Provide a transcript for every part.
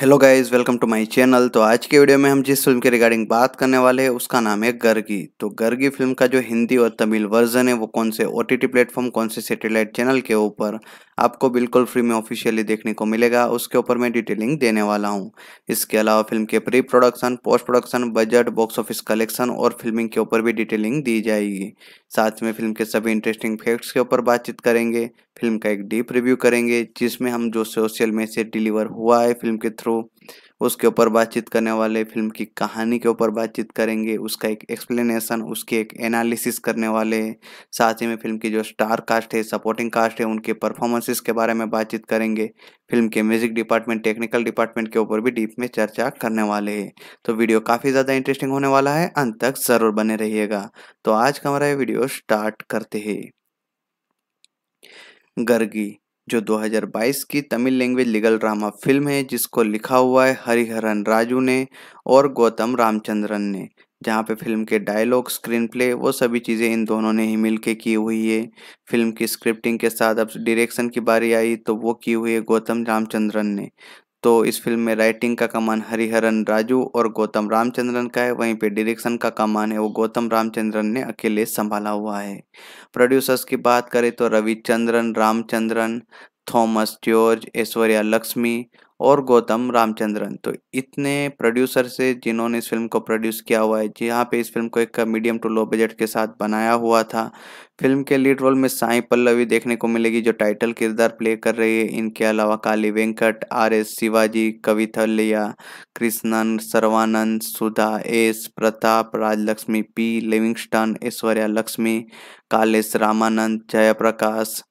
hello guys welcome to my channel तो आज के वीडियो में हम जिस फिल्म के रिगार्डिंग बात करने वाले हैं उसका नाम है गर्गी तो गर्गी फिल्म का जो हिंदी और तमिल वर्जन है वो कौन से ओ टी प्लेटफॉर्म कौन से सैटेलाइट चैनल के ऊपर आपको बिल्कुल फ्री में ऑफिशियली देखने को मिलेगा उसके ऊपर मैं डिटेलिंग देने वाला हूँ इसके अलावा फिल्म के pre production post production budget box office collection और फिल्मिंग के ऊपर भी डिटेलिंग दी जाएगी साथ में फिल्म के सभी इंटरेस्टिंग फैक्ट्स के ऊपर बातचीत करेंगे फिल्म का एक डीप रिव्यू करेंगे जिसमें हम जो सोशल मैसेज डिलीवर हुआ है फिल्म के थ्रू थ्रू उसके ऊपर बातचीत करने वाले फिल्म की कहानी के ऊपर बातचीत करेंगे उसका एक एक्सप्लेनेशन उसके एक एनालिसिस करने वाले साथ ही में फिल्म की जो स्टार कास्ट है सपोर्टिंग कास्ट है उनके परफॉर्मेंसेस के बारे में बातचीत करेंगे फिल्म के म्यूजिक डिपार्टमेंट टेक्निकल डिपार्टमेंट के ऊपर भी डीप में चर्चा करने वाले हैं तो वीडियो काफ़ी ज़्यादा इंटरेस्टिंग होने वाला है अंत तक ज़रूर बने रहिएगा तो आज का हमारा ये वीडियो स्टार्ट करते हैं गर्गी जो 2022 की Tamil language legal drama film है जिसको लिखा हुआ है हरिहरन राजू ने और गौतम रामचंद्रन ने जहाँ पे फिल्म के डायलॉग स्क्रीन प्ले वो सभी चीज़ें इन दोनों ने ही मिलके की हुई है फिल्म की स्क्रिप्टिंग के साथ अब डायरेक्शन की बारी आई तो वो की हुई है गौतम रामचंद्रन ने तो इस फिल्म में राइटिंग का कमान हरिहरन राजू और गौतम रामचंद्रन का है वहीं पे डायरेक्शन का कमान है वो गौतम रामचंद्रन ने अकेले संभाला हुआ है प्रोड्यूसर्स की बात करें तो रविचंद्रन रामचंद्रन थॉमस जॉर्ज ऐश्वर्या लक्ष्मी और गौतम रामचंद्रन तो इतने प्रोड्यूसर से जिन्होंने इस फिल्म को प्रोड्यूस किया हुआ है जहाँ पे इस फिल्म को एक मीडियम टू लो बजट के साथ बनाया हुआ था फिल्म के लीड रोल में साई पल्लवी देखने को मिलेगी जो टाइटल किरदार प्ले कर रही है इनके अलावा Kaali Venkat R S Shivaji Kavithalaya Krishnan Sarvanand Sudha S Pratap Rajalakshmi P Livingstone Aishwarya Lakshmi Kalesh Ramanand Jayaprakash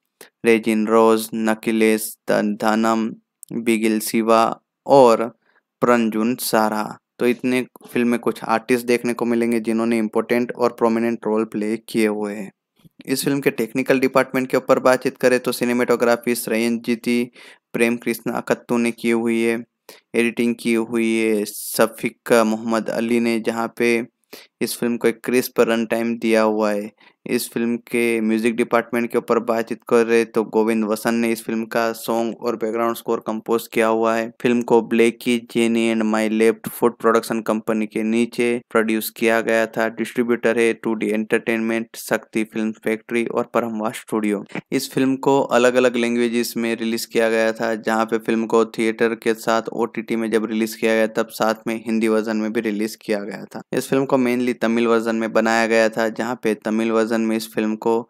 resin रोज नकिलेश धनम बिगिल सिवा और प्रंजुन सारा तो इतने फिल्म में कुछ आर्टिस्ट देखने को मिलेंगे जिन्होंने इम्पोर्टेंट और प्रोमिनेंट रोल प्ले किए हुए हैं इस फिल्म के टेक्निकल डिपार्टमेंट के ऊपर बातचीत करें तो सिनेमेटोग्राफी श्रयन जीती प्रेम कृष्ण अकत्तू ने की हुई है एडिटिंग की हुई है शफिक मोहम्मद अली ने जहाँ पे इस फिल्म को एक क्रिस्प रन टाइम दिया हुआ है इस फिल्म के म्यूजिक डिपार्टमेंट के ऊपर बातचीत कर रहे तो गोविंद वसन ने इस फिल्म का सॉन्ग और बैकग्राउंड स्कोर कंपोज किया हुआ है फिल्म को ब्लैक की jenny and my left foot production company के नीचे प्रोड्यूस किया गया था डिस्ट्रीब्यूटर है two D entertainment Sakthi film factory और परमवा स्टूडियो इस फिल्म को अलग अलग लैंग्वेजेस में रिलीज किया गया था जहाँ पे फिल्म को थिएटर के साथ ओ में जब रिलीज किया गया तब साथ में हिंदी वर्जन में भी रिलीज किया गया था इस फिल्म को मेनली तमिल वर्जन में बनाया गया था जहाँ पे तमिल वर्जन वर्जन में इस फिल्म को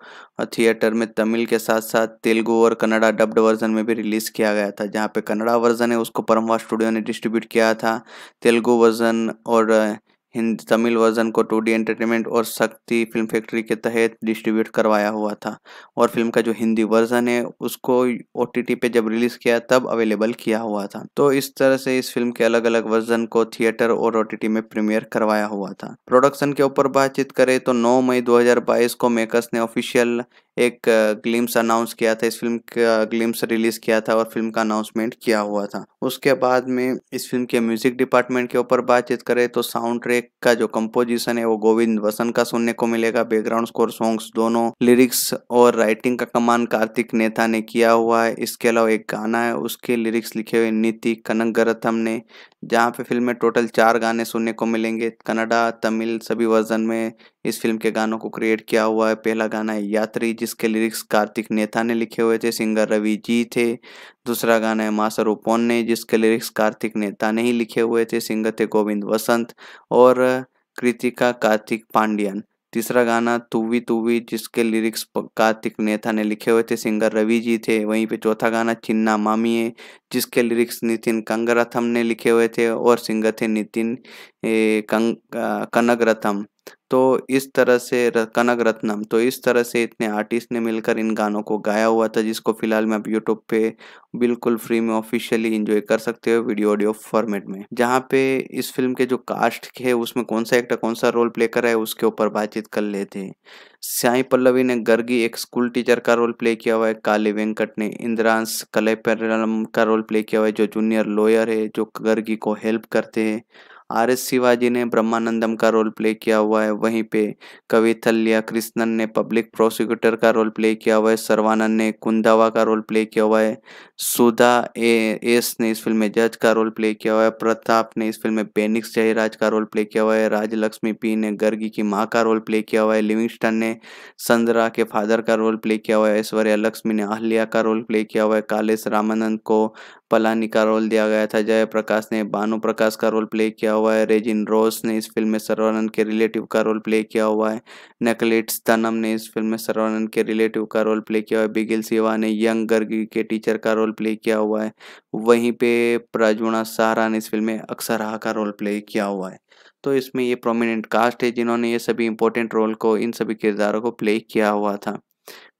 थिएटर में तमिल के साथ साथ तेलुगु और कन्नड़ा डब्ड वर्जन में भी रिलीज़ किया गया था जहाँ पे कन्नड़ा वर्जन है उसको परमवा स्टूडियो ने डिस्ट्रीब्यूट किया था तेलुगु वर्जन और हिंद तमिल वर्जन को टू एंटरटेनमेंट और शक्ति फिल्म फैक्ट्री के तहत डिस्ट्रीब्यूट करवाया हुआ था और फिल्म का जो हिंदी वर्जन है उसको ओ पे जब रिलीज किया तब अवेलेबल किया हुआ था तो इस तरह से इस फिल्म के अलग अलग वर्जन को थिएटर और ओ में प्रीमियर करवाया हुआ था प्रोडक्शन के ऊपर बातचीत करें तो नौ मई 2022 को मेकर्स ने ऑफिशियल एक ग्लिम्स अनाउंस किया था इस फिल्म का ग्लिम्स रिलीज किया था और फिल्म का अनाउंसमेंट किया हुआ था उसके बाद में इस फिल्म के म्यूजिक डिपार्टमेंट के ऊपर बातचीत करें तो साउंड ट्रैक का जो कंपोजिशन है वो गोविंद वसन का सुनने को मिलेगा बैकग्राउंड स्कोर सॉन्ग्स दोनों लिरिक्स और राइटिंग का कमान कार्तिक नेता ने किया हुआ है इसके अलावा एक गाना है उसके लिरिक्स लिखे हुए नीति कनक ने जहाँ पे फिल्म में टोटल चार गाने सुनने को मिलेंगे कन्नडा तमिल सभी वर्जन में इस फिल्म के गानों को क्रिएट किया हुआ है पहला गाना है यात्री जिस जिसके लिरिक्स कार्तिक नेता ने लिखे हुए थे सिंगर रवि जी थे दूसरा गाना है मासर ओपोन ने जिसके लिरिक्स कार्तिक नेता ने ही लिखे हुए थे सिंगर थे गोविंद वसंत और कृतिका कार्तिक पांडियन तीसरा गाना तुवी तुवी जिसके लिरिक्स कार्तिक नेता ने लिखे हुए थे सिंगर रवि जी थे वहीं पे चौथा गाना चिन्ना मामी है जिसके लिरिक्स नितिन कंगरथम ने लिखे हुए थे और सिंगर थे नितिन कंग कनक रथम तो इस तरह से कनक रत्नम तो इस तरह से इतने आर्टिस्ट ने मिलकर इन गानों को गाया हुआ था जिसको फिलहाल मैं आप यूट्यूब पे बिल्कुल फ्री में ऑफिशियली इंजॉय कर सकते हो वीडियो ऑडियो फॉर्मेट में जहाँ पे इस फिल्म के जो कास्ट है उसमें कौन सा एक्टर कौन सा रोल प्ले करा है उसके ऊपर बातचीत कर लेते हैं साई पल्लवी ने गर्गी एक स्कूल टीचर का रोल प्ले किया हुआ है काली वेंकट ने इंद्रांस कलेपेरम का रोल प्ले किया हुआ है जो जूनियर लॉयर है जो गर्गी को हेल्प करते हैं आर एस शिवाजी ने ब्रह्मानंदम का रोल प्ले किया हुआ है वहीं पे कवि थल्या कृष्णन ने पब्लिक प्रोसिक्यूटर का रोल प्ले किया हुआ है सर्वानंद ने कुंदावा का रोल प्ले किया हुआ है सुधा ए एस ने इस फिल्म में जज का रोल प्ले किया हुआ है प्रताप ने इस फिल्म में पेनिक्स जयराज का रोल प्ले किया हुआ है राजलक्ष्मी पी ने गर्गी की माँ का रोल प्ले किया हुआ है लिविंगस्टन ने संदरा के फादर का रोल प्ले किया हुआ है ऐश्वर्या लक्ष्मी ने अहल्या का रोल प्ले किया हुआ है कालेश रामानंद को पलानी का रोल दिया गया था जयप्रकाश ने भानु प्रकाश का रोल प्ले किया हुआ है रेजिन रोस ने इस फिल्म में सर्वानंद के रिलेटिव का रोल प्ले किया हुआ है नकलेट्स तनम ने इस फिल्म में सर्वानंद के रिलेटिव का रोल प्ले किया हुआ है बिगिल सिवा ने यंग गर्गी के टीचर का रोल प्ले किया हुआ है वहीं पे प्रजुणा सहारा ने इस फिल्म में अक्सराह का रोल प्ले किया हुआ है तो इसमें ये प्रोमिनेंट कास्ट है जिन्होंने ये सभी इंपॉर्टेंट रोल को इन सभी किरदारों को प्ले किया हुआ था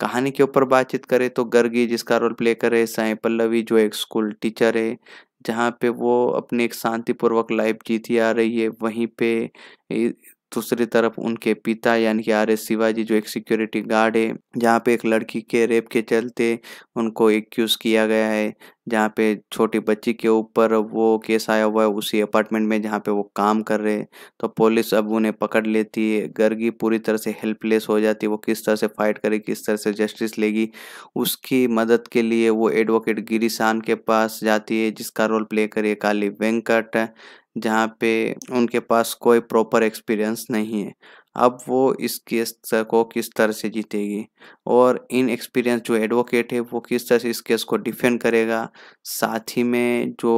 कहानी के ऊपर बातचीत करें तो गर्गी जिसका रोल प्ले करे साई पल्लवी जो एक स्कूल टीचर है जहाँ पे वो अपनी एक शांतिपूर्वक लाइफ जीती आ रही है वहीं पे दूसरी तरफ उनके पिता यानी कि आर एस शिवाजी जो एक सिक्योरिटी गार्ड है जहाँ पे एक लड़की के रेप के चलते उनको एक्यूज़ किया गया है जहाँ पे छोटी बच्ची के ऊपर वो केस आया हुआ है उसी अपार्टमेंट में जहाँ पे वो काम कर रहे हैं तो पुलिस अब उन्हें पकड़ लेती है गर्गी पूरी तरह से हेल्पलेस हो जाती है वो किस तरह से फाइट करे किस तरह से जस्टिस लेगी उसकी मदद के लिए वो एडवोकेट गिरीशान के पास जाती है जिसका रोल प्ले करे काली वेंकट जहाँ पे उनके पास कोई प्रॉपर एक्सपीरियंस नहीं है अब वो इस केस को किस तरह से जीतेगी और इन एक्सपीरियंस जो एडवोकेट है वो किस तरह से इस केस को डिफेंड करेगा साथ ही में जो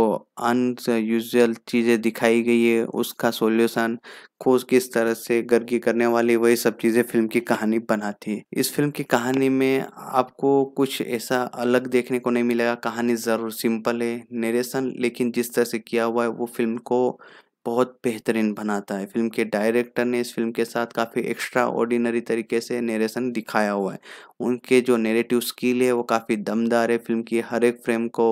अनयूजल चीज़ें दिखाई गई है उसका सॉल्यूशन खोज किस तरह से गर्गी करने वाली वही सब चीज़ें फिल्म की कहानी बनाती है इस फिल्म की कहानी में आपको कुछ ऐसा अलग देखने को नहीं मिलेगा कहानी ज़रूर सिंपल है नरेशन लेकिन जिस तरह से किया हुआ है वो फिल्म को बहुत बेहतरीन बनाता है फिल्म के डायरेक्टर ने इस फिल्म के साथ काफ़ी एक्स्ट्रा ऑर्डिनरी तरीके से नरेशन दिखाया हुआ है उनके जो नेरेटिव स्किल है वो काफ़ी दमदार है फिल्म की हर एक फ्रेम को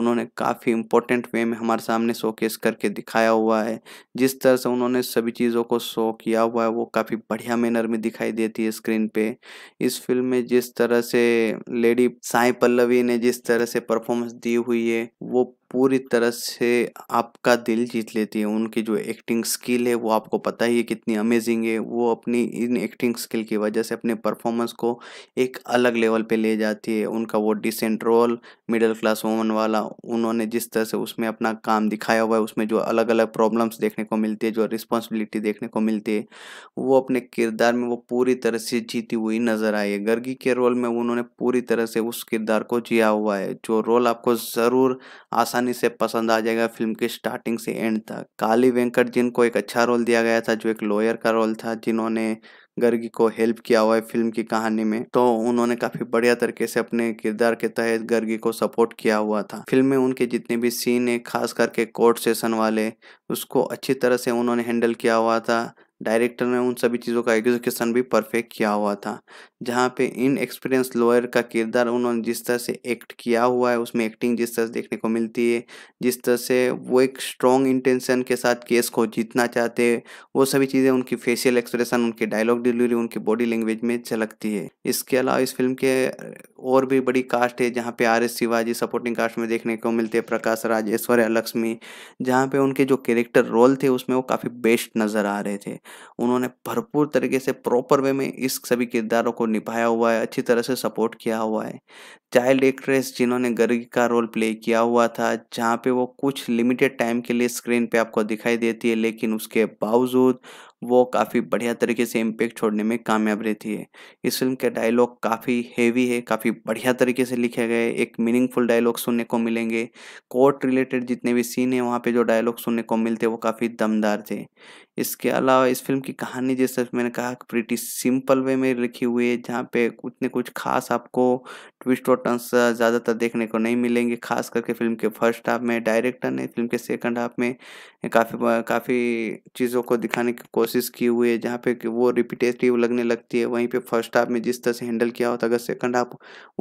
उन्होंने काफ़ी इम्पोर्टेंट वे में हमारे सामने शोकेस करके दिखाया हुआ है जिस तरह से उन्होंने सभी चीज़ों को शो किया हुआ है वो काफ़ी बढ़िया मैनर में दिखाई देती है स्क्रीन पे इस फिल्म में जिस तरह से लेडी साई पल्लवी ने जिस तरह से परफॉर्मेंस दी हुई है वो पूरी तरह से आपका दिल जीत लेती है उनकी जो एक्टिंग स्किल है वो आपको पता ही है कितनी अमेजिंग है वो अपनी इन एक्टिंग स्किल की वजह से अपने परफॉर्मेंस को एक अलग लेवल पे ले जाती है उनका वो decent role middle class woman वाला उन्होंने जिस तरह से उसमें अपना काम दिखाया हुआ है उसमें जो अलग अलग प्रॉब्लम्स देखने को मिलती है जो रिस्पॉन्सिबिलिटी देखने को मिलती है वो अपने किरदार में वो पूरी तरह से जीती हुई नज़र आई है गर्गी के रोल में उन्होंने पूरी तरह से उस किरदार को जिया हुआ है जो रोल आपको ज़रूर आसानी आसानी से पसंद आ जाएगा फिल्म के स्टार्टिंग से एंड तक काली वेंकट जिन को एक अच्छा रोल दिया गया था जो एक लॉयर का रोल था जिन्होंने गर्गी को हेल्प किया हुआ है फिल्म की कहानी में तो उन्होंने काफी बढ़िया तरीके से अपने किरदार के तहत गर्गी को सपोर्ट किया हुआ था फिल्म में उनके जितने भी सीन है खास करके कोर्ट सेशन वाले उसको अच्छी तरह से उन्होंने हैंडल किया हुआ था डायरेक्टर ने उन सभी चीज़ों का एग्जीक्यूशन भी परफेक्ट किया हुआ था जहाँ पे इन एक्सपीरियंस लॉयर का किरदार उन्होंने जिस तरह से एक्ट किया हुआ है उसमें एक्टिंग जिस तरह से देखने को मिलती है जिस तरह से वो एक स्ट्रॉन्ग इंटेंशन के साथ केस को जीतना चाहते हैं वो सभी चीज़ें उनकी फेशियल एक्सप्रेशन उनकी डायलॉग डिलीवरी उनकी बॉडी लैंग्वेज में झलकती है इसके अलावा इस फिल्म के और भी बड़ी कास्ट है जहाँ पे R S Shivaji supporting cast में देखने को मिलते हैं प्रकाश राज ऐश्वर्या लक्ष्मी जहाँ पे उनके जो कैरेक्टर रोल थे उसमें वो काफ़ी बेस्ट नज़र आ रहे थे उन्होंने भरपूर तरीके से प्रॉपर वे में इस सभी किरदारों को निभाया हुआ है अच्छी तरह से सपोर्ट किया हुआ है चाइल्ड एक्ट्रेस जिन्होंने गर्गी का रोल प्ले किया हुआ था जहाँ पे वो कुछ लिमिटेड टाइम के लिए स्क्रीन पे आपको दिखाई देती है लेकिन उसके बावजूद वो काफ़ी बढ़िया तरीके से इम्पेक्ट छोड़ने में कामयाब रहती है इस फिल्म के डायलॉग काफ़ी हेवी है काफ़ी बढ़िया तरीके से लिखे गए एक मीनिंगफुल डायलॉग सुनने को मिलेंगे कोर्ट रिलेटेड जितने भी सीन हैं वहाँ पर जो डायलॉग सुनने को मिलते वो काफ़ी दमदार थे इसके अलावा इस फिल्म की कहानी जैसे मैंने कहा प्रिटी सिंपल वे में लिखी हुई है जहाँ पे कुछ न कुछ खास आपको ट्विस्ट और टर्न्स ज़्यादातर देखने को नहीं मिलेंगे खास करके फिल्म के फर्स्ट हाफ में डायरेक्टर ने फिल्म के सेकंड हाफ में काफ़ी काफ़ी चीज़ों को दिखाने की कोशिश की हुई है जहाँ पे वो रिपीटेटिव लगने लगती है वहीं पे फर्स्ट हाफ में जिस तरह से हैंडल किया होता अगर सेकंड हाफ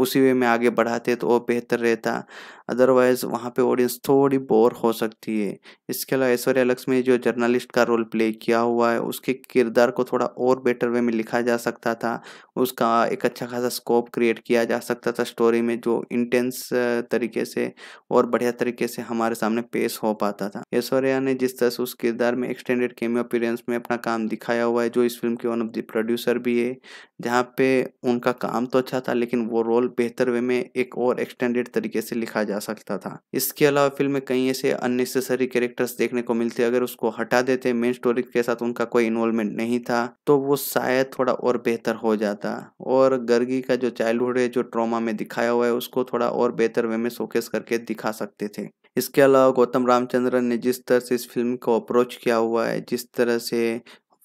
उसी वे में आगे बढ़ाते तो वो बेहतर रहता अदरवाइज़ वहाँ पर ऑडियंस थोड़ी बोर हो सकती है इसके अलावा ऐश्वर्या लक्ष्मी जो जर्नलिस्ट का रोल प्ले किया हुआ है उसके किरदार को थोड़ा और बेटर वे में लिखा जा सकता था उसका एक अच्छा खासा स्कोप क्रिएट किया जा सकता था स्टोरी में जो इंटेंस तरीके से और बढ़िया तरीके से हमारे सामने पेश हो पाता था ऐश्वर्या ने जिस तरह से उस किरदार में एक्सटेंडेड केमियो अपीरेंस में अपना काम दिखाया हुआ है जो इस फिल्म के वन ऑफ द प्रोड्यूसर भी है जहाँ पे उनका काम तो अच्छा था लेकिन वो रोल बेहतर वे में एक और एक्सटेंडेड तरीके से लिखा जा सकता था इसके अलावा फिल्म में कई ऐसे अननेसेसरी कैरेक्टर्स देखने को मिलते अगर उसको हटा देते मेन स्टोरी के साथ उनका कोई इन्वॉल्वमेंट नहीं था तो वो शायद थोड़ा और बेहतर हो जाता था और गर्गी का जो चाइल्डहुड है जो ट्रॉमा में दिखाया हुआ है उसको थोड़ा और बेहतर वे में शोकेस करके दिखा सकते थे इसके अलावा गौतम रामचंद्रन ने जिस तरह से इस फिल्म को अप्रोच किया हुआ है जिस तरह से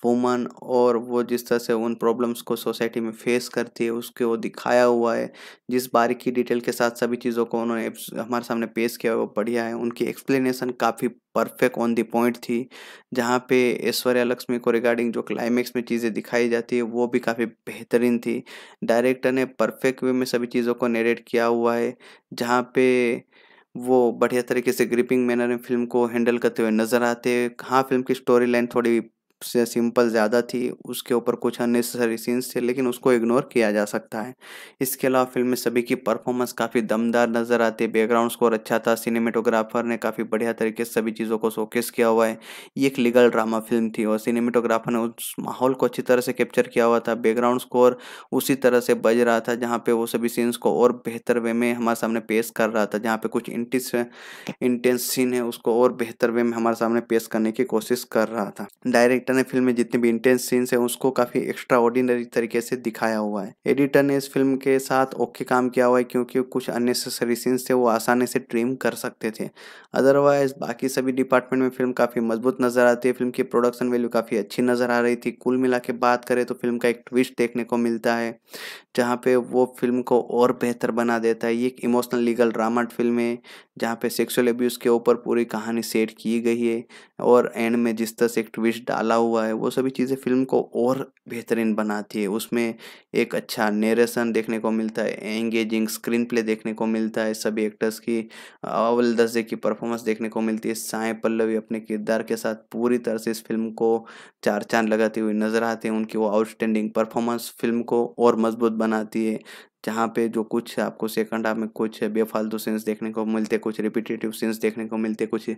वुमन और वो जिस तरह से उन प्रॉब्लम्स को सोसाइटी में फेस करती है उसके वो दिखाया हुआ है जिस बारीकी डिटेल के साथ सभी चीज़ों को उन्होंने हमारे सामने पेश किया है वो बढ़िया है उनकी एक्सप्लेनेशन काफ़ी परफेक्ट ऑन दी पॉइंट थी जहाँ पे ऐश्वर्या लक्ष्मी को रिगार्डिंग जो क्लाइमेक्स में चीज़ें दिखाई जाती है वो भी काफ़ी बेहतरीन थी डायरेक्टर ने परफेक्ट वे में सभी चीज़ों को नेरेट किया हुआ है जहाँ पे वो बढ़िया तरीके से ग्रिपिंग मैनर में फिल्म को हैंडल करते हुए नज़र आते हैं हाँ फिल्म की स्टोरी लाइन थोड़ी से सिंपल ज़्यादा थी उसके ऊपर कुछ अननेसेसरी सीन्स थे लेकिन उसको इग्नोर किया जा सकता है इसके अलावा फिल्म में सभी की परफॉर्मेंस काफ़ी दमदार नज़र आती है बैकग्राउंड स्कोर अच्छा था सिनेमेटोग्राफर ने काफ़ी बढ़िया तरीके से सभी चीज़ों को शोकेस किया हुआ है ये एक लीगल ड्रामा फिल्म थी और सिनेमेटोग्राफर ने उस माहौल को अच्छी तरह से कैप्चर किया हुआ था बैकग्राउंड स्कोर उसी तरह से बज रहा था जहाँ पर वो सभी सीन्स को और बेहतर वे में हमारे सामने पेश कर रहा था जहाँ पर कुछ इंटेंस इंटेंस सीन है उसको और बेहतर वे में हमारे सामने पेश करने की कोशिश कर रहा था डायरेक्टर डायरेक्टर ने फिल्म में जितने भी इंटेंस सीन्स हैं उसको काफ़ी एक्स्ट्रा ऑर्डिनरी तरीके से दिखाया हुआ है एडिटर ने इस फिल्म के साथ ओके काम किया हुआ है क्योंकि कुछ अननेसेसरी सीन्स थे वो आसानी से ट्रिम कर सकते थे अदरवाइज बाकी सभी डिपार्टमेंट में फिल्म काफ़ी मजबूत नज़र आती है फिल्म की प्रोडक्शन वैल्यू काफ़ी अच्छी नज़र आ रही थी कुल मिला के बात करें तो फिल्म का एक ट्विस्ट देखने को मिलता है जहाँ पे वो फिल्म को और बेहतर बना देता है ये एक इमोशनल लीगल ड्रामा फिल्म है जहाँ पे सेक्सुअल अब्यूज़ के ऊपर पूरी कहानी सेट की गई है और एंड में जिस तरह से एक ट्विस्ट डाला हुआ है वो सभी चीज़ें फिल्म को और बेहतरीन बनाती है उसमें एक अच्छा नेरेशन देखने को मिलता है एंगेजिंग स्क्रीन प्ले देखने को मिलता है सभी एक्टर्स की अवल दर्जे की परफॉर्मेंस देखने को मिलती है साय पल्लवी अपने किरदार के साथ पूरी तरह से इस फिल्म को चार चांद लगाती हुई नजर आती है उनकी वो आउटस्टैंडिंग परफॉर्मेंस फिल्म को और मजबूत बनाती है जहाँ पे जो कुछ आपको सेकंड हाफ में कुछ बेफालतू सीन्स देखने को मिलते कुछ रिपीटेटिव सीन्स देखने को मिलते कुछ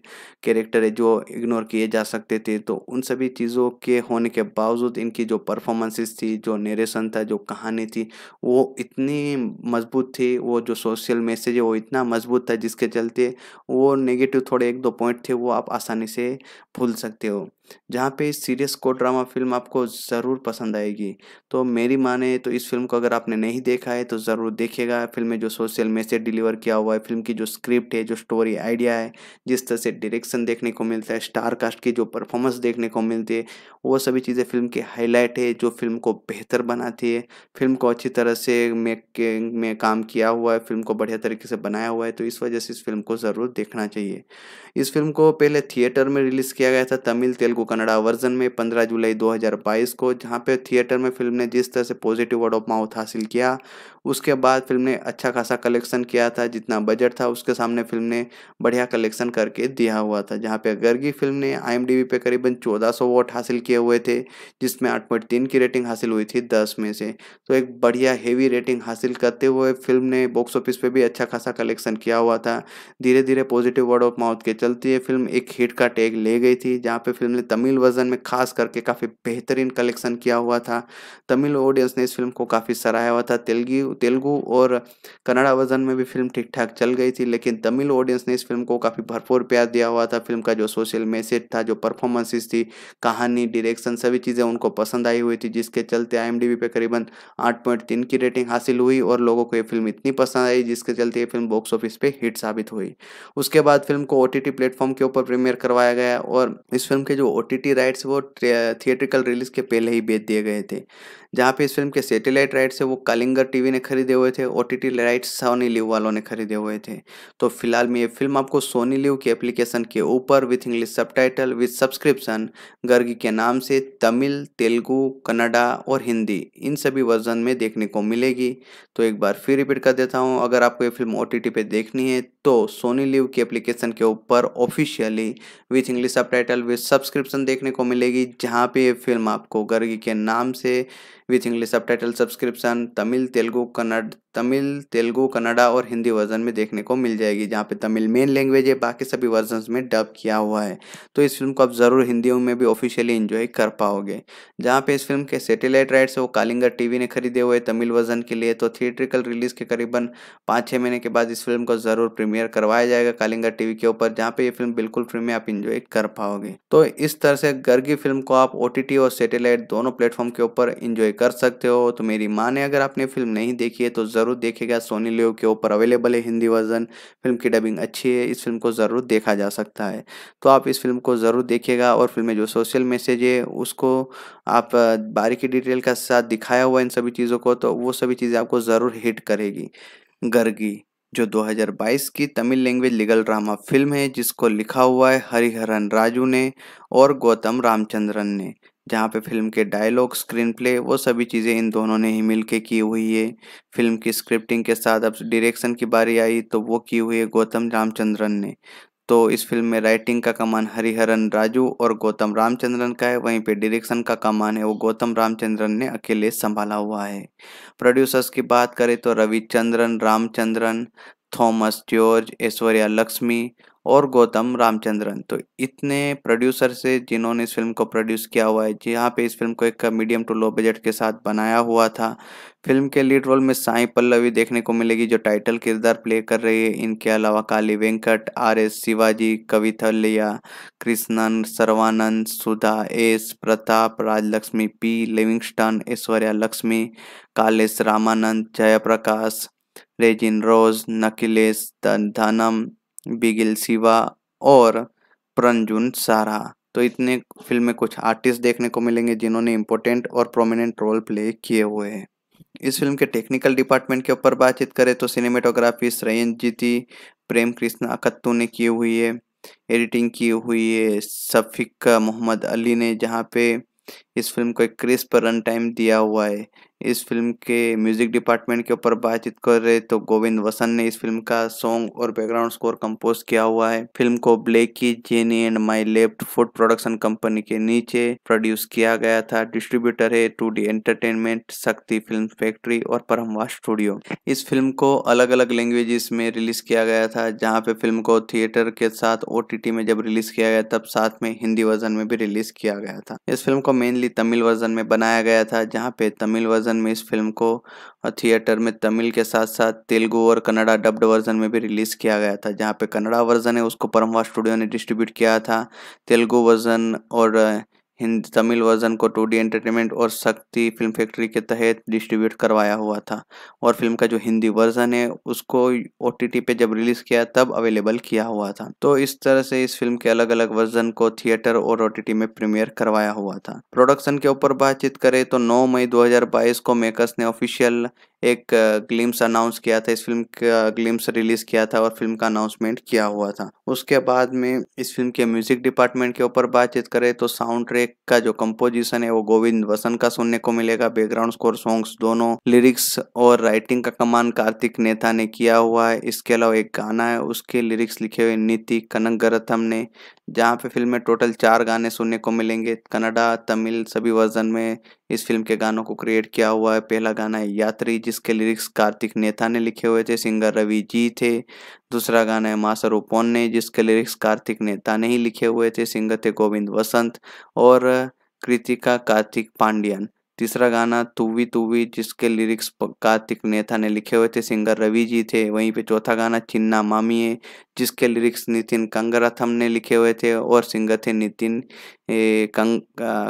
कैरेक्टर है जो इग्नोर किए जा सकते थे तो उन सभी चीज़ों के होने के बावजूद इनकी जो परफॉर्मेंसेस थी जो नरेशन था जो कहानी थी वो इतनी मजबूत थी वो जो सोशल मैसेज है वो इतना मजबूत था जिसके चलते वो नेगेटिव थोड़े एक दो पॉइंट थे वो आप आसानी से भूल सकते हो जहाँ पे सीरियस को ड्रामा फिल्म आपको ज़रूर पसंद आएगी तो मेरी माने तो इस फिल्म को अगर आपने नहीं देखा है तो ज़रूर देखेगा फिल्म में जो सोशल मैसेज डिलीवर किया हुआ है फिल्म की जो स्क्रिप्ट है जो स्टोरी आइडिया है जिस तरह से डायरेक्शन देखने को मिलता है स्टार कास्ट की जो परफॉर्मेंस देखने को मिलती है वो सभी चीज़ें फिल्म की हाईलाइट है जो फिल्म को बेहतर बनाती है फिल्म को अच्छी तरह से मेकिंग में काम किया हुआ है फिल्म को बढ़िया तरीके से बनाया हुआ है तो इस वजह से इस फिल्म को ज़रूर देखना चाहिए इस फिल्म को पहले थिएटर में रिलीज़ किया गया था तमिल तेलुगु तेलुगु कन्नड़ा वर्जन में 15 जुलाई 2022 को जहां पे थिएटर में फिल्म ने जिस तरह से पॉजिटिव वर्ड ऑफ माउथ हासिल किया उसके बाद फिल्म ने अच्छा खासा कलेक्शन किया था जितना बजट था उसके सामने फिल्म ने बढ़िया कलेक्शन करके दिया हुआ था जहाँ पे गर्गी फिल्म ने आई पे करीबन चौदह वोट हासिल किए हुए थे जिसमें आठ पॉइंट तीन की रेटिंग हासिल हुई थी दस में से तो एक बढ़िया हेवी रेटिंग हासिल करते हुए फिल्म ने बॉक्स ऑफिस पर भी अच्छा खासा कलेक्शन किया हुआ था धीरे धीरे पॉजिटिव वर्ड ऑफ माउथ के चलते ये फिल्म एक हिट का टैग ले गई थी जहाँ पर फिल्म ने तमिल वर्जन में खास करके काफ़ी बेहतरीन कलेक्शन किया हुआ था तमिल ऑडियंस ने इस फिल्म को काफ़ी सराहा हुआ था तेलगी तेलुगु और कन्नड़ा वर्जन में भी फिल्म ठीक ठाक चल गई थी लेकिन तमिल ऑडियंस ने इस फिल्म को काफ़ी भरपूर प्यार दिया हुआ था फिल्म का जो सोशल मैसेज था जो परफॉर्मेंसेस थी कहानी डायरेक्शन सभी चीज़ें उनको पसंद आई हुई थी जिसके चलते आई पे करीबन आठ की रेटिंग हासिल हुई और लोगों को ये फिल्म इतनी पसंद आई जिसके चलते ये फिल्म बॉक्स ऑफिस पर हिट साबित हुई उसके बाद फिल्म को ओ टी प्लेटफॉर्म के ऊपर प्रीमियर करवाया गया और इस फिल्म के जो ओ टी राइट्स वो थिएट्रिकल रिलीज के पहले ही बेच दिए गए थे जहाँ पे इस फिल्म के सेटेलाइट राइट्स है वो कलिंगर टीवी ने खरीदे हुए थे O T rights Sony LIV वालों ने खरीदे हुए थे तो फिलहाल में ये फिल्म आपको सोनी लिव की एप्लीकेशन के ऊपर with English subtitle with subscription Gargi के नाम से तमिल तेलुगु कन्नडा और हिंदी इन सभी वर्जन में देखने को मिलेगी तो एक बार फिर रिपीट कर देता हूँ अगर आपको ये फिल्म ओ टी देखनी है तो सोनी लिव की एप्लीकेशन के ऊपर officially with English subtitle with subscription देखने को मिलेगी जहाँ पे ये फिल्म आपको गर्गी के नाम से with English subtitle subscription, Tamil, Telugu, Kannada, Tamil Telugu Kannada और हिंदी वर्जन में देखने को मिल जाएगी जहाँ पे तमिल मेन लैंग्वेज है बाकी सभी वर्जन में डब किया हुआ है तो इस फिल्म को आप ज़रूर हिंदी में भी ऑफिशियली इन्जॉय कर पाओगे जहाँ पे इस फिल्म के सेटेलाइट राइट्स है वो कालिंगर टीवी ने खरीदे हुए तमिल वर्जन के लिए तो थिएट्रिकल रिलीज़ के करीबन पाँच छः महीने के बाद इस फिल्म को ज़रूर प्रीमियर करवाया जाएगा कालिंगर टीवी के ऊपर जहाँ पे ये फिल्म बिल्कुल फ्री में आप इन्जॉय कर पाओगे तो इस तरह से गर्गी फिल्म को आप ओ और सेटेलाइट दोनों प्लेटफॉर्म के ऊपर इन्जॉय कर सकते हो तो मेरी माँ ने अगर आपने फिल्म नहीं देखी है तो ज़रूर ज़रूर देखेगा सोनी लियो के ऊपर अवेलेबल है हिंदी वर्जन फिल्म की डबिंग अच्छी है इस फिल्म को ज़रूर देखा जा सकता है तो आप इस फिल्म को ज़रूर देखेगा और फिल्म में जो सोशल मैसेज है उसको आप बारीकी डिटेल का साथ दिखाया हुआ इन सभी चीज़ों को तो वो सभी चीज़ें आपको ज़रूर हिट करेगी गर्गी जो 2022 की Tamil language legal drama film है जिसको लिखा हुआ है हरिहरन राजू ने और गौतम रामचंद्रन ने जहाँ पे फिल्म के डायलॉग स्क्रीन प्ले वो सभी चीज़ें इन दोनों ने ही मिलके की हुई है फिल्म की स्क्रिप्टिंग के साथ अब डायरेक्शन की बारी आई तो वो की हुई है गौतम रामचंद्रन ने तो इस फिल्म में राइटिंग का कमान हरिहरन राजू और गौतम रामचंद्रन का है वहीं पे डायरेक्शन का कमान है वो गौतम रामचंद्रन ने अकेले संभाला हुआ है प्रोड्यूसर्स की बात करें तो रविचंद्रन रामचंद्रन थॉमस जॉर्ज ऐश्वर्या लक्ष्मी और गौतम रामचंद्रन तो इतने प्रोड्यूसर से जिन्होंने इस फिल्म को प्रोड्यूस किया हुआ है जहाँ पे इस फिल्म को एक मीडियम टू लो बजट के साथ बनाया हुआ था फिल्म के लीड रोल में साई पल्लवी देखने को मिलेगी जो टाइटल किरदार प्ले कर रही है इनके अलावा Kaali Venkat R S Shivaji Kavithalaya Krishnan Sarvanand Sudha S Pratap Rajalakshmi P Livingstone Aishwarya Lakshmi Kalesh Ramanand Jayaprakash resin रोज नकिलेश धनम बिगिल सिवा और प्रंजुन सारा तो इतने फिल्म में कुछ आर्टिस्ट देखने को मिलेंगे जिन्होंने इम्पोर्टेंट और प्रोमिनेंट रोल प्ले किए हुए हैं इस फिल्म के टेक्निकल डिपार्टमेंट के ऊपर बातचीत करें तो सिनेमेटोग्राफी श्रयन जीती प्रेम कृष्ण अकत्तू ने की हुई है एडिटिंग की हुई है शफिक मोहम्मद अली ने जहाँ पे इस फिल्म को एक क्रिस्प रन टाइम दिया हुआ है इस फिल्म के म्यूजिक डिपार्टमेंट के ऊपर बातचीत कर रहे तो गोविंद वसन ने इस फिल्म का सॉन्ग और बैकग्राउंड स्कोर कंपोज किया हुआ है फिल्म को black Genie and my left food production company के नीचे प्रोड्यूस किया गया था डिस्ट्रीब्यूटर है two D entertainment Sakthi film factory और परमवा स्टूडियो इस फिल्म को अलग अलग लैंग्वेजेस में रिलीज किया गया था जहाँ पे फिल्म को थिएटर के साथ ओ में जब रिलीज किया गया तब साथ में हिंदी वर्जन में भी रिलीज किया गया था इस फिल्म को मेनली तमिल वर्जन में बनाया गया था जहाँ पे तमिल वर्जन वर्जन में इस फिल्म को थिएटर में तमिल के साथ साथ तेलुगु और कन्नड़ा डब्ड वर्जन में भी रिलीज़ किया गया था जहाँ पे कन्नड़ा वर्जन है उसको परमवा स्टूडियो ने डिस्ट्रीब्यूट किया था तेलुगु वर्जन और हिंद तमिल वर्जन को टू एंटरटेनमेंट और शक्ति फिल्म फैक्ट्री के तहत डिस्ट्रीब्यूट करवाया हुआ था और फिल्म का जो हिंदी वर्जन है उसको ओ पे जब रिलीज किया तब अवेलेबल किया हुआ था तो इस तरह से इस फिल्म के अलग अलग वर्जन को थिएटर और ओ में प्रीमियर करवाया हुआ था प्रोडक्शन के ऊपर बातचीत करें तो 9 मई 2022 को मेकर्स ने ऑफिशियल एक ग्लिम्स अनाउंस किया था इस फिल्म का ग्लिम्स रिलीज किया था और फिल्म का अनाउंसमेंट किया हुआ था उसके बाद में इस फिल्म के म्यूजिक डिपार्टमेंट के ऊपर बातचीत करें तो साउंड ट्रैक का जो कंपोजिशन है वो गोविंद वसन का सुनने को मिलेगा बैकग्राउंड स्कोर सॉन्ग्स दोनों लिरिक्स और राइटिंग का कमान कार्तिक नेता ने किया हुआ है इसके अलावा एक गाना है उसके लिरिक्स लिखे हुए नीति कनक गरथम ने जहाँ पे फिल्म में टोटल चार गाने सुनने को मिलेंगे कन्नडा तमिल सभी वर्जन में इस फिल्म के गानों को क्रिएट किया हुआ है पहला गाना है यात्री जिसके लिरिक्स कार्तिक नेता ने लिखे हुए थे सिंगर रवि जी थे दूसरा गाना है मासर उपोन ने जिसके लिरिक्स कार्तिक नेता ने ही लिखे हुए थे सिंगर थे गोविंद वसंत और कृतिका कार्तिक पांडियन तीसरा गाना तुवी तुवी जिसके लिरिक्स कार्तिक नेथा ने लिखे हुए थे सिंगर रवि जी थे वहीं पे चौथा गाना चिन्ना मामी है जिसके लिरिक्स नितिन कंगरथम ने लिखे हुए थे और सिंगर थे नितिन कंग,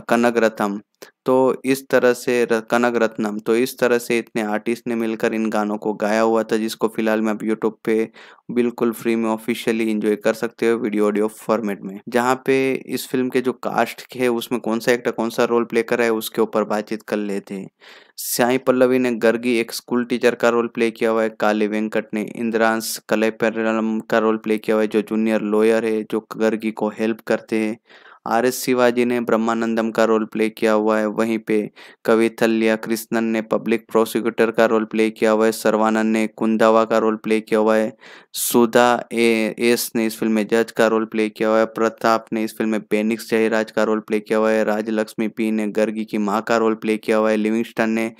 कनक रथम तो इस तरह से कनक रत्नम तो इस तरह से इतने आर्टिस्ट ने मिलकर इन गानों को गाया हुआ था जिसको फिलहाल मैं आप यूट्यूब पे बिल्कुल फ्री में ऑफिशियली इंजॉय कर सकते हो वीडियो ऑडियो फॉर्मेट में जहाँ पे इस फिल्म के जो कास्ट है उसमें कौन सा एक्टर कौन सा रोल प्ले कर रहा है उसके ऊपर बातचीत कर लेते हैं साई पल्लवी ने गर्गी एक स्कूल टीचर का रोल प्ले किया हुआ है काली वेंकट ने इंद्रांस कलेपरम का रोल प्ले किया हुआ है जो जूनियर लॉयर है जो गर्गी को हेल्प करते हैं आर एस शिवाजी ने ब्रह्मानंदम का रोल प्ले किया हुआ है वहीं पे कवि थल्या कृष्णन ने पब्लिक प्रोसिक्यूटर का रोल प्ले किया हुआ है सर्वानंद ने कुंदावा का रोल प्ले किया हुआ है सुधा ए एस ने इस फिल्म में जज का रोल प्ले किया हुआ है प्रताप ने इस फिल्म में पेनिक्स जयराज का रोल प्ले किया हुआ है राजलक्ष्मी पी ने गर्गी की माँ का रोल प्ले किया हुआ है लिविंगस्टन ने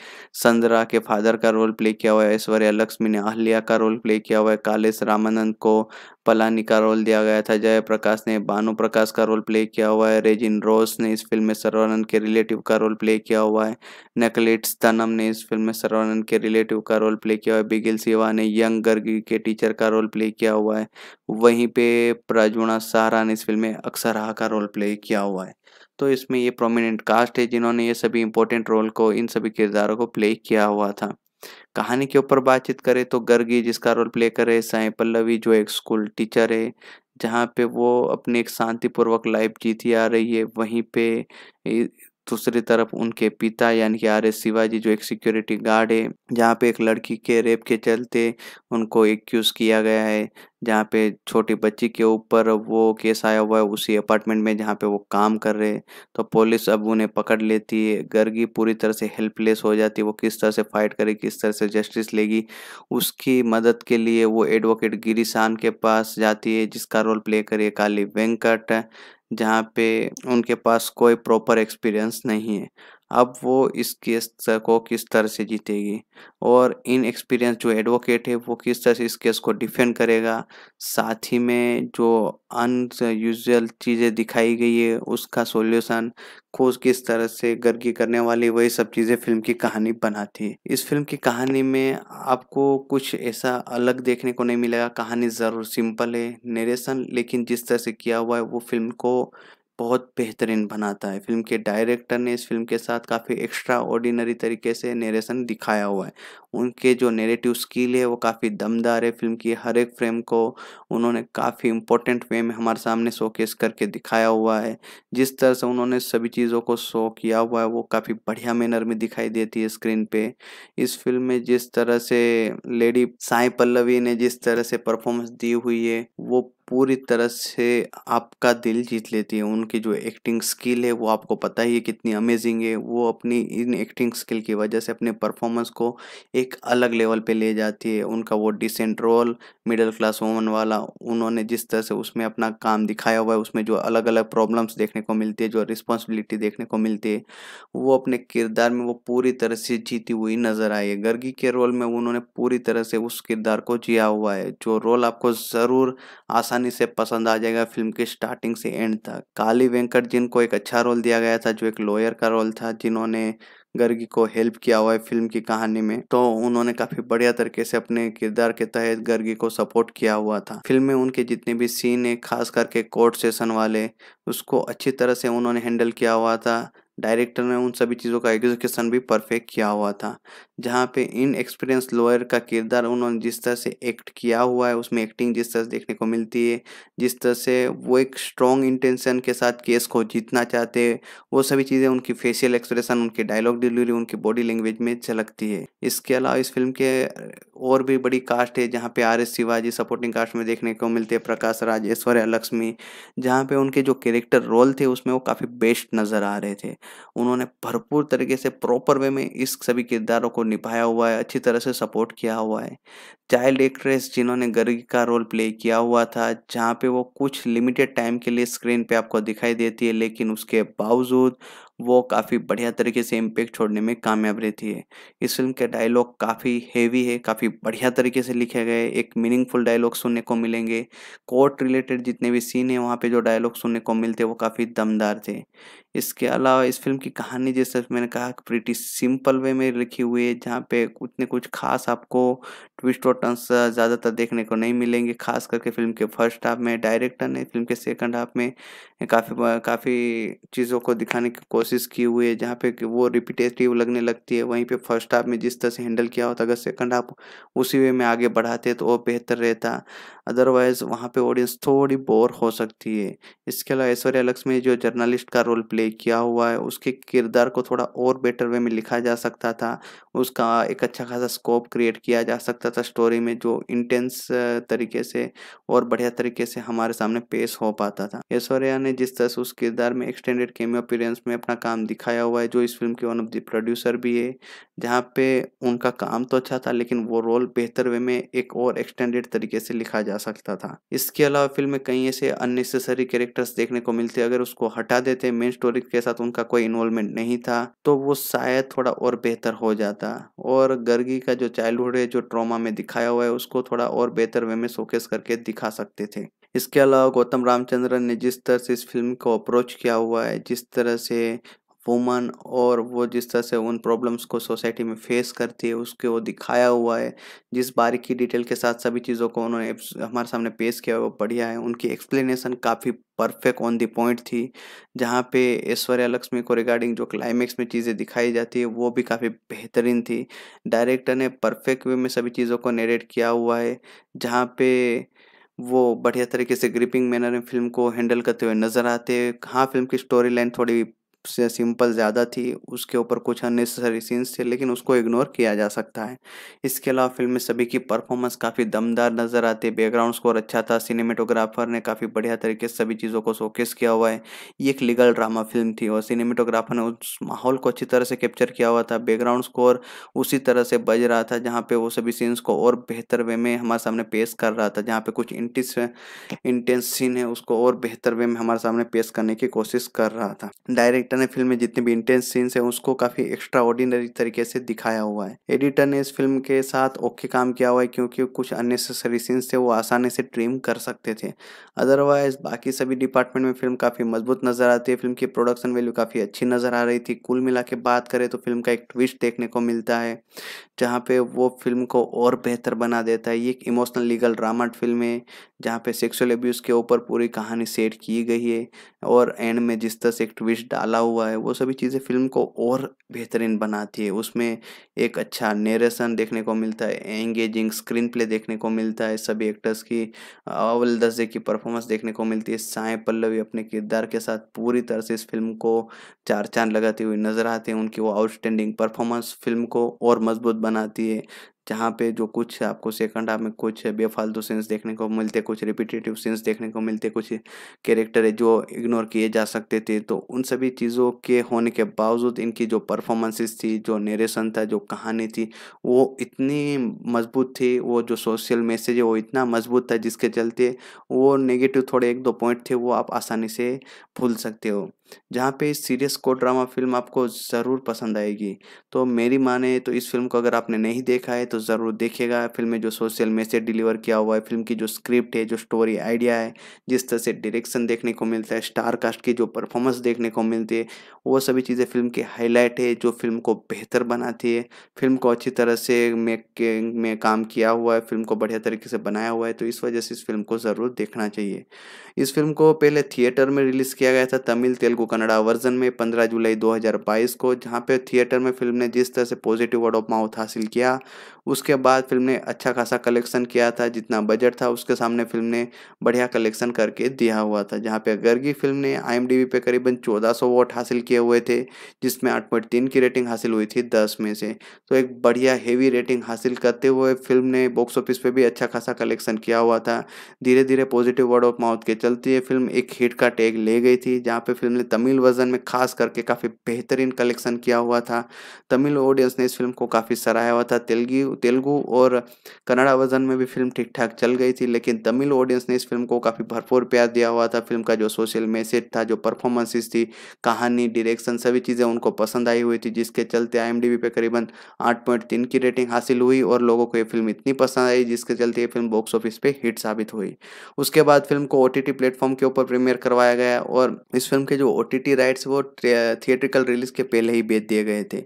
संदरा के फादर का रोल प्ले किया हुआ है ऐश्वर्या लक्ष्मी ने अहल्या का रोल प्ले किया हुआ है कालेश रामानंद को पलानी का रोल दिया गया था जयप्रकाश ने भानु प्रकाश का रोल प्ले किया हुआ है रेजिन रोस ने इस फिल्म में सर्वानंद के रिलेटिव का रोल प्ले किया हुआ है नकलेट्स तनम ने इस फिल्म में सर्वानंद के रिलेटिव का रोल प्ले किया हुआ है बिगिल सिवा ने यंग गर्गी के टीचर का रोल प्ले किया हुआ है वहीं पे प्रजुणा सहारा ने इस फिल्म में अक्सराह का रोल प्ले किया हुआ है तो इसमें ये प्रोमिनेंट कास्ट है जिन्होंने ये सभी इंपॉर्टेंट रोल को इन सभी किरदारों को प्ले किया हुआ था कहानी के ऊपर बातचीत करें तो गर्गी जिसका रोल प्ले करे साई पल्लवी जो एक स्कूल टीचर है जहाँ पे वो अपनी एक शांतिपूर्वक लाइफ जीती आ रही है वहीं पे दूसरी तरफ उनके पिता यानी कि आर एस शिवाजी जो एक सिक्योरिटी गार्ड है जहाँ पे एक लड़की के रेप के चलते उनको एक्यूज किया गया है जहाँ पे छोटी बच्ची के ऊपर वो केस आया हुआ है उसी अपार्टमेंट में जहाँ पे वो काम कर रहे हैं तो पुलिस अब उन्हें पकड़ लेती है गर्गी पूरी तरह से हेल्पलेस हो जाती है वो किस तरह से फाइट करे किस तरह से जस्टिस लेगी उसकी मदद के लिए वो एडवोकेट गिरीशान के पास जाती है जिसका रोल प्ले करे काली वेंकट जहाँ पे उनके पास कोई प्रॉपर एक्सपीरियंस नहीं है अब वो इस केस को किस तरह से जीतेगी और इन एक्सपीरियंस जो एडवोकेट है वो किस तरह से इस केस को डिफेंड करेगा साथ ही में जो अनयूजल चीज़ें दिखाई गई है उसका सॉल्यूशन खोज किस तरह से गर्गी करने वाली वही सब चीज़ें फिल्म की कहानी बनाती है इस फिल्म की कहानी में आपको कुछ ऐसा अलग देखने को नहीं मिलेगा कहानी ज़रूर सिंपल है नरेशन लेकिन जिस तरह से किया हुआ है वो फिल्म को बहुत बेहतरीन बनाता है फिल्म के डायरेक्टर ने इस फिल्म के साथ काफ़ी एक्स्ट्रा ऑर्डिनरी तरीके से नरेशन दिखाया हुआ है उनके जो नेरेटिव स्किल है वो काफ़ी दमदार है फिल्म की हर एक फ्रेम को उन्होंने काफ़ी इम्पोर्टेंट वे में हमारे सामने शोकेस करके दिखाया हुआ है जिस तरह से उन्होंने सभी चीज़ों को शो किया हुआ है वो काफ़ी बढ़िया मैनर में दिखाई देती है स्क्रीन पे इस फिल्म में जिस तरह से लेडी साई पल्लवी ने जिस तरह से परफॉर्मेंस दी हुई है वो पूरी तरह से आपका दिल जीत लेती है उनकी जो एक्टिंग स्किल है वो आपको पता ही है कितनी अमेजिंग है वो अपनी इन एक्टिंग स्किल की वजह से अपने परफॉर्मेंस को एक अलग लेवल पे ले जाती है उनका वो decent role middle class woman वाला उन्होंने जिस तरह से उसमें अपना काम दिखाया हुआ है उसमें जो अलग अलग प्रॉब्लम्स देखने को मिलती है जो रिस्पॉन्सिबिलिटी देखने को मिलती है वो अपने किरदार में वो पूरी तरह से जीती हुई नज़र आई है गर्गी के रोल में उन्होंने पूरी तरह से उस किरदार को जिया हुआ है जो रोल आपको ज़रूर आसान आसानी से पसंद आ जाएगा फिल्म के स्टार्टिंग से एंड तक काली वेंकट जिनको एक अच्छा रोल दिया गया था जो एक लॉयर का रोल था जिन्होंने गर्गी को हेल्प किया हुआ है फिल्म की कहानी में तो उन्होंने काफी बढ़िया तरीके से अपने किरदार के तहत गर्गी को सपोर्ट किया हुआ था फिल्म में उनके जितने भी सीन है खास करके कोर्ट सेशन वाले उसको अच्छी तरह से उन्होंने हैंडल किया हुआ था डायरेक्टर ने उन सभी चीज़ों का एग्जीक्यूशन भी परफेक्ट किया हुआ था जहाँ पे इन एक्सपीरियंस लॉयर का किरदार उन्होंने जिस तरह से एक्ट किया हुआ है उसमें एक्टिंग जिस तरह से देखने को मिलती है जिस तरह से वो एक स्ट्रॉन्ग इंटेंशन के साथ केस को जीतना चाहते हैं वो सभी चीज़ें उनकी फेशियल एक्सप्रेशन उनकी डायलॉग डिलीवरी उनकी बॉडी लैंग्वेज में झलकती है इसके अलावा इस फिल्म के और भी बड़ी कास्ट है जहाँ पे R S Shivaji supporting cast में देखने को मिलते हैं प्रकाश राज ऐश्वर्या लक्ष्मी जहाँ पे उनके जो कैरेक्टर रोल थे उसमें वो काफ़ी बेस्ट नज़र आ रहे थे उन्होंने भरपूर तरीके से प्रॉपर वे में इस सभी किरदारों को निभाया हुआ है अच्छी तरह से सपोर्ट किया हुआ है चाइल्ड एक्ट्रेस जिन्होंने गर्गी का रोल प्ले किया हुआ था जहाँ पे वो कुछ लिमिटेड टाइम के लिए स्क्रीन पे आपको दिखाई देती है लेकिन उसके बावजूद वो काफ़ी बढ़िया तरीके से इम्पेक्ट छोड़ने में कामयाब रहती है इस फिल्म के डायलॉग काफ़ी हेवी है काफ़ी बढ़िया तरीके से लिखे गए एक मीनिंगफुल डायलॉग सुनने को मिलेंगे कोर्ट रिलेटेड जितने भी सीन हैं वहाँ पर जो डायलॉग सुनने को मिलते वो काफ़ी दमदार थे इसके अलावा इस फिल्म की कहानी जैसे मैंने कहा प्रिटी सिंपल वे में लिखी हुई है जहाँ पे उतने कुछ खास आपको ट्विस्ट और टर्न्स ज़्यादातर देखने को नहीं मिलेंगे खास करके फिल्म के फर्स्ट हाफ में डायरेक्टर ने फिल्म के सेकंड हाफ में काफ़ी काफ़ी चीज़ों को दिखाने की कोशिश कोशिश हुई है जहाँ पे वो रिपीटेटिव लगने लगती है वहीं पे फर्स्ट हाफ में जिस तरह से हैंडल किया होता अगर सेकंड हाफ उसी वे में आगे बढ़ाते तो वो बेहतर रहता अदरवाइज वहाँ पे ऑडियंस थोड़ी बोर हो सकती है इसके अलावा ऐश्वर्या लक्ष्य में जो जर्नलिस्ट का रोल प्ले किया हुआ है उसके किरदार को थोड़ा और बेटर वे में लिखा जा सकता था उसका एक अच्छा खासा स्कोप क्रिएट किया जा सकता था स्टोरी में जो इंटेंस तरीके से और बढ़िया तरीके से हमारे सामने पेश हो पाता था ऐश्वर्या ने जिस तरह से उस किरदार में एक्सटेंडेड केमियो अपीरेंस में अपना अपना काम दिखाया हुआ है जो इस फिल्म के वन ऑफ द प्रोड्यूसर भी है जहाँ पे उनका काम तो अच्छा था लेकिन वो रोल बेहतर वे में एक और एक्सटेंडेड तरीके से लिखा जा सकता था इसके अलावा फिल्म में कई ऐसे अननेसेसरी कैरेक्टर्स देखने को मिलते अगर उसको हटा देते मेन स्टोरी के साथ उनका कोई इन्वॉल्वमेंट नहीं था तो वो शायद थोड़ा और बेहतर हो जाता और गर्गी का जो चाइल्डहुड है जो ट्रॉमा में दिखाया हुआ है उसको थोड़ा और बेहतर वे में शोकेस करके दिखा सकते थे इसके अलावा गौतम रामचंद्रन ने जिस तरह से इस फिल्म को अप्रोच किया हुआ है जिस तरह से वुमन और वो जिस तरह से उन प्रॉब्लम्स को सोसाइटी में फेस करती है उसके वो दिखाया हुआ है जिस बारीकी डिटेल के साथ सभी चीज़ों को उन्होंने हमारे सामने पेश किया है वो बढ़िया है उनकी एक्सप्लेनेशन काफ़ी परफेक्ट ऑन दी पॉइंट थी जहाँ पे ऐश्वर्या लक्ष्मी को रिगार्डिंग जो क्लाइमेक्स में चीज़ें दिखाई जाती है वो भी काफ़ी बेहतरीन थी डायरेक्टर ने परफेक्ट वे में सभी चीज़ों को नेरेट किया हुआ है जहाँ पे वो बढ़िया तरीके से ग्रिपिंग मैनर में फ़िल्म को हैंडल करते हुए नज़र आते हैं हाँ फ़िल्म की स्टोरी लाइन थोड़ी से सिंपल ज़्यादा थी उसके ऊपर कुछ अननेसेसरी सीन्स थे लेकिन उसको इग्नोर किया जा सकता है इसके अलावा फिल्म में सभी की परफॉर्मेंस काफ़ी दमदार नज़र आती है बैकग्राउंड स्कोर अच्छा था सिनेमेटोग्राफर ने काफ़ी बढ़िया तरीके से सभी चीज़ों को शोकेस किया हुआ है ये एक लीगल ड्रामा फिल्म थी और सिनेमेटोग्राफर ने उस माहौल को अच्छी तरह से कैप्चर किया हुआ था बैकग्राउंड स्कोर उसी तरह से बज रहा था जहाँ पर वो सभी सीन्स को और बेहतर वे में हमारे सामने पेश कर रहा था जहाँ पर कुछ इंटिस इंटेंस सीन है उसको और बेहतर वे में हमारे सामने पेश करने की कोशिश कर रहा था डायरेक्ट एडिटर ने फिल्म में जितने भी इंटेंस सीन्स है उसको काफ़ी एक्स्ट्रा ऑर्डिनरी तरीके से दिखाया हुआ है एडिटर ने इस फिल्म के साथ ओके काम किया हुआ है क्योंकि कुछ अननेसेसरी सीन्स थे वो आसानी से ट्रिम कर सकते थे अदरवाइज बाकी सभी डिपार्टमेंट में फिल्म काफ़ी मजबूत नज़र आती है फिल्म की प्रोडक्शन वैल्यू काफ़ी अच्छी नज़र आ रही थी कुल मिला के बात करें तो फिल्म का एक ट्विस्ट देखने को मिलता है जहाँ पे वो फिल्म को और बेहतर बना देता है ये एक इमोशनल लीगल ड्रामा फिल्म है जहाँ पे सेक्सुअल एब्यूज के ऊपर पूरी कहानी सेट की गई है और एंड में जिस तरह से एक ट्विस्ट डाला हुआ है वो सभी चीज़ें फिल्म को और बेहतरीन बनाती है उसमें एक अच्छा नेरेशन देखने को मिलता है एंगेजिंग स्क्रीन प्ले देखने को मिलता है सभी एक्टर्स की अवल दर्जे की परफॉर्मेंस देखने को मिलती है साय पल्लवी अपने किरदार के साथ पूरी तरह से इस फिल्म को चार चांद लगाती हुई नज़र आते हैं उनकी वो आउटस्टैंडिंग परफॉर्मेंस फिल्म को और मजबूत बनाती है जहाँ पे जो कुछ आपको सेकंड हाफ में कुछ बेफालतू सीन्स देखने को मिलते कुछ रिपीटेटिव सीन्स देखने को मिलते कुछ कैरेक्टर है जो इग्नोर किए जा सकते थे तो उन सभी चीज़ों के होने के बावजूद इनकी जो परफॉर्मेंसेस थी जो नरेशन था जो कहानी थी वो इतनी मजबूत थी वो जो सोशल मैसेज है वो इतना मजबूत था जिसके चलते वो नेगेटिव थोड़े एक दो पॉइंट थे वो आप आसानी से भूल सकते हो जहाँ पे सीरियस को ड्रामा फिल्म आपको ज़रूर पसंद आएगी तो मेरी माने तो इस फिल्म को अगर आपने नहीं देखा है तो ज़रूर देखेगा फिल्म में जो सोशल मैसेज डिलीवर किया हुआ है फिल्म की जो स्क्रिप्ट है जो स्टोरी आइडिया है जिस तरह से डायरेक्शन देखने को मिलता है स्टार कास्ट की जो परफॉर्मेंस देखने को मिलती है वो सभी चीज़ें फिल्म की हाईलाइट है जो फिल्म को बेहतर बनाती है फिल्म को अच्छी तरह से मेकिंग में काम किया हुआ है फिल्म को बढ़िया तरीके से बनाया हुआ है तो इस वजह से इस फिल्म को ज़रूर देखना चाहिए इस फिल्म को पहले थिएटर में रिलीज़ किया गया था तमिल तेलुगु को कन्नड़ा वर्जन में 15 जुलाई 2022 को जहां पे थिएटर में फिल्म ने जिस तरह से पॉजिटिव वर्ड ऑफ माउथ हासिल किया उसके बाद फिल्म ने अच्छा खासा कलेक्शन किया था जितना बजट था उसके सामने फिल्म ने बढ़िया कलेक्शन करके दिया हुआ था जहाँ पे गर्गी फिल्म ने आई पे करीबन 1400 वोट हासिल किए हुए थे जिसमें आठ पॉइंट तीन की रेटिंग हासिल हुई थी दस में से तो एक बढ़िया हेवी रेटिंग हासिल करते हुए फिल्म ने बॉक्स ऑफिस पर भी अच्छा खासा कलेक्शन किया हुआ था धीरे धीरे पॉजिटिव वर्ड ऑफ माउथ के चलते ये फिल्म एक हिट का टैग ले गई थी जहाँ पर फिल्म ने तमिल वर्जन में खास करके काफ़ी बेहतरीन कलेक्शन किया हुआ था तमिल ऑडियंस ने इस फिल्म को काफ़ी सराहा हुआ था तेलगी तेलुगू और कन्नड़ा वर्जन में भी फिल्म ठीक ठाक चल गई थी लेकिन तमिल ऑडियंस ने इस फिल्म को काफ़ी भरपूर प्यार दिया हुआ था फिल्म का जो सोशल मैसेज था जो परफॉर्मेंसेस थी कहानी डायरेक्शन सभी चीज़ें उनको पसंद आई हुई थी जिसके चलते आई पे करीबन आठ की रेटिंग हासिल हुई और लोगों को ये फिल्म इतनी पसंद आई जिसके चलते ये फिल्म बॉक्स ऑफिस पर हिट साबित हुई उसके बाद फिल्म को ओ टी प्लेटफॉर्म के ऊपर प्रीमियर करवाया गया और इस फिल्म के जो ओ राइट्स वो थिएट्रिकल रिलीज के पहले ही बेच दिए गए थे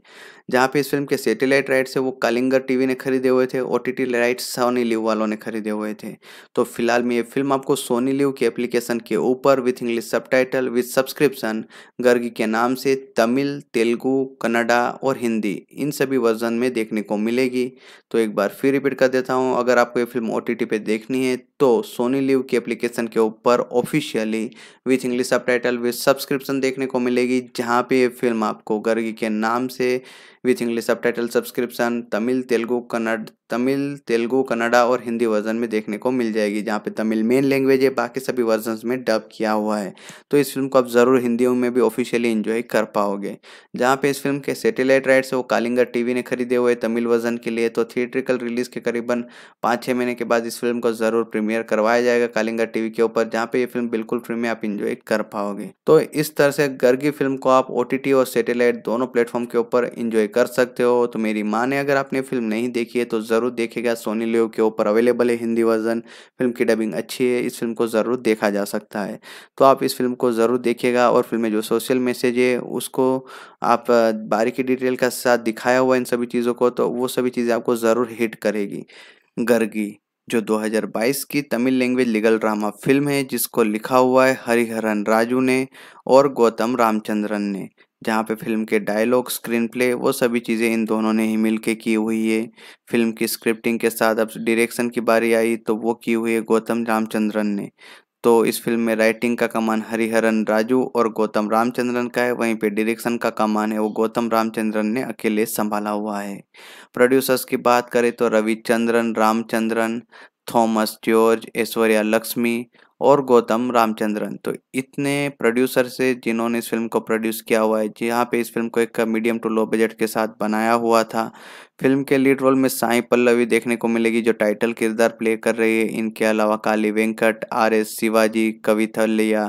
जहाँ पे इस फिल्म के सैटेलाइट राइट्स है वो कलिंगर टीवी ने खरीदे हुए थे O T rights Sony LIV वालों ने खरीदे हुए थे तो फिलहाल में ये फिल्म आपको सोनी लिव की एप्लीकेशन के ऊपर with English subtitle with subscription Gargi के नाम से तमिल तेलुगु कन्नडा और हिंदी इन सभी वर्जन में देखने को मिलेगी तो एक बार फिर रिपीट कर देता हूँ अगर आपको ये फिल्म ओ टी टी देखनी है तो सोनी लिव की एप्लीकेशन के ऊपर officially with English subtitle with subscription देखने को मिलेगी जहाँ पे ये फिल्म आपको गर्गी के नाम से with English subtitle subscription Tamil Telugu Kannada Tamil Telugu Kannada और हिंदी वर्जन में देखने को मिल जाएगी जहाँ पे तमिल मेन लैंग्वेज है बाकी सभी वर्जन में डब किया हुआ है तो इस फिल्म को आप ज़रूर हिंदी में भी ऑफिशियली इन्जॉय कर पाओगे जहाँ पे इस फिल्म के सेटेलाइट राइट्स है वो कालिंगर टीवी ने खरीदे हुए तमिल वर्जन के लिए तो थिएट्रिकल रिलीज के करीबन पाँच छः महीने के बाद इस फिल्म को ज़रूर प्रीमियर करवाया जाएगा कालिंगर टीवी के ऊपर जहाँ पे ये फिल्म बिल्कुल फ्री में आप इन्जॉय कर पाओगे तो इस तरह से गर्गी फिल्म को आप ओ और सेटेलाइट दोनों प्लेटफॉर्म के ऊपर इन्जॉय कर सकते हो तो मेरी माँ ने अगर आपने फिल्म नहीं देखी है तो ज़रूर देखेगा सोनी लियो के ऊपर अवेलेबल है हिंदी वर्जन फिल्म की डबिंग अच्छी है इस फिल्म को ज़रूर देखा जा सकता है तो आप इस फिल्म को ज़रूर देखेगा और फिल्म में जो सोशल मैसेज है उसको आप बारीकी डिटेल का साथ दिखाया हुआ इन सभी चीज़ों को तो वो सभी चीज़ें आपको ज़रूर हिट करेगी गर्गी जो 2022 की Tamil language legal drama film है जिसको लिखा हुआ है हरिहरन राजू ने और गौतम रामचंद्रन ने जहाँ पे फिल्म के डायलॉग स्क्रीन प्ले वो सभी चीज़ें इन दोनों ने ही मिलके की हुई है फिल्म की स्क्रिप्टिंग के साथ अब डायरेक्शन की बारी आई तो वो की हुई है गौतम रामचंद्रन ने तो इस फिल्म में राइटिंग का कमान हरिहरन राजू और गौतम रामचंद्रन का है वहीं पे डायरेक्शन का कमान है वो गौतम रामचंद्रन ने अकेले संभाला हुआ है प्रोड्यूसर्स की बात करें तो रविचंद्रन रामचंद्रन थॉमस जॉर्ज ऐश्वर्या लक्ष्मी और गौतम रामचंद्रन तो इतने प्रोड्यूसर से जिन्होंने इस फिल्म को प्रोड्यूस किया हुआ है जहाँ पे इस फिल्म को एक मीडियम टू लो बजट के साथ बनाया हुआ था फिल्म के लीड रोल में साई पल्लवी देखने को मिलेगी जो टाइटल किरदार प्ले कर रही है इनके अलावा Kaali Venkat R S Shivaji Kavithalaya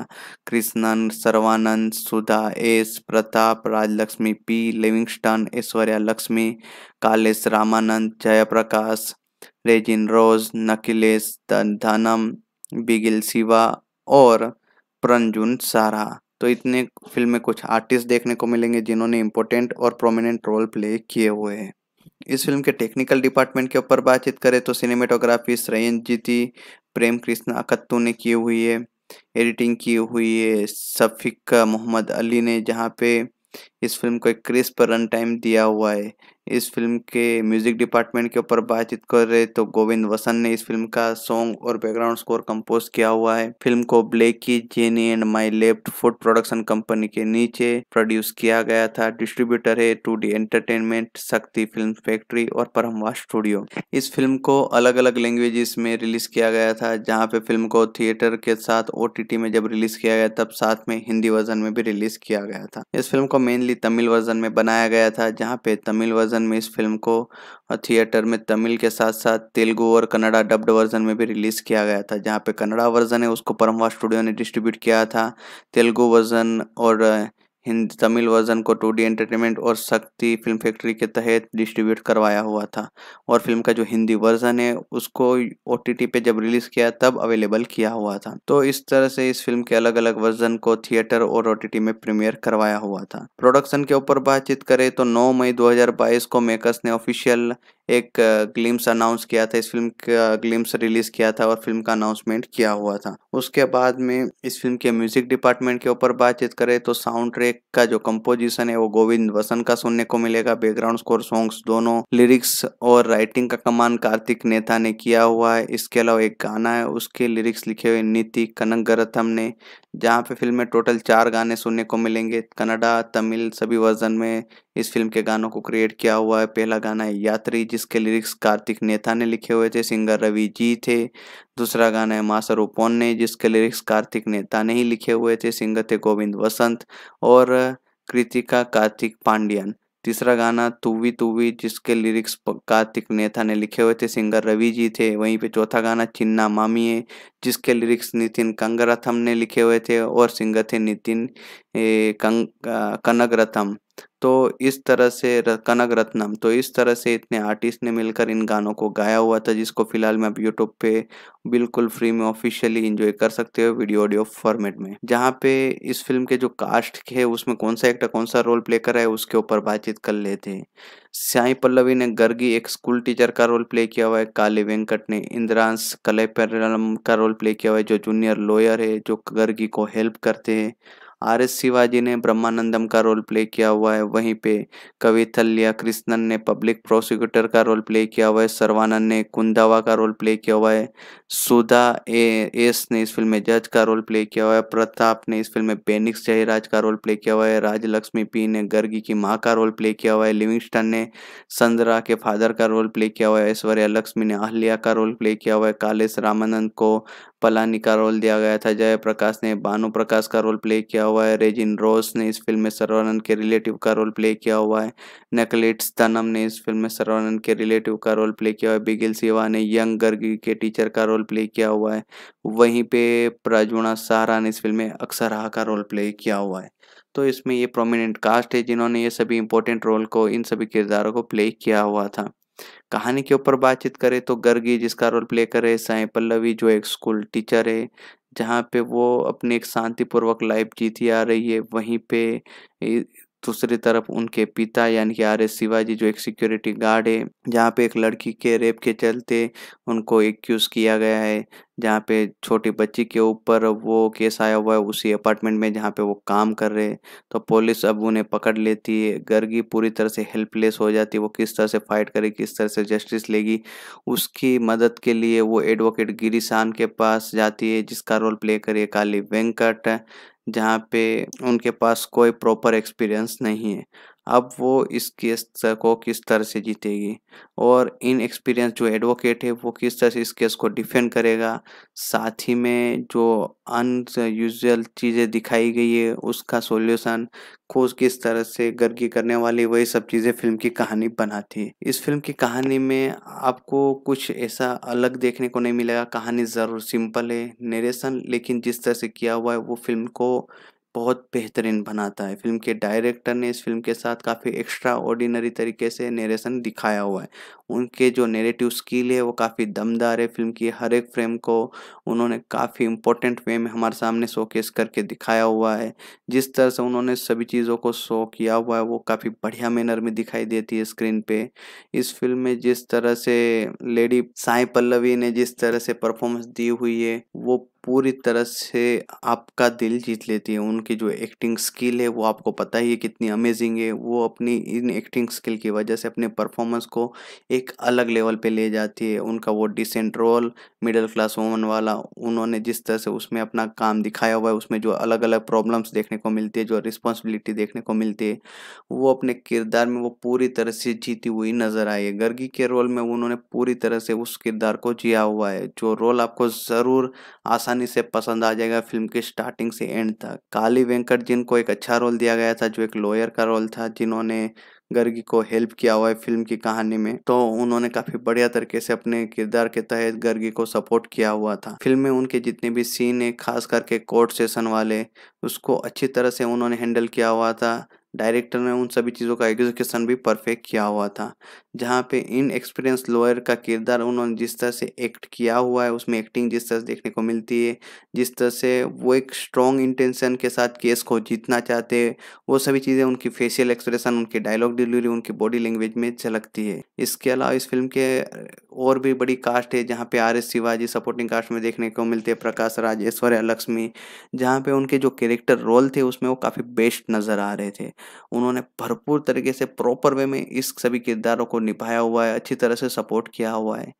Krishnan Sarvanand Sudha S Pratap Rajalakshmi P Livingstone Aishwarya Lakshmi Kalesh Ramanand Jayaprakash resin रोज नकिलेश धनम बिगिल सिवा और प्रंजुन सारा तो इतने फिल्म में कुछ आर्टिस्ट देखने को मिलेंगे जिन्होंने इम्पोर्टेंट और प्रोमिनेंट रोल प्ले किए हुए हैं इस फिल्म के टेक्निकल डिपार्टमेंट के ऊपर बातचीत करें तो सिनेमेटोग्राफी श्रयन जीती प्रेम कृष्ण अकत्तू ने की हुई है एडिटिंग की हुई है सफ़िक मोहम्मद अली ने जहाँ पे इस फिल्म को एक क्रिस्प रन टाइम दिया हुआ है इस फिल्म के म्यूजिक डिपार्टमेंट के ऊपर बातचीत कर रहे तो गोविंद वसन ने इस फिल्म का सॉन्ग और बैकग्राउंड स्कोर कंपोज किया हुआ है फिल्म को की jenny and my left food production company के नीचे प्रोड्यूस किया गया था डिस्ट्रीब्यूटर है two D entertainment Sakthi film factory और परमवा स्टूडियो इस फिल्म को अलग अलग लैंग्वेजेस में रिलीज किया गया था जहाँ पे फिल्म को थिएटर के साथ ओ में जब रिलीज किया गया तब साथ में हिंदी वर्जन में भी रिलीज किया गया था इस फिल्म को मेनली तमिल वर्जन में बनाया गया था जहाँ पे तमिल वर्जन वर्जन में इस फिल्म को थिएटर में तमिल के साथ साथ तेलुगु और कन्नड़ा डब्ड वर्जन में भी रिलीज़ किया गया था जहाँ पे कन्नड़ा वर्जन है उसको परमवा स्टूडियो ने डिस्ट्रीब्यूट किया था तेलुगु वर्जन और हिंदी तमिल वर्जन को टू एंटरटेनमेंट और शक्ति फिल्म फैक्ट्री के तहत डिस्ट्रीब्यूट करवाया हुआ था और फिल्म का जो हिंदी वर्जन है उसको ओ पे जब रिलीज़ किया तब अवेलेबल किया हुआ था तो इस तरह से इस फिल्म के अलग अलग वर्जन को थिएटर और ओ में प्रीमियर करवाया हुआ था प्रोडक्शन के ऊपर बातचीत करें तो नौ मई 2022 को मेकर्स ने ऑफिशियल एक ग्लिम्स अनाउंस किया था इस फिल्म का ग्लिम्स रिलीज किया था और फिल्म का अनाउंसमेंट किया हुआ था उसके बाद में इस फिल्म के म्यूजिक डिपार्टमेंट के ऊपर बातचीत करें तो साउंड ट्रैक का जो कंपोजिशन है वो गोविंद वसन का सुनने को मिलेगा बैकग्राउंड स्कोर सॉन्ग्स दोनों लिरिक्स और राइटिंग का कमान कार्तिक नेता ने किया हुआ है इसके अलावा एक गाना है उसके लिरिक्स लिखे हुए नीति कनक गरथम ने जहाँ पे फिल्म में टोटल चार गाने सुनने को मिलेंगे कन्नडा तमिल सभी वर्जन में इस फिल्म के गानों को क्रिएट किया हुआ है पहला गाना है यात्री जिसके लिरिक्स कार्तिक नेता ने लिखे हुए थे सिंगर रवि जी थे दूसरा गाना है मासर ओपोन ने जिसके लिरिक्स कार्तिक नेता ने ही लिखे हुए थे सिंगर थे गोविंद वसंत और कृतिका कार्तिक पांडियन तीसरा गाना तुवी तुवी जिसके लिरिक्स कार्तिक नेता ने लिखे हुए थे सिंगर रवि जी थे वहीं पे चौथा गाना चिन्ना मामी है जिसके लिरिक्स नितिन कंगरथम ने लिखे हुए थे और सिंगर थे नितिन कंग कनक रथम तो इस तरह से कनक रत्नम तो इस तरह से इतने आर्टिस्ट ने मिलकर इन गानों को गाया हुआ था जिसको फिलहाल मैं आप यूट्यूब पे बिल्कुल फ्री में ऑफिशियली इंजॉय कर सकते हो वीडियो ऑडियो फॉर्मेट में जहाँ पे इस फिल्म के जो कास्ट है उसमें कौन सा एक्टर कौन सा रोल प्ले कर रहा है उसके ऊपर बातचीत कर लेते हैं साई पल्लवी ने गर्गी एक स्कूल टीचर का रोल प्ले किया हुआ है काले वेंकट ने इंद्रांस कलेपरम का रोल प्ले किया हुआ है जो जूनियर लॉयर है जो गर्गी को हेल्प करते हैं आर एस शिवाजी ने ब्रह्मानंदम का रोल प्ले किया हुआ है वहीं पे कविथल्या कृष्णन ने पब्लिक प्रोसिक्यूटर का रोल प्ले किया हुआ है सर्वानंद ने कुंदावा का रोल प्ले किया हुआ है सुधा ए एस ने इस फिल्म में जज का रोल प्ले किया हुआ है प्रताप ने इस फिल्म में पेनिक्स जयराज का रोल प्ले किया हुआ है राजलक्ष्मी पी ने गर्गी की माँ का रोल प्ले किया हुआ है लिविंगस्टन ने संद्रा के फादर का रोल प्ले किया हुआ है ऐश्वर्या लक्ष्मी ने अहल्या का रोल प्ले किया हुआ है कालेश रामानंद को पलानी का रोल दिया गया था जयप्रकाश ने भानु प्रकाश का रोल प्ले किया हुआ है रेजिन रोस ने इस फिल्म में सर्वानंद के रिलेटिव का रोल प्ले किया हुआ है नकलेट्स तनम ने इस फिल्म में सर्वानंद के रिलेटिव का रोल प्ले किया हुआ है बिगिल सिवा ने यंग गर्गी के टीचर का रोल प्ले किया हुआ है वहीं पे प्रजुणा सहारा ने इस फिल्म में अक्सरहा का रोल प्ले किया हुआ है तो इसमें ये प्रोमिनेंट कास्ट है जिन्होंने ये सभी इंपॉर्टेंट रोल को इन सभी किरदारों को प्ले किया हुआ था कहानी के ऊपर बातचीत करें तो गर्गी जिसका रोल प्ले करे साई पल्लवी जो एक स्कूल टीचर है जहाँ पे वो अपनी एक शांतिपूर्वक लाइफ जीती आ रही है वहीं पे दूसरी तरफ उनके पिता यानी कि आर एस शिवाजी जो एक सिक्योरिटी गार्ड है जहाँ पे एक लड़की के रेप के चलते उनको एक्यूज़ किया गया है जहाँ पे छोटी बच्ची के ऊपर वो केस आया हुआ है उसी अपार्टमेंट में जहाँ पे वो काम कर रहे हैं तो पुलिस अब उन्हें पकड़ लेती है गर्गी पूरी तरह से हेल्पलेस हो जाती है वो किस तरह से फाइट करे किस तरह से जस्टिस लेगी उसकी मदद के लिए वो एडवोकेट गिरीशान के पास जाती है जिसका रोल प्ले करे काली वेंकट जहाँ पे उनके पास कोई प्रॉपर एक्सपीरियंस नहीं है अब वो इस केस को किस तरह से जीतेगी और इन एक्सपीरियंस जो एडवोकेट है वो किस तरह से इस केस को डिफेंड करेगा साथ ही में जो अनयूजल चीज़ें दिखाई गई है उसका सॉल्यूशन खोज किस तरह से गर्गी करने वाली वही सब चीज़ें फिल्म की कहानी बनाती है इस फिल्म की कहानी में आपको कुछ ऐसा अलग देखने को नहीं मिलेगा कहानी ज़रूर सिंपल है नरेशन लेकिन जिस तरह से किया हुआ है वो फिल्म को बहुत बेहतरीन बनाता है फिल्म के डायरेक्टर ने इस फिल्म के साथ काफ़ी एक्स्ट्रा ऑर्डिनरी तरीके से नरेशन दिखाया हुआ है उनके जो नेरेटिव स्किल है वो काफ़ी दमदार है फिल्म की हर एक फ्रेम को उन्होंने काफ़ी इम्पोर्टेंट वे में हमारे सामने शोकेस करके दिखाया हुआ है जिस तरह से उन्होंने सभी चीज़ों को शो किया हुआ है वो काफ़ी बढ़िया मैनर में दिखाई देती है स्क्रीन पर इस फिल्म में जिस तरह से लेडी साई पल्लवी ने जिस तरह से परफॉर्मेंस दी हुई है वो पूरी तरह से आपका दिल जीत लेती है उनकी जो एक्टिंग स्किल है वो आपको पता ही है कितनी अमेजिंग है वो अपनी इन एक्टिंग स्किल की वजह से अपने परफॉर्मेंस को एक अलग लेवल पे ले जाती है उनका वो decent role middle class woman वाला उन्होंने जिस तरह से उसमें अपना काम दिखाया हुआ है उसमें जो अलग अलग प्रॉब्लम्स देखने को मिलती है जो रिस्पॉन्सिबिलिटी देखने को मिलती है वो अपने किरदार में वो पूरी तरह से जीती हुई नज़र आई है गर्गी के रोल में उन्होंने पूरी तरह से उस किरदार को जिया हुआ है जो रोल आपको ज़रूर आसानी आसानी से पसंद आ जाएगा फिल्म के स्टार्टिंग से एंड तक काली वेंकट जिनको एक अच्छा रोल दिया गया था जो एक लॉयर का रोल था जिन्होंने गर्गी को हेल्प किया हुआ है फिल्म की कहानी में तो उन्होंने काफी बढ़िया तरीके से अपने किरदार के तहत गर्गी को सपोर्ट किया हुआ था फिल्म में उनके जितने भी सीन है खास करके कोर्ट सेशन वाले उसको अच्छी तरह से उन्होंने हैंडल किया हुआ था डायरेक्टर ने उन सभी चीज़ों का एग्जीक्यूशन भी परफेक्ट किया हुआ था जहाँ पे इन एक्सपीरियंस लॉयर का किरदार उन्होंने जिस तरह से एक्ट किया हुआ है उसमें एक्टिंग जिस तरह से देखने को मिलती है जिस तरह से वो एक स्ट्रॉन्ग इंटेंशन के साथ केस को जीतना चाहते हैं वो सभी चीज़ें उनकी फेशियल एक्सप्रेशन उनके डायलॉग डिलीवरी उनकी बॉडी लैंग्वेज में झलकती है इसके अलावा इस फिल्म के और भी बड़ी कास्ट है जहाँ पे R S Shivaji supporting cast में देखने को मिलते हैं प्रकाश राज ऐश्वर्या लक्ष्मी जहाँ पे उनके जो कैरेक्टर रोल थे उसमें वो काफ़ी बेस्ट नज़र आ रहे थे उन्होंने भरपूर तरीके से प्रॉपर वे में इस सभी किरदारों को निभाया हुआ है अच्छी तरह से सपोर्ट किया हुआ है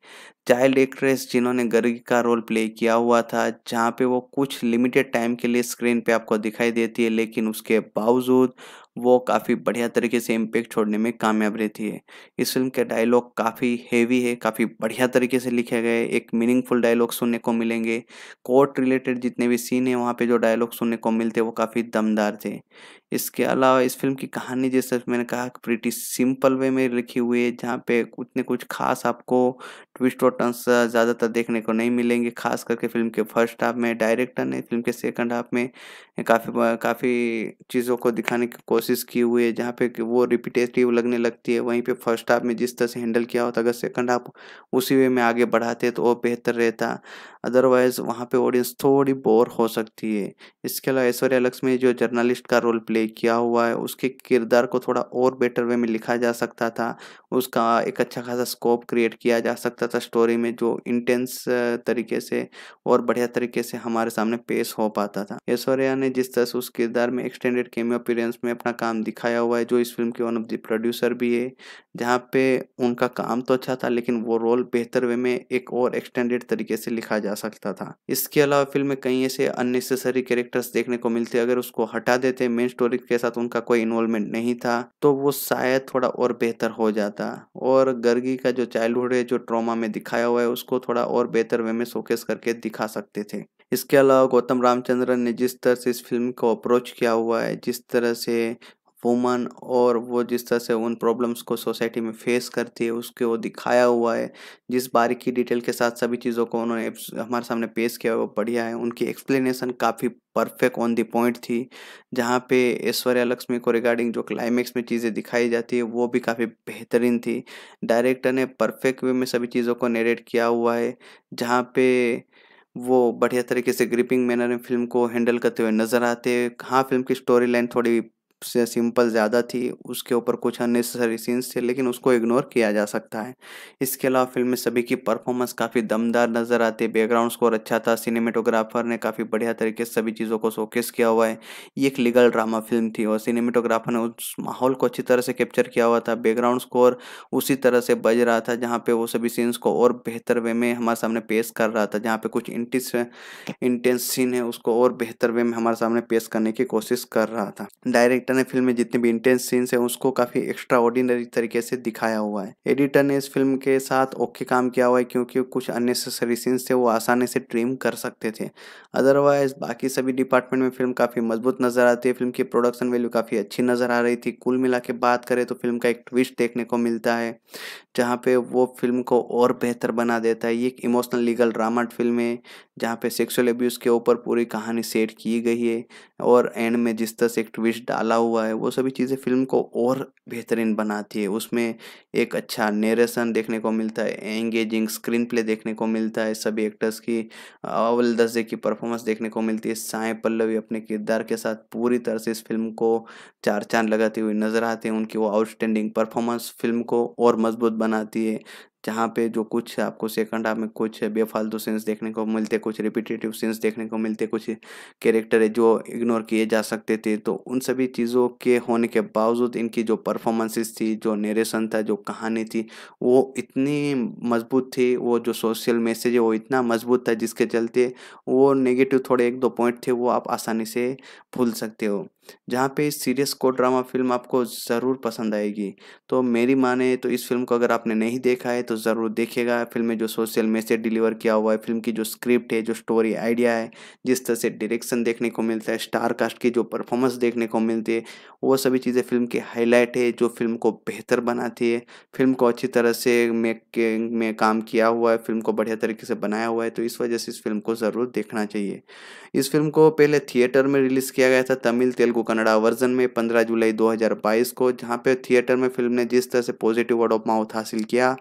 चाइल्ड एक्ट्रेस जिन्होंने गर्गी का रोल प्ले किया हुआ था जहाँ पे वो कुछ लिमिटेड टाइम के लिए स्क्रीन पे आपको दिखाई देती है लेकिन उसके बावजूद वो काफ़ी बढ़िया तरीके से इम्पेक्ट छोड़ने में कामयाब रहती है इस फिल्म के डायलॉग काफ़ी हेवी है काफ़ी बढ़िया तरीके से लिखे गए एक मीनिंगफुल डायलॉग सुनने को मिलेंगे कोर्ट रिलेटेड जितने भी सीन है वहाँ पे जो डायलॉग सुनने को मिलते वो काफ़ी दमदार थे इसके अलावा इस फिल्म की कहानी जैसे मैंने कहा कि प्रिटी सिंपल वे में लिखी हुई है जहाँ पे उतने कुछ खास आपको ट्विस्ट और टर्न्स ज़्यादातर देखने को नहीं मिलेंगे खास करके फिल्म के फर्स्ट हाफ में डायरेक्टर ने फिल्म के सेकंड हाफ में काफ़ी काफ़ी चीज़ों को दिखाने की कोशिश की हुई है जहाँ पे वो रिपीटेटिव लगने लगती है वहीं पर फर्स्ट हाफ में जिस तरह से हैंडल किया होता अगर सेकंड हाफ उसी वे में आगे बढ़ाते तो वो बेहतर रहता अदरवाइज़ वहाँ पर ऑडियंस थोड़ी बोर हो सकती है इसके अलावा ऐश्वर्या लक्ष्मी जो जर्नलिस्ट का रोल प्ले प्ले किया हुआ है उसके किरदार को थोड़ा और बेटर वे में लिखा जा सकता था उसका एक अच्छा खासा स्कोप क्रिएट किया जा सकता था स्टोरी में जो इंटेंस तरीके से और बढ़िया तरीके से हमारे सामने पेश हो पाता था ऐश्वर्या ने जिस तरह से उस किरदार में एक्सटेंडेड केमियो अपीरेंस में अपना काम दिखाया हुआ है जो इस फिल्म के वन ऑफ द प्रोड्यूसर भी है जहाँ पे उनका काम तो अच्छा था लेकिन वो रोल बेहतर वे में एक और एक्सटेंडेड तरीके से लिखा जा सकता था इसके अलावा फिल्म में कई ऐसे अननेसेसरी कैरेक्टर्स देखने को मिलते अगर उसको हटा देते मेन स्टोरी रोहित के साथ उनका कोई इन्वॉल्वमेंट नहीं था तो वो शायद थोड़ा और बेहतर हो जाता और गर्गी का जो चाइल्डहुड है जो ट्रॉमा में दिखाया हुआ है उसको थोड़ा और बेहतर वे में शोकेस करके दिखा सकते थे इसके अलावा गौतम रामचंद्रन ने जिस तरह से इस फिल्म को अप्रोच किया हुआ है जिस तरह से वुमन और वो जिस तरह से उन प्रॉब्लम्स को सोसाइटी में फेस करती है उसके वो दिखाया हुआ है जिस बारीकी डिटेल के साथ सभी चीज़ों को उन्होंने हमारे सामने पेश किया है वो बढ़िया है उनकी एक्सप्लेनेशन काफ़ी परफेक्ट ऑन दी पॉइंट थी जहाँ पे ऐश्वर्या लक्ष्मी को रिगार्डिंग जो क्लाइमेक्स में चीज़ें दिखाई जाती है वो भी काफ़ी बेहतरीन थी डायरेक्टर ने परफेक्ट वे में सभी चीज़ों को नेरेट किया हुआ है जहाँ पे वो बढ़िया तरीके से ग्रिपिंग मैनर में फिल्म को हैंडल करते हुए नज़र आते हैं हाँ फिल्म की स्टोरी लाइन थोड़ी से सिंपल ज़्यादा थी उसके ऊपर कुछ अननेसेसरी सीन्स थे लेकिन उसको इग्नोर किया जा सकता है इसके अलावा फिल्म में सभी की परफॉर्मेंस काफ़ी दमदार नज़र आती है बैकग्राउंड स्कोर अच्छा था सिनेमेटोग्राफर ने काफ़ी बढ़िया तरीके से सभी चीज़ों को शोकेस किया हुआ है ये एक लीगल ड्रामा फिल्म थी और सिनेमेटोग्राफर ने उस माहौल को अच्छी तरह से कैप्चर किया हुआ था बैकग्राउंड स्कोर उसी तरह से बज रहा था जहाँ पर वो सभी सीन्स को और बेहतर वे में हमारे सामने पेश कर रहा था जहाँ पर कुछ इंटिस इंटेंस सीन है उसको और बेहतर वे में हमारे सामने पेश करने की कोशिश कर रहा था डायरेक्ट डायरेक्टर ने फिल्म में जितने भी इंटेंस सीन्स है उसको काफ़ी एक्स्ट्रा ऑर्डिनरी तरीके से दिखाया हुआ है एडिटर ने इस फिल्म के साथ ओके काम किया हुआ है क्योंकि कुछ अननेसेसरी सीन्स थे वो आसानी से ट्रिम कर सकते थे अदरवाइज बाकी सभी डिपार्टमेंट में फिल्म काफ़ी मजबूत नज़र आती है फिल्म की प्रोडक्शन वैल्यू काफ़ी अच्छी नज़र आ रही थी कुल मिला के बात करें तो फिल्म का एक ट्विस्ट देखने को मिलता है जहाँ पे वो फिल्म को और बेहतर बना देता है ये एक इमोशनल लीगल ड्रामा फिल्म है जहाँ पे सेक्सुअल एब्यूज़ के ऊपर पूरी कहानी सेट की गई है और एंड में जिस तरह से एक ट्विस्ट डाला हुआ है वो सभी चीज़ें फिल्म को और बेहतरीन बनाती है उसमें एक अच्छा नेरेशन देखने को मिलता है एंगेजिंग स्क्रीन प्ले देखने को मिलता है सभी एक्टर्स की अवल दर्जे की परफॉर्मेंस देखने को मिलती है साय पल्लवी अपने किरदार के साथ पूरी तरह से इस फिल्म को चार चांद लगाती हुई नजर आते हैं उनकी वो आउटस्टैंडिंग परफॉर्मेंस फिल्म को और मजबूत बनाती है जहाँ पे जो कुछ आपको सेकंड हाफ में कुछ बेफालतू सीन्स देखने को मिलते कुछ रिपीटेटिव सीन्स देखने को मिलते कुछ कैरेक्टर है जो इग्नोर किए जा सकते थे तो उन सभी चीज़ों के होने के बावजूद इनकी जो परफॉर्मेंसेस थी जो नरेशन था जो कहानी थी वो इतनी मजबूत थी वो जो सोशल मैसेज है वो इतना मजबूत था जिसके चलते वो नेगेटिव थोड़े एक दो पॉइंट थे वो आप आसानी से भूल सकते हो जहाँ पे सीरियस को ड्रामा फिल्म आपको ज़रूर पसंद आएगी तो मेरी माने तो इस फिल्म को अगर आपने नहीं देखा है तो ज़रूर देखिएगा फिल्म में जो सोशल मैसेज डिलीवर किया हुआ है फिल्म की जो स्क्रिप्ट है जो स्टोरी आइडिया है जिस तरह से डायरेक्शन देखने को मिलता है स्टार कास्ट की जो परफॉर्मेंस देखने को मिलती है वो सभी चीज़ें फिल्म की हाईलाइट है जो फिल्म को बेहतर बनाती है फिल्म को अच्छी तरह से मेकिंग में काम किया हुआ है फिल्म को बढ़िया तरीके से बनाया हुआ है तो इस वजह से इस फिल्म को ज़रूर देखना चाहिए इस फिल्म को पहले थिएटर में रिलीज़ किया गया था तमिल तेलुगु कन्नड़ा वर्जन में 15 जुलाई 2022 को जहां पे थिएटर में फिल्म ने जिस तरह से पॉजिटिव वर्ड ऑफ माउथ हासिल किया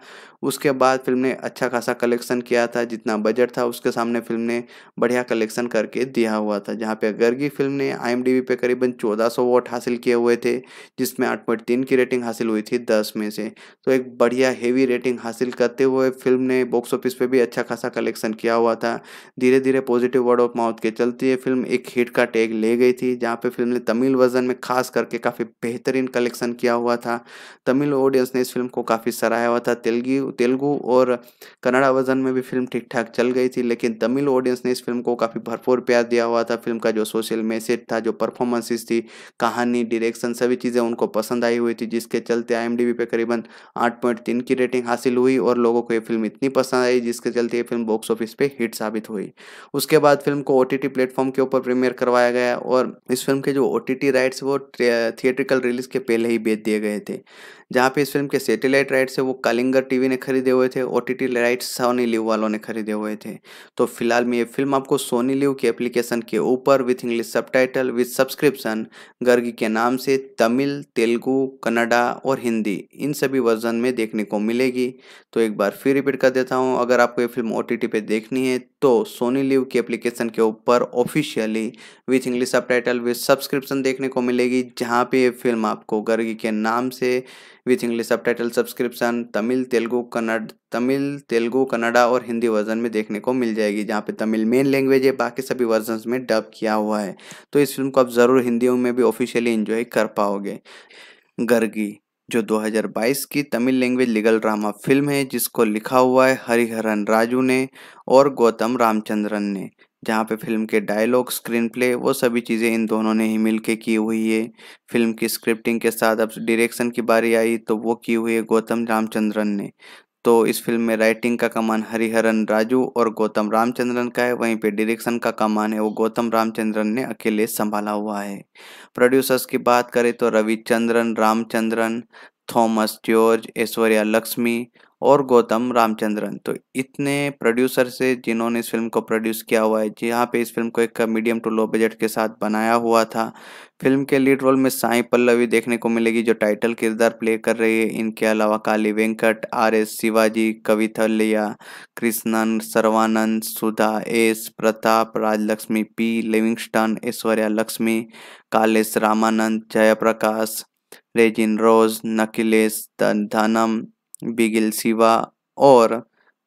उसके बाद फिल्म ने अच्छा खासा कलेक्शन किया था जितना बजट था उसके सामने फिल्म ने बढ़िया कलेक्शन करके दिया हुआ था जहाँ पे गर्गी फिल्म ने आई पे करीबन चौदह सौ वोट हासिल किए हुए थे जिसमें आठ पॉइंट तीन की रेटिंग हासिल हुई थी दस में से तो एक बढ़िया हेवी रेटिंग हासिल करते हुए फिल्म ने बॉक्स ऑफिस पे भी अच्छा खासा कलेक्शन किया हुआ था धीरे धीरे पॉजिटिव वर्ड ऑफ माउथ के चलती है फिल्म एक हिट का टैग ले गई थी जहाँ पे फिल्म ने तमिल वर्जन में खास करके काफ़ी बेहतरीन कलेक्शन किया हुआ था तमिल ऑडियंस ने इस फिल्म को काफ़ी सराहा हुआ था तेलगी तेलुगू और कन्नड़ा वर्जन में भी फिल्म ठीक ठाक चल गई थी लेकिन तमिल ऑडियंस ने इस फिल्म को काफ़ी भरपूर प्यार दिया हुआ था फिल्म का जो सोशल मैसेज था जो परफॉर्मेंसेज थी कहानी डिरेक्शन सभी चीज़ें उनको पसंद आई हुई थी जिसके चलते आई पे करीबन आठ की रेटिंग हासिल हुई और लोगों को ये फिल्म इतनी पसंद आई जिसके चलते ये फिल्म बॉक्स ऑफिस पे हिट साबित हुई उसके बाद फिल्म को ओ टी टी प्लेटफॉर्म के ऊपर प्रीमियर करवाया गया और इस फिल्म के जो ओटीटी राइट्स वो थिएट्रिकल रिलीज के पहले ही बेच दिए गए थे जहाँ पे इस फिल्म के सैटेलाइट राइट्स है वो कलिंगर टीवी ने खरीदे हुए थे O T rights Sony LIV वालों ने खरीदे हुए थे तो फिलहाल में ये फिल्म आपको सोनी लिव की एप्लीकेशन के ऊपर with English subtitle with subscription Gargi के नाम से तमिल तेलुगु कन्नडा और हिंदी इन सभी वर्जन में देखने को मिलेगी तो एक बार फिर रिपीट कर देता हूँ अगर आपको ये फिल्म ओ पर देखनी है तो सोनी लिव की एप्लीकेशन के ऊपर officially with English subtitle with subscription देखने को मिलेगी जहाँ पे ये फिल्म आपको गर्गी के नाम से with English subtitle subscription Tamil Telugu Kannada Tamil Telugu Kannada और हिंदी वर्जन में देखने को मिल जाएगी जहाँ पे तमिल मेन लैंग्वेज है बाकी सभी वर्जन में डब किया हुआ है तो इस फिल्म को आप ज़रूर हिंदी में भी ऑफिशियली इंजॉय कर पाओगे गर्गी जो 2022 की Tamil language legal drama film है जिसको लिखा हुआ है हरिहरन राजू ने और गौतम रामचंद्रन ने जहाँ पे फिल्म के डायलॉग स्क्रीन प्ले वो सभी चीज़ें इन दोनों ने ही मिलके की हुई है फिल्म की स्क्रिप्टिंग के साथ अब डायरेक्शन की बारी आई तो वो की हुई है गौतम रामचंद्रन ने तो इस फिल्म में राइटिंग का कमान हरिहरन राजू और गौतम रामचंद्रन का है वहीं पे डायरेक्शन का कमान है वो गौतम रामचंद्रन ने अकेले संभाला हुआ है प्रोड्यूसर्स की बात करें तो रविचंद्रन रामचंद्रन थॉमस जॉर्ज ऐश्वर्या लक्ष्मी और गौतम रामचंद्रन तो इतने प्रोड्यूसर से जिन्होंने इस फिल्म को प्रोड्यूस किया हुआ है जहाँ पे इस फिल्म को एक मीडियम टू लो बजट के साथ बनाया हुआ था फिल्म के लीड रोल में साई पल्लवी देखने को मिलेगी जो टाइटल किरदार प्ले कर रही है इनके अलावा Kaali Venkat R S Shivaji Kavithalaya Krishnan Sarvanand Sudha S Pratap Rajalakshmi P Livingstone Aishwarya Lakshmi Kalesh Ramanand Jayaprakash resin रोज नकिलेश धनम बिगिल सिवा और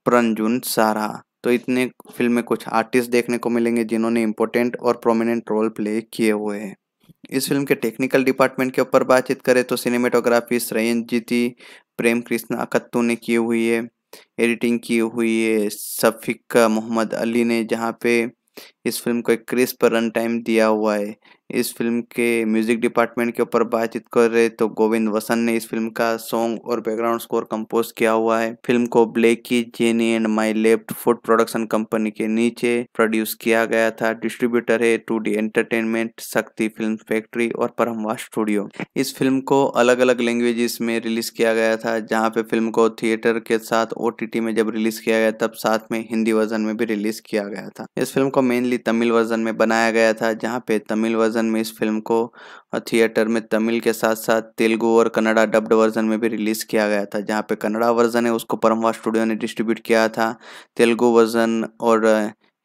प्रंजुन सारा तो इतने फिल्म में कुछ आर्टिस्ट देखने को मिलेंगे जिन्होंने इम्पोर्टेंट और प्रोमिनेंट रोल प्ले किए हुए हैं इस फिल्म के टेक्निकल डिपार्टमेंट के ऊपर बातचीत करें तो सिनेमेटोग्राफी श्रयन जीती प्रेम कृष्ण अकत्तू ने की हुई है एडिटिंग की हुई है सफ़िक मोहम्मद अली ने जहाँ पे इस फिल्म को एक क्रिस्प रन टाइम दिया हुआ है इस फिल्म के म्यूजिक डिपार्टमेंट के ऊपर बातचीत कर रहे तो गोविंद वसन ने इस फिल्म का सॉन्ग और बैकग्राउंड स्कोर कंपोज किया हुआ है फिल्म को की jenny and my left food production company के नीचे प्रोड्यूस किया गया था डिस्ट्रीब्यूटर है two D entertainment Sakthi film factory और परमवा स्टूडियो इस फिल्म को अलग अलग लैंग्वेजेस में रिलीज किया गया था जहाँ पे फिल्म को थिएटर के साथ ओ में जब रिलीज किया गया तब साथ में हिंदी वर्जन में भी रिलीज किया गया था इस फिल्म को मेनली तमिल वर्जन में बनाया गया था जहाँ पे तमिल वर्जन वर्जन में इस फिल्म को थिएटर में तमिल के साथ साथ तेलुगु और कन्नड़ा डब्ड वर्जन में भी रिलीज़ किया गया था जहाँ पे कन्नड़ा वर्जन है उसको परमवा स्टूडियो ने डिस्ट्रीब्यूट किया था तेलुगु वर्जन और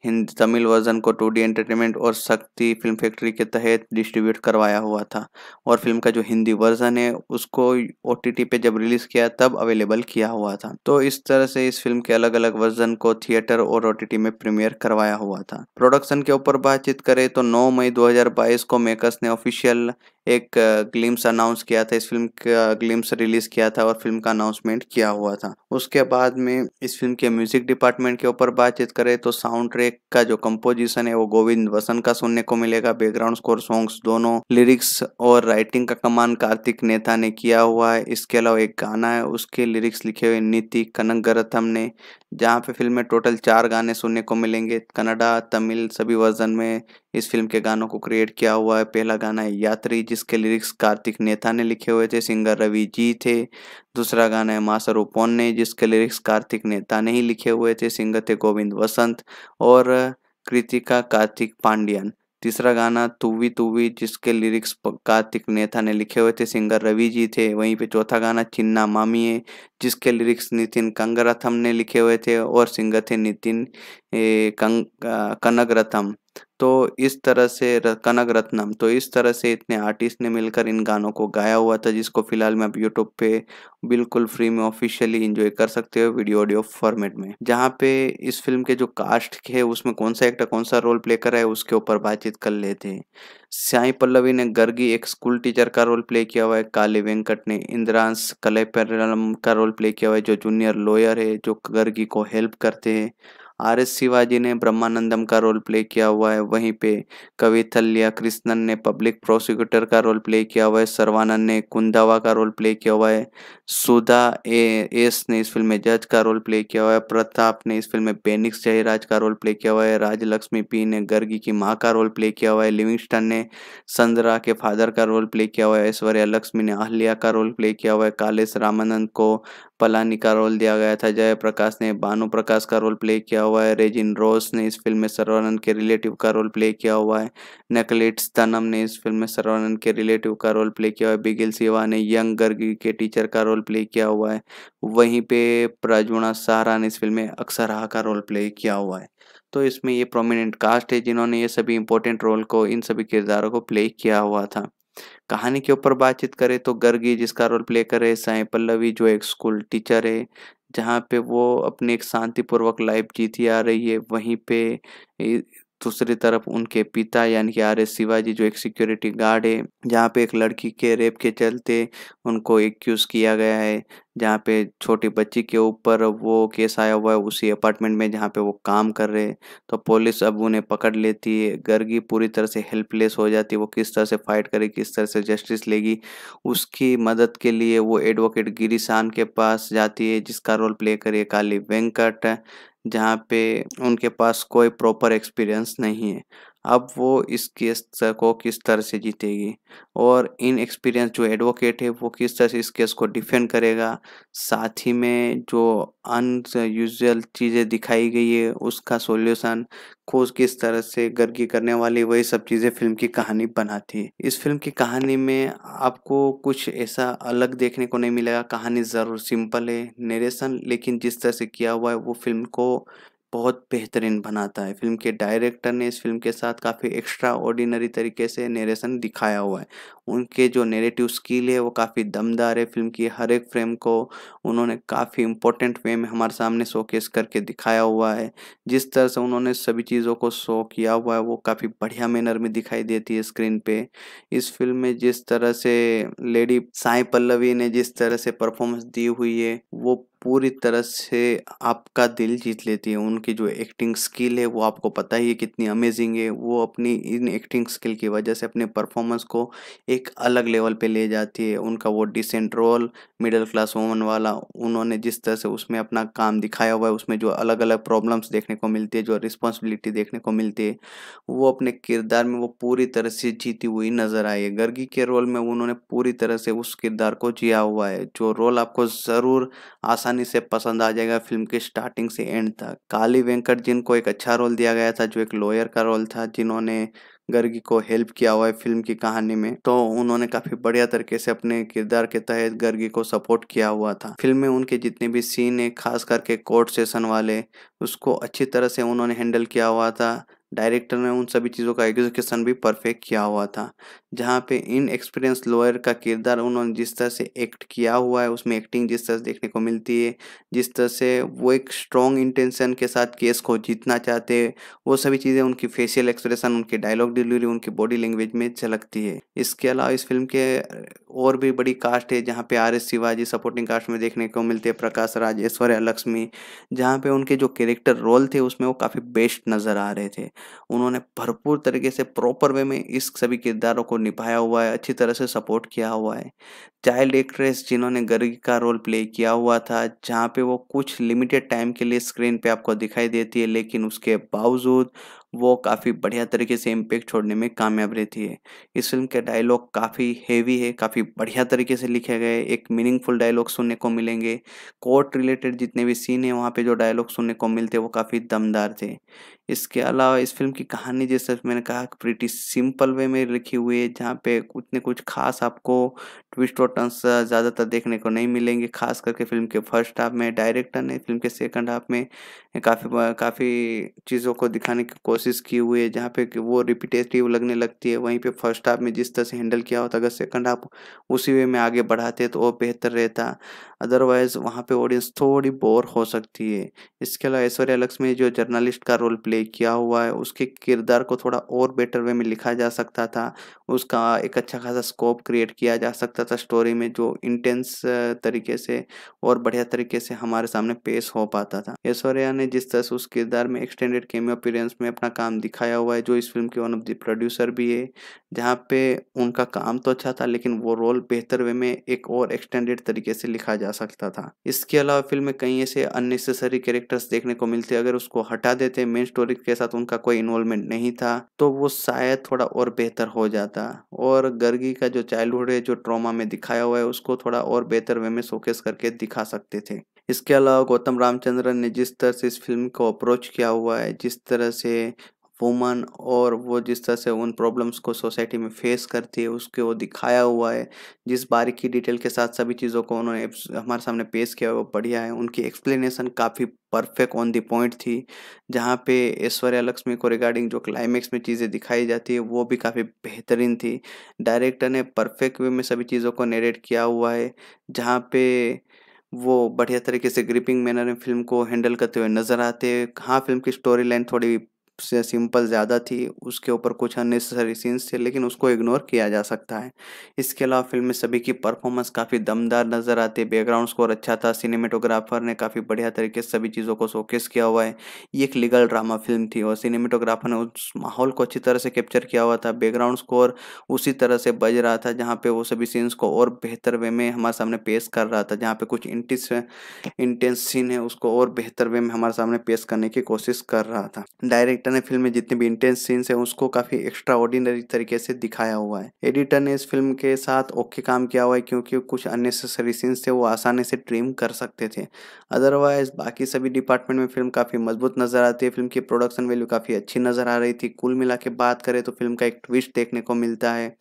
हिंदी तमिल वर्जन को टू एंटरटेनमेंट और शक्ति फिल्म फैक्ट्री के तहत डिस्ट्रीब्यूट करवाया हुआ था और फिल्म का जो हिंदी वर्जन है उसको ओ पे जब रिलीज़ किया तब अवेलेबल किया हुआ था तो इस तरह से इस फिल्म के अलग अलग वर्जन को थिएटर और ओ में प्रीमियर करवाया हुआ था प्रोडक्शन के ऊपर बातचीत करें तो नौ मई 2022 को मेकर्स ने ऑफिशियल एक ग्लिम्स अनाउंस किया था इस फिल्म का ग्लिम्स रिलीज किया था और फिल्म का अनाउंसमेंट किया हुआ था उसके बाद में इस फिल्म के म्यूजिक डिपार्टमेंट के ऊपर बातचीत करें तो साउंड ट्रैक का जो कंपोजिशन है वो गोविंद वसन का सुनने को मिलेगा बैकग्राउंड स्कोर सॉन्ग्स दोनों लिरिक्स और राइटिंग का कमान कार्तिक नेता ने किया हुआ है इसके अलावा एक गाना है उसके लिरिक्स लिखे हुए नीति कनक गरथम ने जहाँ पे फिल्म में टोटल चार गाने सुनने को मिलेंगे कनाडा तमिल सभी वर्जन में इस फिल्म के गानों को क्रिएट किया हुआ है पहला गाना है यात्री जिसके लिरिक्स कार्तिक नेता ने लिखे हुए थे सिंगर रवि जी थे दूसरा गाना है मासर उपोन ने जिसके लिरिक्स कार्तिक नेता ने ही लिखे हुए थे सिंगर थे गोविंद वसंत और कृतिका कार्तिक पांडियन तीसरा गाना तुवी तुवी जिसके लिरिक्स कार्तिक नेता ने लिखे हुए थे सिंगर रवि जी थे वहीं पे चौथा गाना चिन्ना मामी है जिसके लिरिक्स नितिन कंगरथम ने लिखे हुए थे और सिंगर थे नितिन कंग कनक रथम तो इस तरह से कनक रत्नम तो इस तरह से इतने आर्टिस्ट ने मिलकर इन गानों को गाया हुआ था जिसको फिलहाल मैं आप यूट्यूब पे बिल्कुल फ्री में ऑफिशियली इंजॉय कर सकते हो वीडियो ऑडियो फॉर्मेट में जहाँ पे इस फिल्म के जो कास्ट है उसमें कौन सा एक्टर कौन सा रोल प्ले कर रहा है उसके ऊपर बातचीत कर लेते हैं साई पल्लवी ने गर्गी एक स्कूल टीचर का रोल प्ले किया हुआ है काले वेंकट ने इंद्रांस कले का रोल प्ले किया हुआ है जो जूनियर लॉयर है जो गर्गी को हेल्प करते हैं आर एस शिवाजी ने ब्रह्मानंदम का रोल प्ले किया हुआ है वहीं पे कविथल्या कृष्णन ने पब्लिक प्रोसिक्यूटर का रोल प्ले किया हुआ है सर्वानंद ने कुंदावा का रोल प्ले किया हुआ है सुधा ए एस ने इस फिल्म में जज का रोल प्ले किया हुआ है प्रताप ने इस फिल्म में पेनिक्स जयराज का रोल प्ले किया हुआ है राजलक्ष्मी पी ने गर्गी की माँ का रोल प्ले किया हुआ है लिविंगस्टन ने संदरा के फादर का रोल प्ले किया हुआ है ऐश्वर्या लक्ष्मी ने अहल्या का रोल प्ले किया हुआ है कालेश रामानंद को पलानी का रोल दिया गया था जयप्रकाश ने भानु प्रकाश का रोल प्ले किया किया हुआ है रेजिन रोस ने इस फिल्म में सर्वानंद के रिलेटिव का रोल प्ले किया हुआ है नकलिट्स तनम ने इस फिल्म में सर्वानंद के रिलेटिव का रोल प्ले किया हुआ है बिगिल सिवा ने यंग गर्गी के टीचर का रोल प्ले किया हुआ है वहीं पे प्रजुणा सहारा ने इस फिल्म में अक्सराहा का रोल प्ले किया हुआ है तो इसमें ये प्रोमिनेंट कास्ट है जिन्होंने ये सभी इंपॉर्टेंट रोल को इन सभी किरदारों को प्ले किया हुआ था कहानी के ऊपर बातचीत करें तो गर्गी जिसका रोल प्ले करे साई पल्लवी जो एक स्कूल टीचर है जहाँ पे वो अपने एक शांतिपूर्वक लाइफ जीती आ रही है वहीं पे दूसरी तरफ उनके पिता यानी कि आर एस शिवाजी जो एक सिक्योरिटी गार्ड है जहाँ पे एक लड़की के रेप के चलते उनको एक्यूज़ किया गया है जहाँ पे छोटी बच्ची के ऊपर वो केस आया हुआ है उसी अपार्टमेंट में जहाँ पे वो काम कर रहे हैं तो पुलिस अब उन्हें पकड़ लेती है गर्गी पूरी तरह से हेल्पलेस हो जाती है वो किस तरह से फाइट करे किस तरह से जस्टिस लेगी उसकी मदद के लिए वो एडवोकेट गिरीशान के पास जाती है जिसका रोल प्ले करे काली वेंकट जहाँ पे उनके पास कोई प्रॉपर एक्सपीरियंस नहीं है अब वो इस केस को किस तरह से जीतेगी और इन एक्सपीरियंस जो एडवोकेट है वो किस तरह से इस केस को डिफेंड करेगा साथ ही में जो अनयूजल चीज़ें दिखाई गई है उसका सॉल्यूशन खोज किस तरह से गर्गी करने वाली वही सब चीज़ें फिल्म की कहानी बनाती है इस फिल्म की कहानी में आपको कुछ ऐसा अलग देखने को नहीं मिलेगा कहानी ज़रूर सिंपल है नरेशन लेकिन जिस तरह से किया हुआ है वो फिल्म को बहुत बेहतरीन बनाता है फिल्म के डायरेक्टर ने इस फिल्म के साथ काफ़ी एक्स्ट्रा ऑर्डिनरी तरीके से नरेशन दिखाया हुआ है उनके जो नेरेटिव स्किल है वो काफ़ी दमदार है फिल्म की हर एक फ्रेम को उन्होंने काफ़ी इम्पोर्टेंट वे में हमारे सामने शोकेस करके दिखाया हुआ है जिस तरह से उन्होंने सभी चीज़ों को शो किया हुआ है वो काफ़ी बढ़िया मैनर में दिखाई देती है स्क्रीन पर इस फिल्म में जिस तरह से लेडी साई पल्लवी ने जिस तरह से परफॉर्मेंस दी हुई है वो पूरी तरह से आपका दिल जीत लेती है उनकी जो एक्टिंग स्किल है वो आपको पता ही है कितनी अमेजिंग है वो अपनी इन एक्टिंग स्किल की वजह से अपने परफॉर्मेंस को एक अलग लेवल पे ले जाती है उनका वो decent role middle class woman वाला उन्होंने जिस तरह से उसमें अपना काम दिखाया हुआ है उसमें जो अलग अलग प्रॉब्लम्स देखने को मिलती है जो रिस्पॉन्सिबिलिटी देखने को मिलती है वो अपने किरदार में वो पूरी तरह से जीती हुई नज़र आई है गर्गी के रोल में उन्होंने पूरी तरह से उस किरदार को जिया हुआ है जो रोल आपको ज़रूर आसानी आसानी से पसंद आ जाएगा फिल्म के स्टार्टिंग से एंड तक काली वेंकट जिनको एक अच्छा रोल दिया गया था जो एक लॉयर का रोल था जिन्होंने गर्गी को हेल्प किया हुआ है फिल्म की कहानी में तो उन्होंने काफी बढ़िया तरीके से अपने किरदार के तहत गर्गी को सपोर्ट किया हुआ था फिल्म में उनके जितने भी सीन है खास करके कोर्ट सेशन वाले उसको अच्छी तरह से उन्होंने हैंडल किया हुआ था डायरेक्टर ने उन सभी चीज़ों का एग्जीक्यूशन भी परफेक्ट किया हुआ था जहाँ पे इन एक्सपीरियंस लॉयर का किरदार उन्होंने जिस तरह से एक्ट किया हुआ है उसमें एक्टिंग जिस तरह से देखने को मिलती है जिस तरह से वो एक स्ट्रॉन्ग इंटेंशन के साथ केस को जीतना चाहते हैं वो सभी चीज़ें उनकी फेशियल एक्सप्रेशन उनके डायलॉग डिलीवरी उनकी बॉडी लैंग्वेज में झलकती है इसके अलावा इस फिल्म के और भी बड़ी कास्ट है जहाँ पे R S Shivaji supporting cast में देखने को मिलते हैं प्रकाश राज ऐश्वर्या लक्ष्मी जहाँ पे उनके जो कैरेक्टर रोल थे उसमें वो काफ़ी बेस्ट नज़र आ रहे थे उन्होंने भरपूर तरीके से प्रॉपर वे में इस सभी किरदारों को निभाया हुआ है अच्छी तरह से सपोर्ट किया हुआ है चाइल्ड एक्ट्रेस जिन्होंने गर्गी का रोल प्ले किया हुआ था जहाँ पे वो कुछ लिमिटेड टाइम के लिए स्क्रीन पे आपको दिखाई देती है लेकिन उसके बावजूद वो काफ़ी बढ़िया तरीके से इम्पेक्ट छोड़ने में कामयाब रहती है इस फिल्म के डायलॉग काफ़ी हेवी है काफ़ी बढ़िया तरीके से लिखे गए एक मीनिंगफुल डायलॉग सुनने को मिलेंगे कोर्ट रिलेटेड जितने भी सीन है वहाँ पे जो डायलॉग सुनने को मिलते वो काफ़ी दमदार थे इसके अलावा इस फिल्म की कहानी जैसे मैंने कहा कि प्रिटी सिंपल वे में लिखी हुई है जहाँ पे उतने कुछ खास आपको ट्विस्ट और टर्न्स ज़्यादातर देखने को नहीं मिलेंगे खास करके फिल्म के फर्स्ट हाफ में डायरेक्टर ने फिल्म के सेकंड हाफ में काफ़ी काफ़ी चीज़ों को दिखाने की कोशिश की हुई है जहाँ पे वो रिपीटेटिव लगने लगती है वहीं पर फर्स्ट हाफ में जिस तरह से हैंडल किया होता अगर सेकंड हाफ उसी वे में आगे बढ़ाते तो वो बेहतर रहता अदरवाइज़ वहाँ पर ऑडियंस थोड़ी बोर हो सकती है इसके अलावा ऐश्वर्या लक्ष्मी जो जर्नलिस्ट का रोल प्ले प्ले किया हुआ है उसके किरदार को थोड़ा और बेटर वे में लिखा जा सकता था उसका एक अच्छा खासा स्कोप क्रिएट किया जा सकता था स्टोरी में जो इंटेंस तरीके से और बढ़िया तरीके से हमारे सामने पेश हो पाता था ऐश्वर्या ने जिस तरह से उस किरदार में एक्सटेंडेड केमियो अपीरेंस में अपना काम दिखाया हुआ है जो इस फिल्म के वन ऑफ द प्रोड्यूसर भी है जहाँ पे उनका काम तो अच्छा था लेकिन वो रोल बेहतर वे में एक और एक्सटेंडेड तरीके से लिखा जा सकता था इसके अलावा फिल्म में कई ऐसे अननेसेसरी कैरेक्टर्स देखने को मिलते अगर उसको हटा देते मेन स्टोरी जोरिक के साथ उनका कोई इन्वॉल्वमेंट नहीं था तो वो शायद थोड़ा और बेहतर हो जाता और गर्गी का जो चाइल्डहुड है जो ट्रॉमा में दिखाया हुआ है उसको थोड़ा और बेहतर वे में शोकेस करके दिखा सकते थे इसके अलावा गौतम रामचंद्रन ने जिस तरह से इस फिल्म को अप्रोच किया हुआ है जिस तरह से वुमन और वो जिस तरह से उन प्रॉब्लम्स को सोसाइटी में फेस करती है उसके वो दिखाया हुआ है जिस बारीकी डिटेल के साथ सभी चीज़ों को उन्होंने हमारे सामने पेश किया है वो बढ़िया है उनकी एक्सप्लेनेशन काफ़ी परफेक्ट ऑन दी पॉइंट थी जहाँ पे ऐश्वर्या लक्ष्मी को रिगार्डिंग जो क्लाइमेक्स में चीज़ें दिखाई जाती है वो भी काफ़ी बेहतरीन थी डायरेक्टर ने परफेक्ट वे में सभी चीज़ों को नेरेट किया हुआ है जहाँ पे वो बढ़िया तरीके से ग्रिपिंग मैनर में फिल्म को हैंडल करते हुए नज़र आते हैं हाँ फिल्म की स्टोरी लाइन थोड़ी से सिंपल ज़्यादा थी उसके ऊपर कुछ अननेसेसरी सीन्स थे लेकिन उसको इग्नोर किया जा सकता है इसके अलावा फिल्म में सभी की परफॉर्मेंस काफ़ी दमदार नज़र आती है बैकग्राउंड स्कोर अच्छा था सिनेमेटोग्राफर ने काफ़ी बढ़िया तरीके से सभी चीज़ों को शोकेस किया हुआ है ये एक लीगल ड्रामा फिल्म थी और सिनेमेटोग्राफर ने उस माहौल को अच्छी तरह से कैप्चर किया हुआ था बैकग्राउंड स्कोर उसी तरह से बज रहा था जहाँ पर वो सभी सीन्स को और बेहतर वे में हमारे सामने पेश कर रहा था जहाँ पर कुछ इंटिस इंटेंस सीन है उसको और बेहतर वे में हमारे सामने पेश करने की कोशिश कर रहा था डायरेक्ट डायरेक्टर ने फिल्म में जितने भी इंटेंस सीन्स है उसको काफ़ी एक्स्ट्रा ऑर्डिनरी तरीके से दिखाया हुआ है एडिटर ने इस फिल्म के साथ ओके काम किया हुआ है क्योंकि कुछ अननेसेसरी सीन्स थे वो आसानी से ट्रिम कर सकते थे अदरवाइज बाकी सभी डिपार्टमेंट में फिल्म काफ़ी मजबूत नज़र आती है फिल्म की प्रोडक्शन वैल्यू काफ़ी अच्छी नज़र आ रही थी कुल मिला के बात करें तो फिल्म का एक ट्विस्ट देखने को मिलता है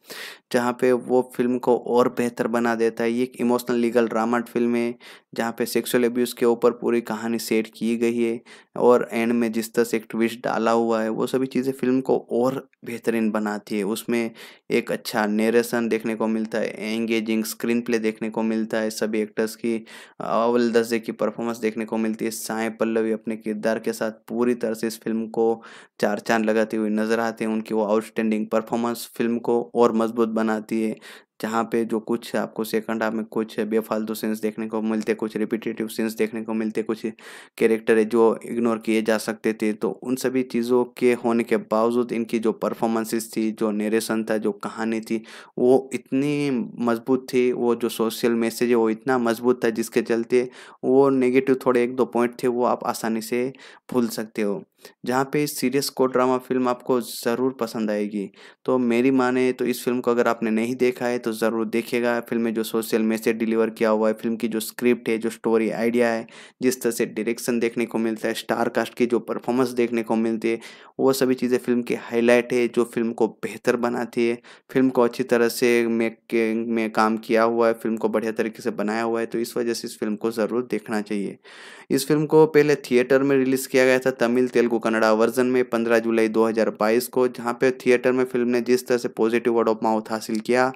जहाँ पे वो फिल्म को और बेहतर बना देता है ये एक इमोशनल लीगल ड्रामा फिल्म है जहाँ पे सेक्सुअल एब्यूज़ के ऊपर पूरी कहानी सेट की गई है और एंड में जिस तरह से एक ट्विस्ट डाला हुआ है वो सभी चीज़ें फिल्म को और बेहतरीन बनाती है उसमें एक अच्छा नेरेशन देखने को मिलता है एंगेजिंग स्क्रीन प्ले देखने को मिलता है सभी एक्टर्स की अवल दर्जे की परफॉर्मेंस देखने को मिलती है साय पल्लवी अपने किरदार के साथ पूरी तरह से इस फिल्म को चार चांद लगाती हुई नजर आते है उनकी वो आउटस्टैंडिंग परफॉर्मेंस फिल्म को और मजबूत बनाती है जहाँ पे जो कुछ आपको सेकंड हाफ में कुछ बेफालतू सीन्स देखने को मिलते कुछ रिपीटेटिव सीन्स देखने को मिलते कुछ कैरेक्टर है जो इग्नोर किए जा सकते थे तो उन सभी चीज़ों के होने के बावजूद इनकी जो परफॉर्मेंसेस थी जो नरेशन था जो कहानी थी वो इतनी मजबूत थी वो जो सोशल मैसेज है वो इतना मजबूत था जिसके चलते वो नेगेटिव थोड़े एक दो पॉइंट थे वो आप आसानी से भूल सकते हो जहाँ पे सीरियस को ड्रामा फिल्म आपको ज़रूर पसंद आएगी तो मेरी माने तो इस फिल्म को अगर आपने नहीं देखा है तो ज़रूर देखिएगा फिल्म में जो सोशल मैसेज डिलीवर किया हुआ है फिल्म की जो स्क्रिप्ट है जो स्टोरी आइडिया है जिस तरह से डायरेक्शन देखने को मिलता है स्टार कास्ट की जो परफॉर्मेंस देखने को मिलती है वो सभी चीज़ें फिल्म की हाईलाइट है जो फिल्म को बेहतर बनाती है फिल्म को अच्छी तरह से मेकिंग में काम किया हुआ है फिल्म को बढ़िया तरीके से बनाया हुआ है तो इस वजह से इस फिल्म को ज़रूर देखना चाहिए इस फिल्म को पहले थिएटर में रिलीज़ किया गया था तमिल तेलुगु को कनाडा वर्जन में 15 जुलाई 2022 को जहाँ पे थिएटर में फिल्म ने जिस तरह से पॉजिटिव वर्ड ऑफ माउथ हासिल किया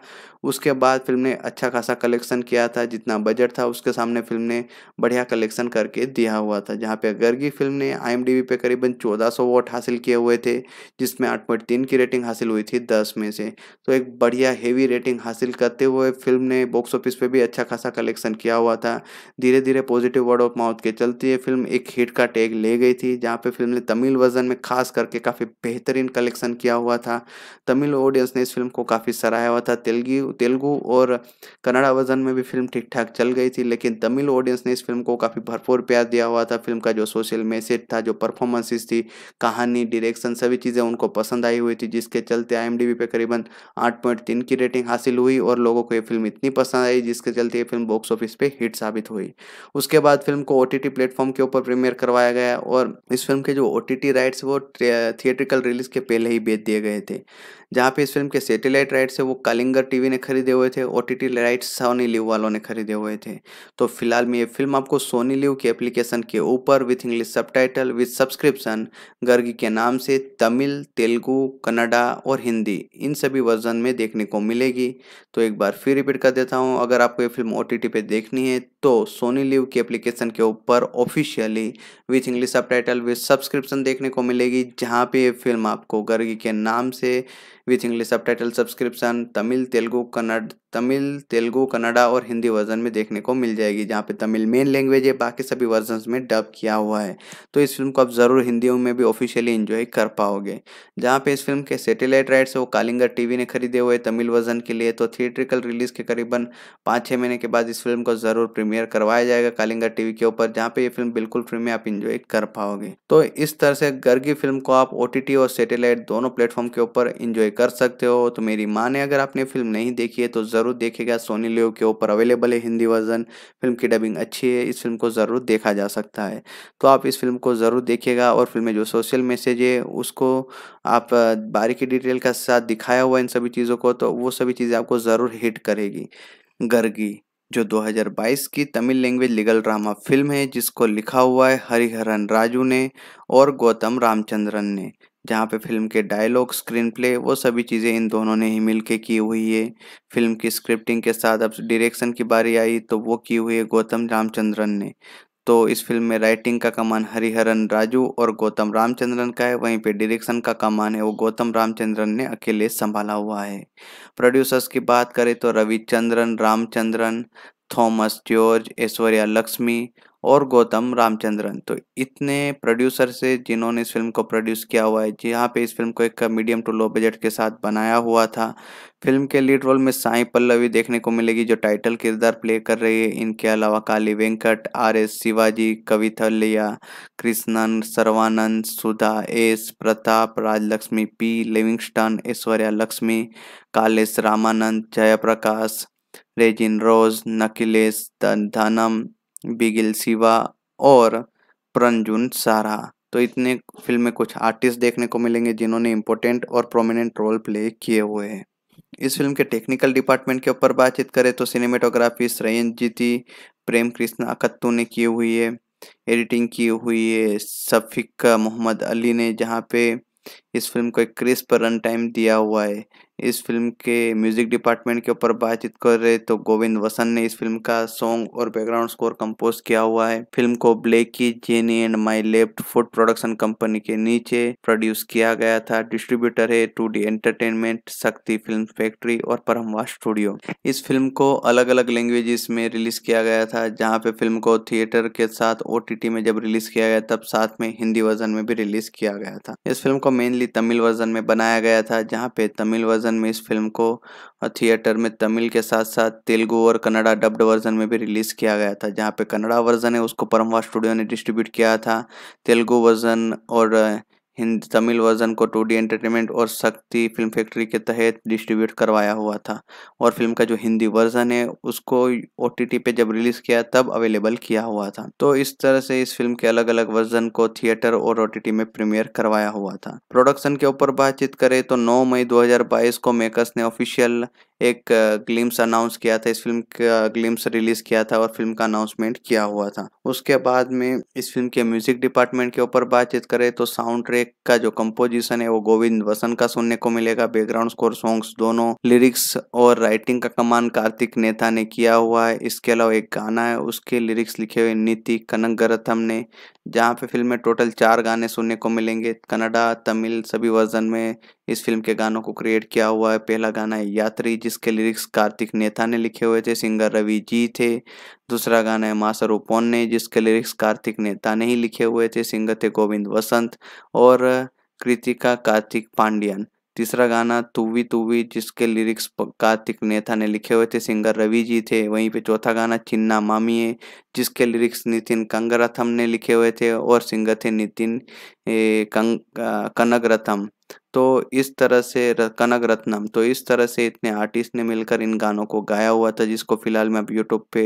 उसके बाद फिल्म ने अच्छा खासा कलेक्शन किया था जितना बजट था उसके सामने फिल्म ने बढ़िया कलेक्शन करके दिया हुआ था जहाँ पे गर्गी फिल्म ने आई पे करीबन चौदह सौ वोट हासिल किए हुए थे जिसमें आठ पॉइंट तीन की रेटिंग हासिल हुई थी दस में से तो एक बढ़िया हेवी रेटिंग हासिल करते हुए फिल्म ने बॉक्स ऑफिस पर भी अच्छा खासा कलेक्शन किया हुआ था धीरे धीरे पॉजिटिव वर्ड ऑफ माउथ के चलते ये फिल्म एक हिट का टैग ले गई थी जहाँ पे फिल्म ने तमिल वर्जन में खास करके काफ़ी बेहतरीन कलेक्शन किया हुआ था तमिल ऑडियंस ने इस फिल्म को काफ़ी सराहा हुआ था तेलगी तेलुगू और कन्नड़ा वर्जन में भी फिल्म ठीक ठाक चल गई थी लेकिन तमिल ऑडियंस ने इस फिल्म को काफ़ी भरपूर प्यार दिया हुआ था फिल्म का जो सोशल मैसेज था जो परफॉर्मेंसेस थी कहानी डिरेक्शन सभी चीज़ें उनको पसंद आई हुई थी जिसके चलते आई पे करीबन आठ की रेटिंग हासिल हुई और लोगों को ये फिल्म इतनी पसंद आई जिसके चलते ये फिल्म बॉक्स ऑफिस पे हिट साबित हुई उसके बाद फिल्म को ओ टी प्लेटफॉर्म के ऊपर प्रीमियर करवाया गया और इस फिल्म के जो ओ टी राइट्स वो थिएट्रिकल रिलीज के पहले ही बेच दिए गए थे जहाँ पे इस फिल्म के सैटेलाइट राइट्स है वो कलिंगर टीवी ने खरीदे हुए थे O T rights Sony LIV वालों ने खरीदे हुए थे तो फिलहाल में ये फिल्म आपको सोनी लिव के एप्लीकेशन के ऊपर with English subtitle with subscription Gargi के नाम से तमिल तेलुगु कन्नडा और हिंदी इन सभी वर्जन में देखने को मिलेगी तो एक बार फिर रिपीट कर देता हूँ अगर आपको ये फिल्म ओ टी देखनी है तो सोनी लिव की एप्लीकेशन के ऊपर officially with English subtitle with subscription देखने को मिलेगी जहाँ पे ये फिल्म आपको गर्गी के नाम से with English subtitle subscription Tamil Telugu Kannada Tamil Telugu Kannada और हिंदी वर्जन में देखने को मिल जाएगी जहाँ पे तमिल मेन लैंग्वेज है बाकी सभी वर्जन में डब किया हुआ है तो इस फिल्म को आप ज़रूर हिंदी में भी ऑफिशियली इन्जॉय कर पाओगे जहाँ पे इस फिल्म के सेटेलाइट राइट्स वो कालिंगर टीवी ने खरीदे हुए तमिल वर्जन के लिए तो थिएट्रिकल रिलीज के करीबन पाँच छः महीने के बाद इस फिल्म को ज़रूर प्रीमियर करवाया जाएगा कालिंगर टीवी के ऊपर जहाँ पे ये फिल्म बिल्कुल फ्री में आप इन्जॉय कर पाओगे तो इस तरह से गर्गी फिल्म को आप ओ और सेटेलाइट दोनों प्लेटफॉर्म के ऊपर इन्जॉय कर सकते हो तो मेरी माँ ने अगर आपने फिल्म नहीं देखी है तो ज़रूर देखेगा सोनी लियो के ऊपर अवेलेबल है हिंदी वर्जन फिल्म की डबिंग अच्छी है इस फिल्म को ज़रूर देखा जा सकता है तो आप इस फिल्म को ज़रूर देखिएगा और फिल्म में जो सोशल मैसेज है उसको आप बारीकी डिटेल का साथ दिखाया हुआ इन सभी चीज़ों को तो वो सभी चीज़ें आपको ज़रूर हिट करेगी गर्गी जो 2022 की Tamil language legal drama film है जिसको लिखा हुआ है हरिहरन राजू ने और गौतम रामचंद्रन ने जहाँ पे फिल्म के डायलॉग स्क्रीन प्ले वो सभी चीज़ें इन दोनों ने ही मिल की हुई है फिल्म की स्क्रिप्टिंग के साथ अब डायरेक्शन की बारी आई तो वो की हुई है गौतम रामचंद्रन ने तो इस फिल्म में राइटिंग का कमान हरिहरन राजू और गौतम रामचंद्रन का है वहीं पे डायरेक्शन का कमान है वो गौतम रामचंद्रन ने अकेले संभाला हुआ है प्रोड्यूसर्स की बात करें तो रविचंद्रन रामचंद्रन थॉमस जॉर्ज ऐश्वर्या लक्ष्मी और गौतम रामचंद्रन तो इतने प्रोड्यूसर से जिन्होंने इस फिल्म को प्रोड्यूस किया हुआ है जहाँ पे इस फिल्म को एक मीडियम टू लो बजट के साथ बनाया हुआ था फिल्म के लीड रोल में साई पल्लवी देखने को मिलेगी जो टाइटल किरदार प्ले कर रही है इनके अलावा Kaali Venkat R S Shivaji Kavithalaya Krishnan Sarvanand Sudha S Pratap Rajalakshmi P Livingstone Aishwarya Lakshmi Kalesh Ramanand Jayaprakash resin रोज नकिलेश धनम बिगिल सिवा और प्रंजुन सारा तो इतने फिल्म में कुछ आर्टिस्ट देखने को मिलेंगे जिन्होंने इम्पोर्टेंट और प्रोमिनेंट रोल प्ले किए हुए हैं इस फिल्म के टेक्निकल डिपार्टमेंट के ऊपर बातचीत करें तो सिनेमेटोग्राफी श्रेयन जीती प्रेम कृष्ण अकत्तू ने की हुई है एडिटिंग की हुई है सफिक मोहम्मद अली ने जहाँ पे इस फिल्म को एक क्रिस्प रन टाइम दिया हुआ है इस फिल्म के म्यूजिक डिपार्टमेंट के ऊपर बातचीत कर रहे तो गोविंद वसन ने इस फिल्म का सॉन्ग और बैकग्राउंड स्कोर कंपोज किया हुआ है फिल्म को की jenny and my left food production company के नीचे प्रोड्यूस किया गया था डिस्ट्रीब्यूटर है two D entertainment Sakthi film factory और परमवा स्टूडियो इस फिल्म को अलग अलग लैंग्वेजेस में रिलीज किया गया था जहाँ पे फिल्म को थिएटर के साथ ओ में जब रिलीज किया गया तब साथ में हिंदी वर्जन में भी रिलीज किया गया था इस फिल्म को मेनली तमिल वर्जन में बनाया गया था जहाँ पे तमिल वर्जन वर्जन में इस फिल्म को थिएटर में तमिल के साथ साथ तेलुगु और कन्नड़ा डब्ड वर्जन में भी रिलीज़ किया गया था जहाँ पे कन्नड़ा वर्जन है उसको परमवा स्टूडियो ने डिस्ट्रीब्यूट किया था तेलुगु वर्जन और हिंदी तमिल वर्जन को टू डी एंटरटेनमेंट और शक्ति फिल्म फैक्ट्री के तहत डिस्ट्रीब्यूट करवाया हुआ था और फिल्म का जो हिंदी वर्जन है उसको ओ पे जब रिलीज़ किया तब अवेलेबल किया हुआ था तो इस तरह से इस फिल्म के अलग अलग वर्जन को थिएटर और ओ में प्रीमियर करवाया हुआ था प्रोडक्शन के ऊपर बातचीत करें तो नौ मई 2022 को मेकर्स ने ऑफिशियल एक ग्लिम्स अनाउंस किया था इस फिल्म का ग्लिम्स रिलीज किया था और फिल्म का अनाउंसमेंट किया हुआ था उसके बाद में इस फिल्म के म्यूजिक डिपार्टमेंट के ऊपर बातचीत करें तो साउंड ट्रैक का जो कंपोजिशन है वो गोविंद वसन का सुनने को मिलेगा बैकग्राउंड स्कोर सॉन्ग्स दोनों लिरिक्स और राइटिंग का कमान कार्तिक नेता ने किया हुआ है इसके अलावा एक गाना है उसके लिरिक्स लिखे हुए नीति कनक गरथम ने जहाँ पे फिल्म में टोटल चार गाने सुनने को मिलेंगे कनाडा तमिल सभी वर्जन में इस फिल्म के गानों को क्रिएट किया हुआ है पहला गाना है यात्री जिसके लिरिक्स कार्तिक नेता ने लिखे हुए थे सिंगर रवि जी थे दूसरा गाना है मासर उपोन ने जिसके लिरिक्स कार्तिक नेता ने ही लिखे हुए थे सिंगर थे गोविंद वसंत और कृतिका कार्तिक पांडियन तीसरा गाना तुवी तुवी जिसके लिरिक्स कार्तिक नेता ने लिखे हुए थे सिंगर रवि जी थे वहीं पे चौथा गाना चिन्ना मामी है जिसके लिरिक्स नितिन कंगरथम ने लिखे हुए थे और सिंगर थे नितिन कंग कनक रथम तो इस तरह से कनक रत्नम तो इस तरह से इतने आर्टिस्ट ने मिलकर इन गानों को गाया हुआ था जिसको फिलहाल मैं आप यूट्यूब पे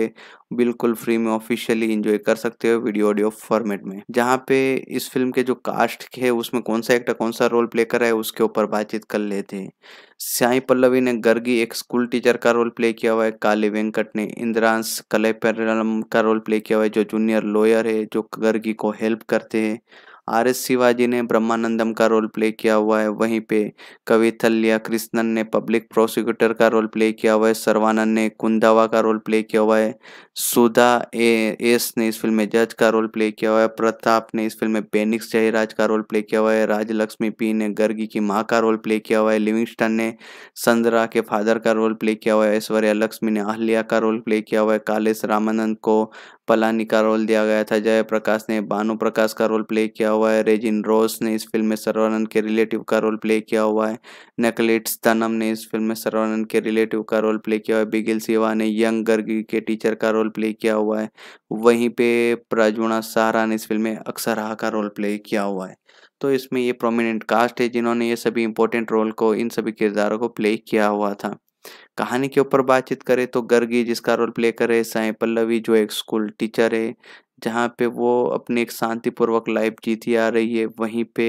बिल्कुल फ्री में ऑफिशियली इंजॉय कर सकते हो वीडियो ऑडियो फॉर्मेट में जहाँ पे इस फिल्म के जो कास्ट है उसमें कौन सा एक्टर कौन सा रोल प्ले कर रहा है उसके ऊपर बातचीत कर लेते हैं साई पल्लवी ने गर्गी एक स्कूल टीचर का रोल प्ले किया हुआ है काली वेंकट ने इंद्रांश कलेपेरलम का रोल प्ले किया हुआ है जो जूनियर लॉयर है जो गर्गी को हेल्प करते हैं आर एस शिवाजी ने ब्रह्मानंदम का रोल प्ले किया हुआ है वहीं पे कविथल्या कृष्णन ने पब्लिक प्रोसिक्यूटर का रोल प्ले किया हुआ है सर्वानंद ने कुंदावा का रोल प्ले किया हुआ है सुधा ए एस ने इस फिल्म में जज का रोल प्ले किया हुआ है प्रताप ने इस फिल्म में पेनिक्स जयराज का रोल प्ले किया हुआ है राजलक्ष्मी पी ने गर्गी की माँ का रोल प्ले किया हुआ है लिविंगस्टन ने संदरा के फादर का रोल प्ले किया हुआ है ऐश्वर्या लक्ष्मी ने अहल्या का रोल प्ले किया हुआ है कालेश रामानंद को पलानी का रोल दिया गया था जयप्रकाश ने भानु प्रकाश का रोल प्ले किया हुआ है रेजिन रोस ने इस फिल्म में सर्वानंद के रिलेटिव का रोल प्ले किया हुआ है नकलिट्स तनम ने इस फिल्म में सर्वानंद के रिलेटिव का रोल प्ले किया हुआ है बिगिल सिवा ने यंग गर्गी के टीचर का रोल प्ले किया हुआ है वहीं पे प्रजुणा सहारा ने इस फिल्म में अक्सरहा का रोल प्ले किया हुआ है तो इसमें ये प्रोमिनेंट कास्ट है जिन्होंने ये सभी इंपॉर्टेंट रोल को इन सभी किरदारों को प्ले किया हुआ था कहानी के ऊपर बातचीत करें तो गर्गी जिसका रोल प्ले करे साई पल्लवी जो एक स्कूल टीचर है जहाँ पे वो अपनी एक शांतिपूर्वक लाइफ जीती आ रही है वहीं पे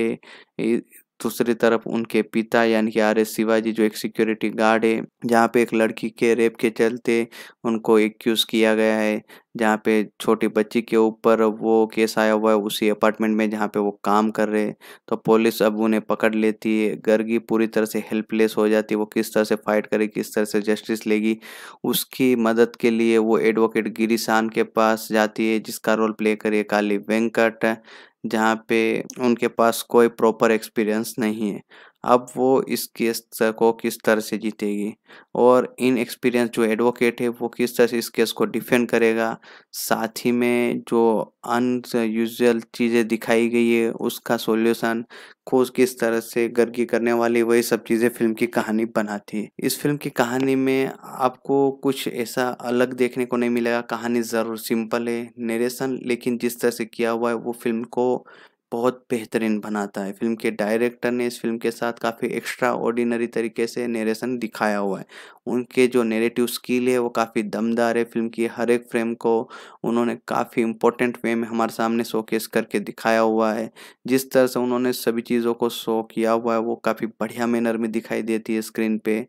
दूसरी तरफ उनके पिता यानी कि आर एस शिवाजी जो एक सिक्योरिटी गार्ड है जहाँ पे एक लड़की के रेप के चलते उनको एक्यूज़ किया गया है जहाँ पे छोटी बच्ची के ऊपर वो केस आया हुआ है उसी अपार्टमेंट में जहाँ पे वो काम कर रहे हैं तो पुलिस अब उन्हें पकड़ लेती है गर्गी पूरी तरह से हेल्पलेस हो जाती है वो किस तरह से फाइट करे किस तरह से जस्टिस लेगी उसकी मदद के लिए वो एडवोकेट गिरीशान के पास जाती है जिसका रोल प्ले करे काली वेंकट जहाँ पे उनके पास कोई प्रॉपर एक्सपीरियंस नहीं है अब वो इस केस को किस तरह से जीतेगी और इन एक्सपीरियंस जो एडवोकेट है वो किस तरह से इस केस को डिफेंड करेगा साथ ही में जो अनयूजल चीज़ें दिखाई गई है उसका सॉल्यूशन खोज किस तरह से गर्गी करने वाली वही सब चीज़ें फिल्म की कहानी बनाती है इस फिल्म की कहानी में आपको कुछ ऐसा अलग देखने को नहीं मिलेगा कहानी ज़रूर सिंपल है नरेशन लेकिन जिस तरह से किया हुआ है वो फिल्म को बहुत बेहतरीन बनाता है फिल्म के डायरेक्टर ने इस फिल्म के साथ काफ़ी एक्स्ट्रा ऑर्डिनरी तरीके से नरेशन दिखाया हुआ है उनके जो नेरेटिव स्किल है वो काफ़ी दमदार है फिल्म की हर एक फ्रेम को उन्होंने काफ़ी इम्पोर्टेंट वे में हमारे सामने शोकेस करके दिखाया हुआ है जिस तरह से उन्होंने सभी चीज़ों को शो किया हुआ है वो काफ़ी बढ़िया मैनर में दिखाई देती है स्क्रीन पर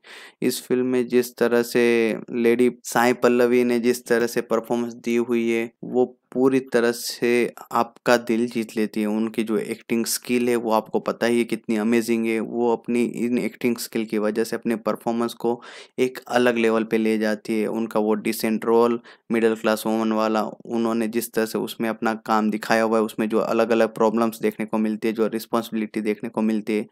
इस फिल्म में जिस तरह से लेडी साई पल्लवी ने जिस तरह से परफॉर्मेंस दी हुई है वो पूरी तरह से आपका दिल जीत लेती है उनकी जो एक्टिंग स्किल है वो आपको पता ही है कितनी अमेजिंग है वो अपनी इन एक्टिंग स्किल की वजह से अपने परफॉर्मेंस को एक अलग लेवल पे ले जाती है उनका वो decent role middle class woman वाला उन्होंने जिस तरह से उसमें अपना काम दिखाया हुआ है उसमें जो अलग अलग प्रॉब्लम्स देखने को मिलती है जो रिस्पॉन्सिबिलिटी देखने को मिलती है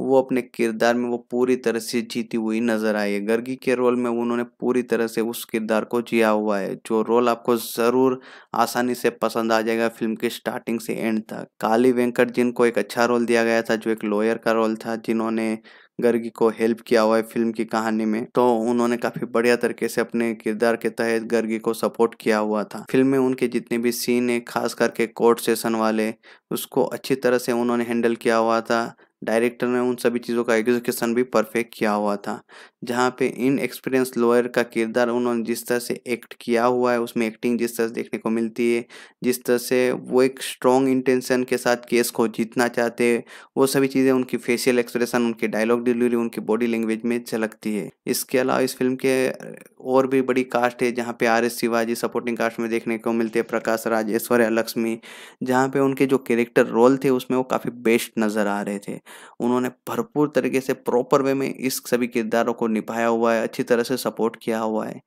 वो अपने किरदार में वो पूरी तरह से जीती हुई नज़र आई है गर्गी के रोल में उन्होंने पूरी तरह से उस किरदार को जिया हुआ है जो रोल आपको ज़रूर आसानी आसानी से पसंद आ जाएगा फिल्म के स्टार्टिंग से एंड तक काली वेंकट जिनको एक अच्छा रोल दिया गया था जो एक लॉयर का रोल था जिन्होंने गर्गी को हेल्प किया हुआ है फिल्म की कहानी में तो उन्होंने काफी बढ़िया तरीके से अपने किरदार के तहत गर्गी को सपोर्ट किया हुआ था फिल्म में उनके जितने भी सीन है खास करके कोर्ट सेशन वाले उसको अच्छी तरह से उन्होंने हैंडल किया हुआ था डायरेक्टर ने उन सभी चीज़ों का एग्जीक्यूशन भी परफेक्ट किया हुआ था जहाँ पे इन एक्सपीरियंस लॉयर का किरदार उन्होंने जिस तरह से एक्ट किया हुआ है उसमें एक्टिंग जिस तरह से देखने को मिलती है जिस तरह से वो एक स्ट्रॉन्ग इंटेंशन के साथ केस को जीतना चाहते हैं वो सभी चीज़ें उनकी फेशियल एक्सप्रेशन उनकी डायलॉग डिलीवरी उनकी बॉडी लैंग्वेज में झलकती है इसके अलावा इस फिल्म के और भी बड़ी कास्ट है जहाँ पे R S Shivaji supporting cast में देखने को मिलते हैं प्रकाश राज ऐश्वर्या लक्ष्मी जहाँ पे उनके जो कैरेक्टर रोल थे उसमें वो काफ़ी बेस्ट नज़र आ रहे थे उन्होंने भरपूर तरीके से प्रॉपर वे में इस सभी किरदारों को निभाया हुआ है अच्छी तरह से सपोर्ट किया हुआ है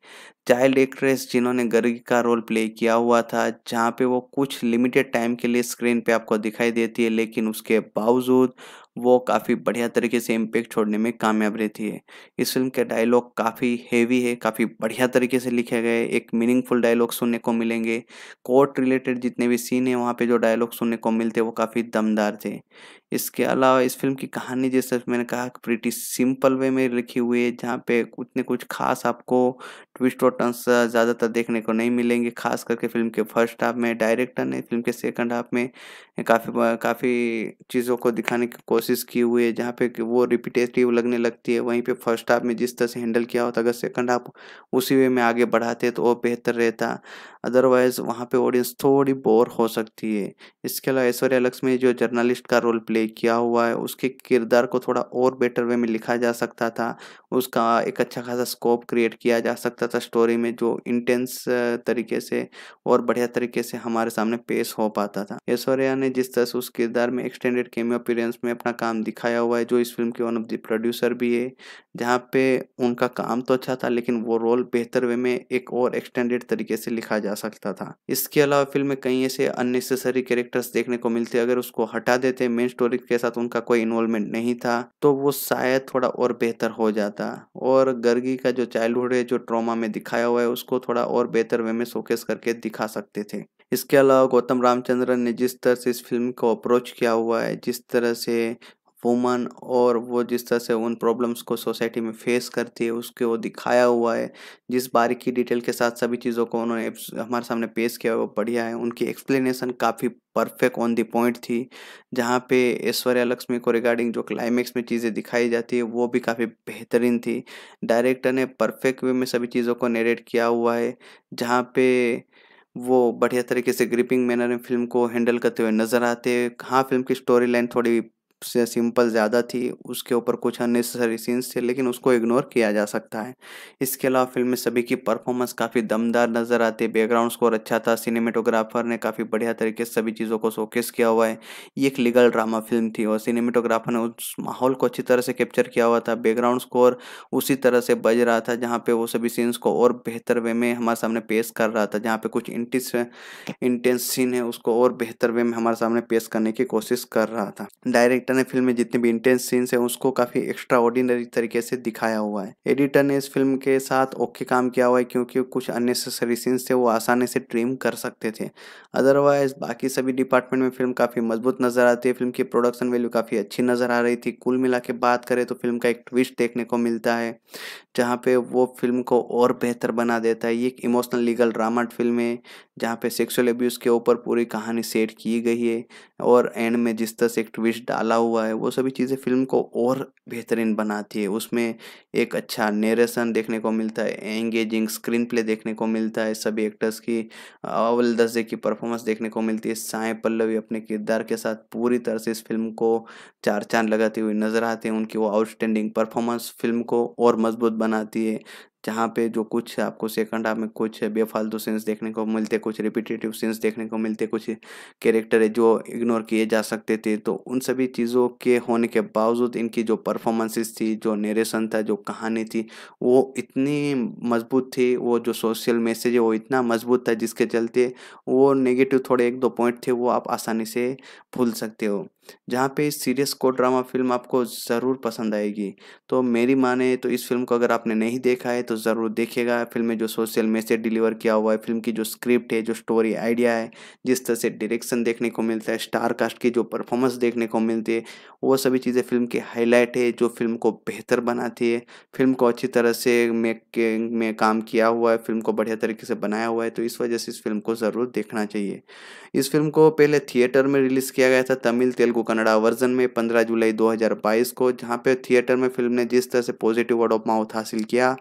चाइल्ड एक्ट्रेस जिन्होंने गर्गी का रोल प्ले किया हुआ था जहाँ पे वो कुछ लिमिटेड टाइम के लिए स्क्रीन पे आपको दिखाई देती है लेकिन उसके बावजूद वो काफ़ी बढ़िया तरीके से इम्पेक्ट छोड़ने में कामयाब रहती है इस फिल्म के डायलॉग काफ़ी हेवी है काफ़ी बढ़िया तरीके से लिखे गए एक मीनिंगफुल डायलॉग सुनने को मिलेंगे कोर्ट रिलेटेड जितने भी सीन है वहाँ पे जो डायलॉग सुनने को मिलते वो काफ़ी दमदार थे इसके अलावा इस फिल्म की कहानी जैसे मैंने कहा प्रिटी सिंपल वे में लिखी हुई है जहाँ पे उतने कुछ खास आपको ट्विस्ट और टर्न्स ज़्यादातर देखने को नहीं मिलेंगे खास करके फिल्म के फर्स्ट हाफ में डायरेक्टर ने फिल्म के सेकंड हाफ में काफ़ी काफ़ी चीज़ों को दिखाने की कोशिश कोशिश की हुई है जहाँ पे वो रिपीटेटिव लगने लगती है वहीं पे फर्स्ट हाफ में जिस तरह से हैंडल किया होता अगर सेकंड हाफ उसी वे में आगे बढ़ाते तो वो बेहतर रहता अदरवाइज़ वहाँ पे ऑडियंस थोड़ी बोर हो सकती है इसके अलावा ऐश्वर्या लक्ष्मी में जो जर्नलिस्ट का रोल प्ले किया हुआ है उसके किरदार को थोड़ा और बेटर वे में लिखा जा सकता था उसका एक अच्छा खासा स्कोप क्रिएट किया जा सकता था स्टोरी में जो इंटेंस तरीके से और बढ़िया तरीके से हमारे सामने पेश हो पाता था ऐश्वर्या ने जिस तरह से उस किरदार में एक्सटेंडेड केमियो अपीरेंस में अपना काम दिखाया हुआ है जो इस फिल्म के वन ऑफ द प्रोड्यूसर भी है जहाँ पे उनका काम तो अच्छा था लेकिन वो रोल बेहतर वे में एक और एक्सटेंडेड तरीके से लिखा जा सकता था इसके अलावा फिल्म में कई ऐसे अननेसेसरी कैरेक्टर्स देखने को मिलते अगर उसको हटा देते मेन स्टोरी के साथ उनका कोई इन्वॉल्वमेंट नहीं था तो वो शायद थोड़ा और बेहतर हो जाता और गर्गी का जो चाइल्डहुड है जो ट्रॉमा में दिखाया हुआ है उसको थोड़ा और बेहतर वे में शोकेस करके दिखा सकते थे इसके अलावा गौतम रामचंद्रन ने जिस तरह से इस फिल्म को अप्रोच किया हुआ है जिस तरह से वुमन और वो जिस तरह से उन प्रॉब्लम्स को सोसाइटी में फेस करती है उसके वो दिखाया हुआ है जिस बारीकी डिटेल के साथ सभी चीज़ों को उन्होंने हमारे सामने पेश किया वो बढ़िया है उनकी एक्सप्लेनेशन काफ़ी परफेक्ट ऑन दी पॉइंट थी जहाँ पे ऐश्वर्या लक्ष्मी को रिगार्डिंग जो क्लाइमेक्स में चीज़ें दिखाई जाती है वो भी काफ़ी बेहतरीन थी डायरेक्टर ने परफेक्ट वे में सभी चीज़ों को नेरेट किया हुआ है जहाँ पे वो बढ़िया तरीके से ग्रिपिंग मैनर में फ़िल्म को हैंडल करते हुए नज़र आते हैं हाँ फ़िल्म की स्टोरी लाइन थोड़ी से सिंपल ज़्यादा थी उसके ऊपर कुछ अननेसेसरी सीन्स थे लेकिन उसको इग्नोर किया जा सकता है इसके अलावा फिल्म में सभी की परफॉर्मेंस काफ़ी दमदार नज़र आती है बैकग्राउंड स्कोर अच्छा था सिनेमेटोग्राफर ने काफ़ी बढ़िया तरीके से सभी चीज़ों को शोकेस किया हुआ है ये एक लीगल ड्रामा फिल्म थी और सिनेमेटोग्राफर ने उस माहौल को अच्छी तरह से कैप्चर किया हुआ था बैकग्राउंड स्कोर उसी तरह से बज रहा था जहाँ पर वो सभी सीन्स को और बेहतर वे में हमारे सामने पेश कर रहा था जहाँ पर कुछ इंटिस इंटेंस सीन है उसको और बेहतर वे में हमारे सामने पेश करने की कोशिश कर रहा था डायरेक्ट एडिटर ने फिल्म में जितने भी इंटेंस सीन्स है उसको काफ़ी एक्स्ट्रा ऑर्डिनरी तरीके से दिखाया हुआ है एडिटर ने इस फिल्म के साथ ओके काम किया हुआ है क्योंकि कुछ अननेसेसरी सीन्स थे वो आसानी से ट्रिम कर सकते थे अदरवाइज बाकी सभी डिपार्टमेंट में फिल्म काफ़ी मजबूत नज़र आती है फिल्म की प्रोडक्शन वैल्यू काफ़ी अच्छी नज़र आ रही थी कुल मिला के बात करें तो फिल्म का एक ट्विस्ट देखने को मिलता है जहाँ पे वो फिल्म को और बेहतर बना देता है ये एक इमोशनल लीगल ड्रामा फिल्म है जहाँ पे सेक्सुअल एब्यूज़ के ऊपर पूरी कहानी सेट की गई है और एंड में जिस तरह से एक ट्विस्ट डाला हुआ है वो सभी चीज़ें फिल्म को और बेहतरीन बनाती है उसमें एक अच्छा नेरेशन देखने को मिलता है एंगेजिंग स्क्रीन प्ले देखने को मिलता है सभी एक्टर्स की अवल दर्जे की परफॉर्मेंस देखने को मिलती है साय पल्लवी अपने किरदार के साथ पूरी तरह से इस फिल्म को चार चांद लगाती हुई नज़र आती है उनकी वो आउटस्टैंडिंग परफॉर्मेंस फिल्म को और मजबूत बनाती है जहाँ पे जो कुछ आपको सेकंड हाफ में कुछ बेफालतू सीन्स देखने को मिलते कुछ रिपीटेटिव सीन्स देखने को मिलते कुछ कैरेक्टर है जो इग्नोर किए जा सकते थे तो उन सभी चीज़ों के होने के बावजूद इनकी जो परफॉर्मेंसेस थी जो नरेशन था जो कहानी थी वो इतनी मजबूत थी वो जो सोशल मैसेज है वो इतना मजबूत था जिसके चलते वो नेगेटिव थोड़े एक दो पॉइंट थे वो आप आसानी से भूल सकते हो जहाँ पे सीरियस को ड्रामा फिल्म आपको ज़रूर पसंद आएगी तो मेरी माने तो इस फिल्म को अगर आपने नहीं देखा है तो ज़रूर देखिएगा फिल्म में जो सोशल मैसेज डिलीवर किया हुआ है फिल्म की जो स्क्रिप्ट है जो स्टोरी आइडिया है जिस तरह से डायरेक्शन देखने को मिलता है स्टार कास्ट की जो परफॉर्मेंस देखने को मिलती है वो सभी चीज़ें फिल्म की हाईलाइट है जो फिल्म को बेहतर बनाती है फिल्म को अच्छी तरह से मेकिंग में काम किया हुआ है फिल्म को बढ़िया तरीके से बनाया हुआ है तो इस वजह से इस फिल्म को ज़रूर देखना चाहिए इस फिल्म को पहले थिएटर में रिलीज़ किया गया था तमिल तेलुगु को कन्नड़ा वर्जन में 15 जुलाई 2022 को जहाँ पे थिएटर में फिल्म ने जिस तरह से पॉजिटिव वर्ड ऑफ माउथ हासिल किया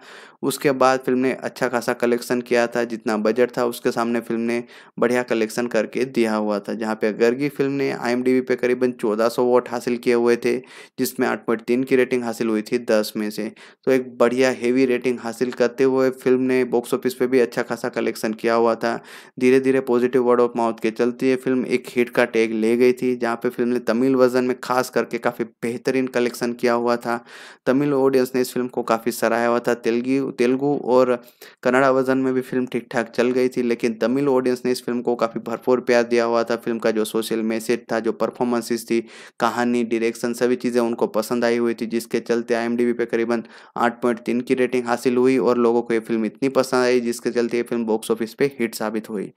उसके बाद फिल्म ने अच्छा खासा कलेक्शन किया था जितना बजट था उसके सामने फिल्म ने बढ़िया कलेक्शन करके दिया हुआ था जहाँ पे गर्गी फिल्म ने आई पे करीबन 1400 वोट हासिल किए हुए थे जिसमें आठ पॉइंट तीन की रेटिंग हासिल हुई थी दस में से तो एक बढ़िया हेवी रेटिंग हासिल करते हुए फिल्म ने बॉक्स ऑफिस पर भी अच्छा खासा कलेक्शन किया हुआ था धीरे धीरे पॉजिटिव वर्ड ऑफ माउथ के चलते ये फिल्म एक हिट का टैग ले गई थी जहाँ पर फिल्म ने तमिल वर्जन में खास करके काफ़ी बेहतरीन कलेक्शन किया हुआ था तमिल ऑडियंस ने इस फिल्म को काफ़ी सराहा हुआ था तेलगी तेलुगू और कन्नड़ा वर्जन में भी फिल्म ठीक ठाक चल गई थी लेकिन तमिल ऑडियंस ने इस फिल्म को काफ़ी भरपूर प्यार दिया हुआ था फिल्म का जो सोशल मैसेज था जो परफॉर्मेंसेस थी कहानी डिरेक्शन सभी चीज़ें उनको पसंद आई हुई थी जिसके चलते आई पे करीबन आठ पॉइंट तीन की रेटिंग हासिल हुई और लोगों को ये फिल्म इतनी पसंद आई जिसके चलते ये फिल्म बॉक्स ऑफिस पर हिट साबित हुई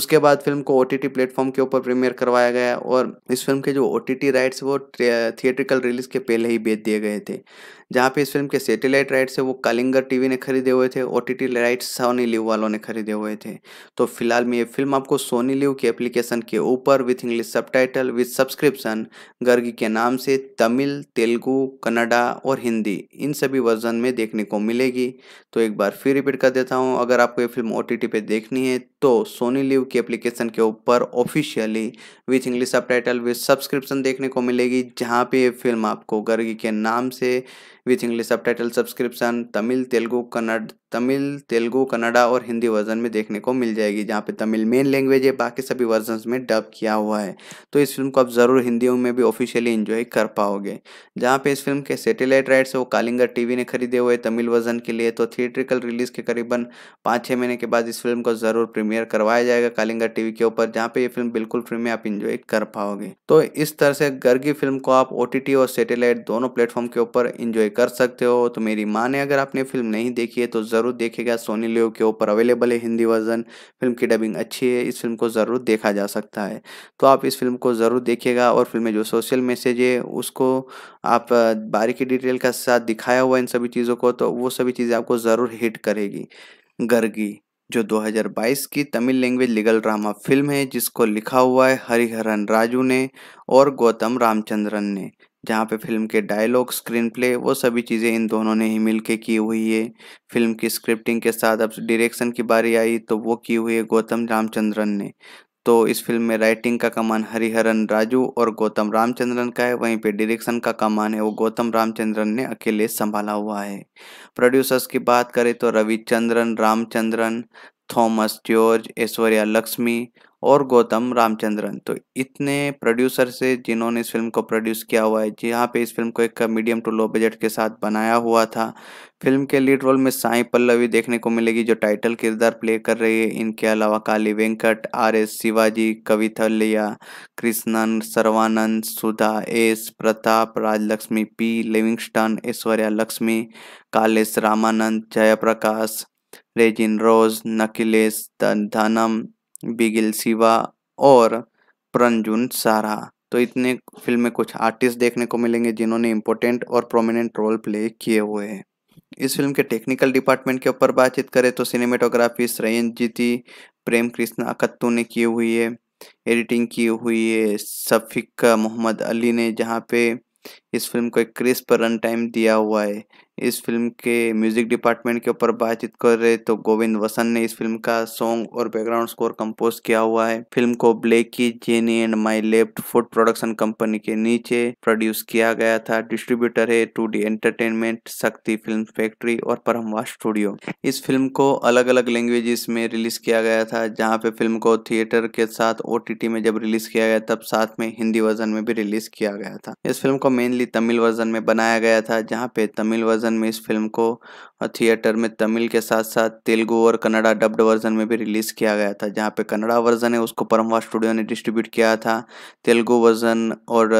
उसके बाद फिल्म को ओ टी प्लेटफॉर्म के ऊपर प्रीमियर करवाया गया और इस फिल्म के जो ओ टी राइट्स वो थिएट्रिकल रिलीज के पहले ही बेच दिए गए थे जहाँ पे इस फिल्म के सैटेलाइट राइट्स है वो कलिंगर टीवी ने खरीदे हुए थे O T rights Sony LIV वालों ने खरीदे हुए थे तो फिलहाल में ये फिल्म आपको सोनी लिव की एप्लीकेशन के ऊपर with English subtitle with subscription Gargi के नाम से तमिल तेलुगु कन्नडा और हिंदी इन सभी वर्जन में देखने को मिलेगी तो एक बार फिर रिपीट कर देता हूँ अगर आपको ये फिल्म ओ टी देखनी है तो सोनी लिव की एप्लीकेशन के ऊपर officially which English subtitle with subscription देखने को मिलेगी जहाँ पे ये फिल्म आपको गर्गी के नाम से with English subtitle subscription Tamil Telugu Kannada Tamil Telugu Kannada और हिंदी वर्जन में देखने को मिल जाएगी जहाँ पे तमिल मेन लैंग्वेज है बाकी सभी वर्जन में डब किया हुआ है तो इस फिल्म को आप ज़रूर हिंदी में भी ऑफिशियली इन्जॉय कर पाओगे जहाँ पे इस फिल्म के सेटेलाइट राइट्स वो कालिंगर टीवी ने खरीदे हुए तमिल वर्जन के लिए तो थिएट्रिकल रिलीज के करीबन पाँच छः महीने के बाद इस फिल्म को ज़रूर प्रीमियर करवाया जाएगा कालिंगर टीवी के ऊपर जहाँ पे ये फिल्म बिल्कुल फ्री में आप इंजॉय कर पाओगे तो इस तरह से गर्गी फिल्म को आप ओ और सेटेलाइट दोनों प्लेटफॉर्म के ऊपर इंजॉय कर सकते हो तो मेरी माँ ने अगर आपने फिल्म नहीं देखी है तो ज़रूर ज़रूर देखेगा सोनी लियो के ऊपर अवेलेबल है हिंदी वर्जन फिल्म की डबिंग अच्छी है इस फिल्म को ज़रूर देखा जा सकता है तो आप इस फिल्म को ज़रूर देखिएगा और फिल्म में जो सोशल मैसेज है उसको आप बारीकी डिटेल के साथ दिखाया हुआ इन सभी चीज़ों को तो वो सभी चीज़ें आपको ज़रूर हिट करेगी गर्गी जो 2022 की Tamil language legal drama film है जिसको लिखा हुआ है हरिहरन राजू ने और गौतम रामचंद्रन ने जहाँ पे फिल्म के डायलॉग स्क्रीन प्ले वो सभी चीज़ें इन दोनों ने ही मिल के की हुई है फिल्म की स्क्रिप्टिंग के साथ अब डायरेक्शन की बारी आई तो वो की हुई है गौतम रामचंद्रन ने तो इस फिल्म में राइटिंग का कमान हरिहरन राजू और गौतम रामचंद्रन का है वहीं पे डायरेक्शन का कमान है वो गौतम रामचंद्रन ने अकेले संभाला हुआ है प्रोड्यूसर्स की बात करें तो रविचंद्रन रामचंद्रन थॉमस जॉर्ज ऐश्वर्या लक्ष्मी और गौतम रामचंद्रन तो इतने प्रोड्यूसर से जिन्होंने इस फिल्म को प्रोड्यूस किया हुआ है जहाँ पे इस फिल्म को एक मीडियम टू लो बजट के साथ बनाया हुआ था फिल्म के लीड रोल में साई पल्लवी देखने को मिलेगी जो टाइटल किरदार प्ले कर रही है इनके अलावा Kaali Venkat R S Shivaji Kavithalaya Krishnan Sarvanand Sudha S Pratap Rajalakshmi P Livingstone Aishwarya Lakshmi Kalesh Ramanand Jayaprakash resin रोज नकिलेश धनम बिगिल सिवा और प्रंजुन सारा तो इतने फिल्म में कुछ आर्टिस्ट देखने को मिलेंगे जिन्होंने इम्पोर्टेंट और प्रोमिनेंट रोल प्ले किए हुए हैं इस फिल्म के टेक्निकल डिपार्टमेंट के ऊपर बातचीत करें तो सिनेमेटोग्राफी श्रयन जीती प्रेम कृष्ण अकत्तू ने की हुई है एडिटिंग की हुई है सफिक मोहम्मद अली ने जहाँ पे इस फिल्म को एक क्रिस्प रन टाइम दिया हुआ है इस फिल्म के म्यूजिक डिपार्टमेंट के ऊपर बातचीत कर रहे तो गोविंद वसन ने इस फिल्म का सॉन्ग और बैकग्राउंड स्कोर कंपोज किया हुआ है फिल्म को ब्लैक की jenny and my left foot production company के नीचे प्रोड्यूस किया गया था डिस्ट्रीब्यूटर है two D entertainment Sakthi film factory और परमवा स्टूडियो इस फिल्म को अलग अलग लैंग्वेजेस में रिलीज किया गया था जहाँ पे फिल्म को थिएटर के साथ ओ में जब रिलीज किया गया तब साथ में हिंदी वर्जन में भी रिलीज किया गया था इस फिल्म को मेनली तमिल वर्जन में बनाया गया था जहाँ पे तमिल वर्जन वर्जन में इस फिल्म को थिएटर में तमिल के साथ साथ तेलुगु और कन्नड़ा डब्ड वर्जन में भी रिलीज़ किया गया था जहाँ पे कन्नड़ा वर्जन है उसको परमवा स्टूडियो ने डिस्ट्रीब्यूट किया था तेलुगु वर्जन और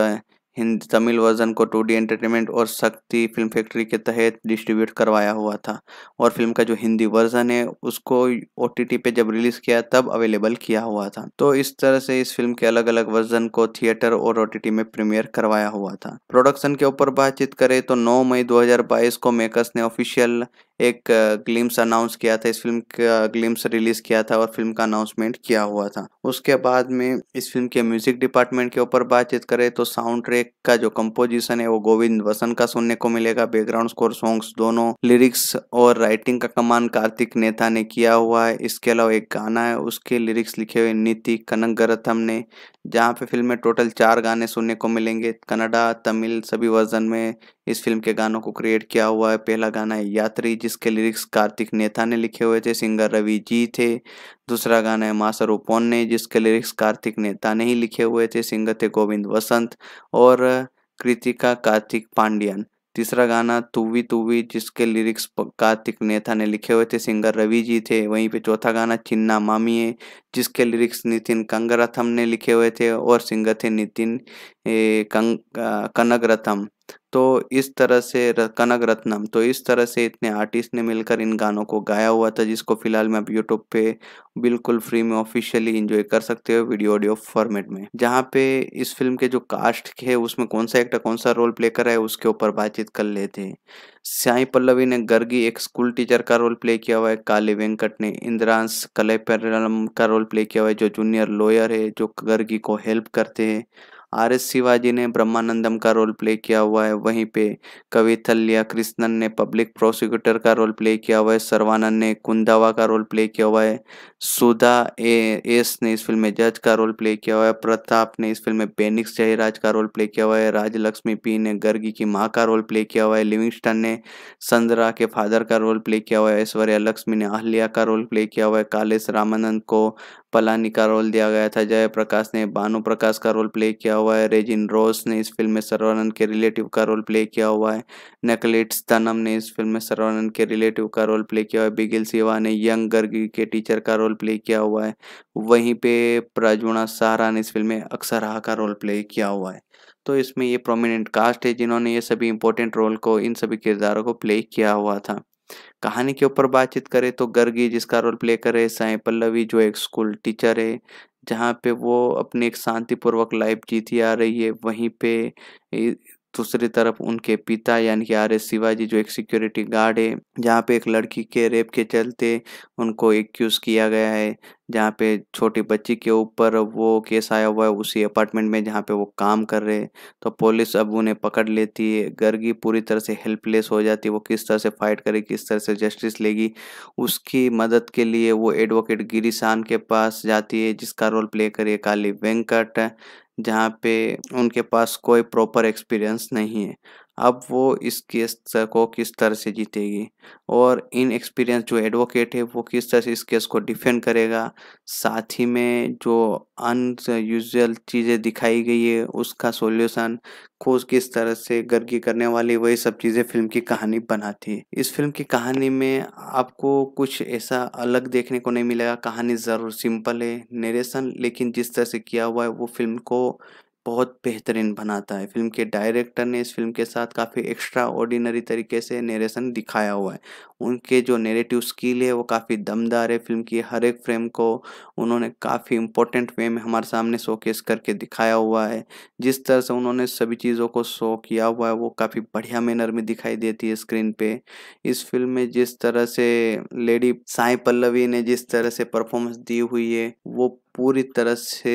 हिंदी तमिल वर्जन को टू डी एंटरटेनमेंट और शक्ति फिल्म फैक्ट्री के तहत डिस्ट्रीब्यूट करवाया हुआ था और फिल्म का जो हिंदी वर्जन है उसको ओ पे जब रिलीज़ किया तब अवेलेबल किया हुआ था तो इस तरह से इस फिल्म के अलग अलग वर्जन को थिएटर और ओ में प्रीमियर करवाया हुआ था प्रोडक्शन के ऊपर बातचीत करें तो नौ मई 2022 को मेकर्स ने ऑफिशियल एक ग्लिम्स अनाउंस किया था इस फिल्म का ग्लिम्स रिलीज किया था और फिल्म का अनाउंसमेंट किया हुआ था उसके बाद में इस फिल्म के म्यूजिक डिपार्टमेंट के ऊपर बातचीत करें तो साउंड ट्रैक का जो कंपोजिशन है वो गोविंद वसन का सुनने को मिलेगा बैकग्राउंड स्कोर सॉन्ग्स दोनों लिरिक्स और राइटिंग का कमान कार्तिक नेता ने किया हुआ है इसके अलावा एक गाना है उसके लिरिक्स लिखे हुए नीति कनकगरथम ने जहाँ पे फिल्म में टोटल चार गाने सुनने को मिलेंगे कन्नडा तमिल सभी वर्जन में इस फिल्म के गानों को क्रिएट किया हुआ है पहला गाना है यात्री जिसके लिरिक्स कार्तिक नेता ने लिखे हुए थे सिंगर रवि जी थे दूसरा गाना है मासर ओपोन ने जिसके लिरिक्स कार्तिक नेता ने ही लिखे हुए थे सिंगर थे गोविंद वसंत और कृतिका कार्तिक पांडियन तीसरा गाना तुवी तुवी जिसके लिरिक्स कार्तिक नेता ने लिखे हुए थे सिंगर रवि जी थे वहीं पे चौथा गाना चिन्ना मामी है जिसके लिरिक्स नितिन कंगरथम ने लिखे हुए थे और सिंगर थे नितिन कंग कनगरथम तो इस तरह से कनक रत्नम तो इस तरह से इतने आर्टिस्ट ने मिलकर इन गानों को गाया हुआ था जिसको फिलहाल मैं आप यूट्यूब पे बिल्कुल फ्री में ऑफिशियली इंजॉय कर सकते हो वीडियो ऑडियो फॉर्मेट में जहाँ पे इस फिल्म के जो कास्ट है उसमें कौन सा एक्टर कौन सा रोल प्ले कर रहा है उसके ऊपर बातचीत कर लेते हैं साई पल्लवी ने गर्गी एक स्कूल टीचर का रोल प्ले किया हुआ है काली वेंकट ने इंद्रांश कलेपरम का रोल प्ले किया हुआ है जो जूनियर लॉयर है जो गर्गी को हेल्प करते हैं आर एस शिवाजी ने ब्रह्मानंदम का रोल प्ले किया हुआ है वहीं पे कवि कृष्णन ने पब्लिक प्रोसिक्यूटर का रोल प्ले किया हुआ है सर्वानंद ने कुंदावा का रोल प्ले किया हुआ है सुधा ए एस ने इस फिल्म में जज का रोल प्ले किया हुआ है प्रताप ने इस फिल्म में पेनिक्स जयराज का रोल प्ले किया हुआ है राजलक्ष्मी पी ने गर्गी की माँ का रोल प्ले किया हुआ है लिविंगस्टन ने संदरा के फादर का रोल प्ले किया हुआ है ऐश्वर्या लक्ष्मी ने आहल्या का रोल प्ले किया हुआ है कालेश रामानंद को पलानी का रोल दिया गया था जयप्रकाश ने भानु प्रकाश का रोल प्ले किया हुआ है रेजिन रोस ने इस फिल्म में सर्वानंद के रिलेटिव का रोल प्ले किया हुआ है नकलिट्स तनम ने इस फिल्म में सर्वानंद के रिलेटिव का रोल प्ले किया हुआ है बिगिल सिवा ने यंग गर्गी के टीचर का रोल प्ले किया हुआ है वहीं पे प्रजुणा सहारा ने इस फिल्म में अक्सरहा का रोल प्ले किया हुआ है तो इसमें ये प्रोमिनेंट कास्ट है जिन्होंने ये सभी इंपॉर्टेंट रोल को इन सभी किरदारों को प्ले किया हुआ था कहानी के ऊपर बातचीत करें तो गर्गी जिसका रोल प्ले करे साई पल्लवी जो एक स्कूल टीचर है जहाँ पे वो अपनी एक शांतिपूर्वक लाइफ जीती आ रही है वहीं पे दूसरी तरफ उनके पिता यानी कि आर एस शिवाजी जो एक सिक्योरिटी गार्ड है जहाँ पे एक लड़की के रेप के चलते उनको एक्यूज़ किया गया है जहाँ पे छोटी बच्ची के ऊपर वो केस आया हुआ है उसी अपार्टमेंट में जहाँ पे वो काम कर रहे हैं तो पुलिस अब उन्हें पकड़ लेती है गर्गी पूरी तरह से हेल्पलेस हो जाती है वो किस तरह से फाइट करे किस तरह से जस्टिस लेगी उसकी मदद के लिए वो एडवोकेट गिरीशान के पास जाती है जिसका रोल प्ले करे काली वेंकट जहाँ पे उनके पास कोई प्रॉपर एक्सपीरियंस नहीं है अब वो इस केस को किस तरह से जीतेगी और इन एक्सपीरियंस जो एडवोकेट है वो किस तरह से इस केस को डिफेंड करेगा साथ ही में जो अनयूजल चीज़ें दिखाई गई है उसका सॉल्यूशन खोज किस तरह से गर्गी करने वाली वही सब चीज़ें फिल्म की कहानी बनाती है इस फिल्म की कहानी में आपको कुछ ऐसा अलग देखने को नहीं मिलेगा कहानी ज़रूर सिंपल है नरेशन लेकिन जिस तरह से किया हुआ है वो फिल्म को बहुत बेहतरीन बनाता है फिल्म के डायरेक्टर ने इस फिल्म के साथ काफ़ी एक्स्ट्रा ऑर्डिनरी तरीके से नरेशन दिखाया हुआ है उनके जो नेरेटिव स्किल है वो काफ़ी दमदार है फिल्म की हर एक फ्रेम को उन्होंने काफ़ी इम्पोर्टेंट वे में हमारे सामने शोकेस करके दिखाया हुआ है जिस तरह से उन्होंने सभी चीज़ों को शो किया हुआ है वो काफ़ी बढ़िया मैनर में दिखाई देती है स्क्रीन पे इस फिल्म में जिस तरह से लेडी साई पल्लवी ने जिस तरह से परफॉर्मेंस दी हुई है वो पूरी तरह से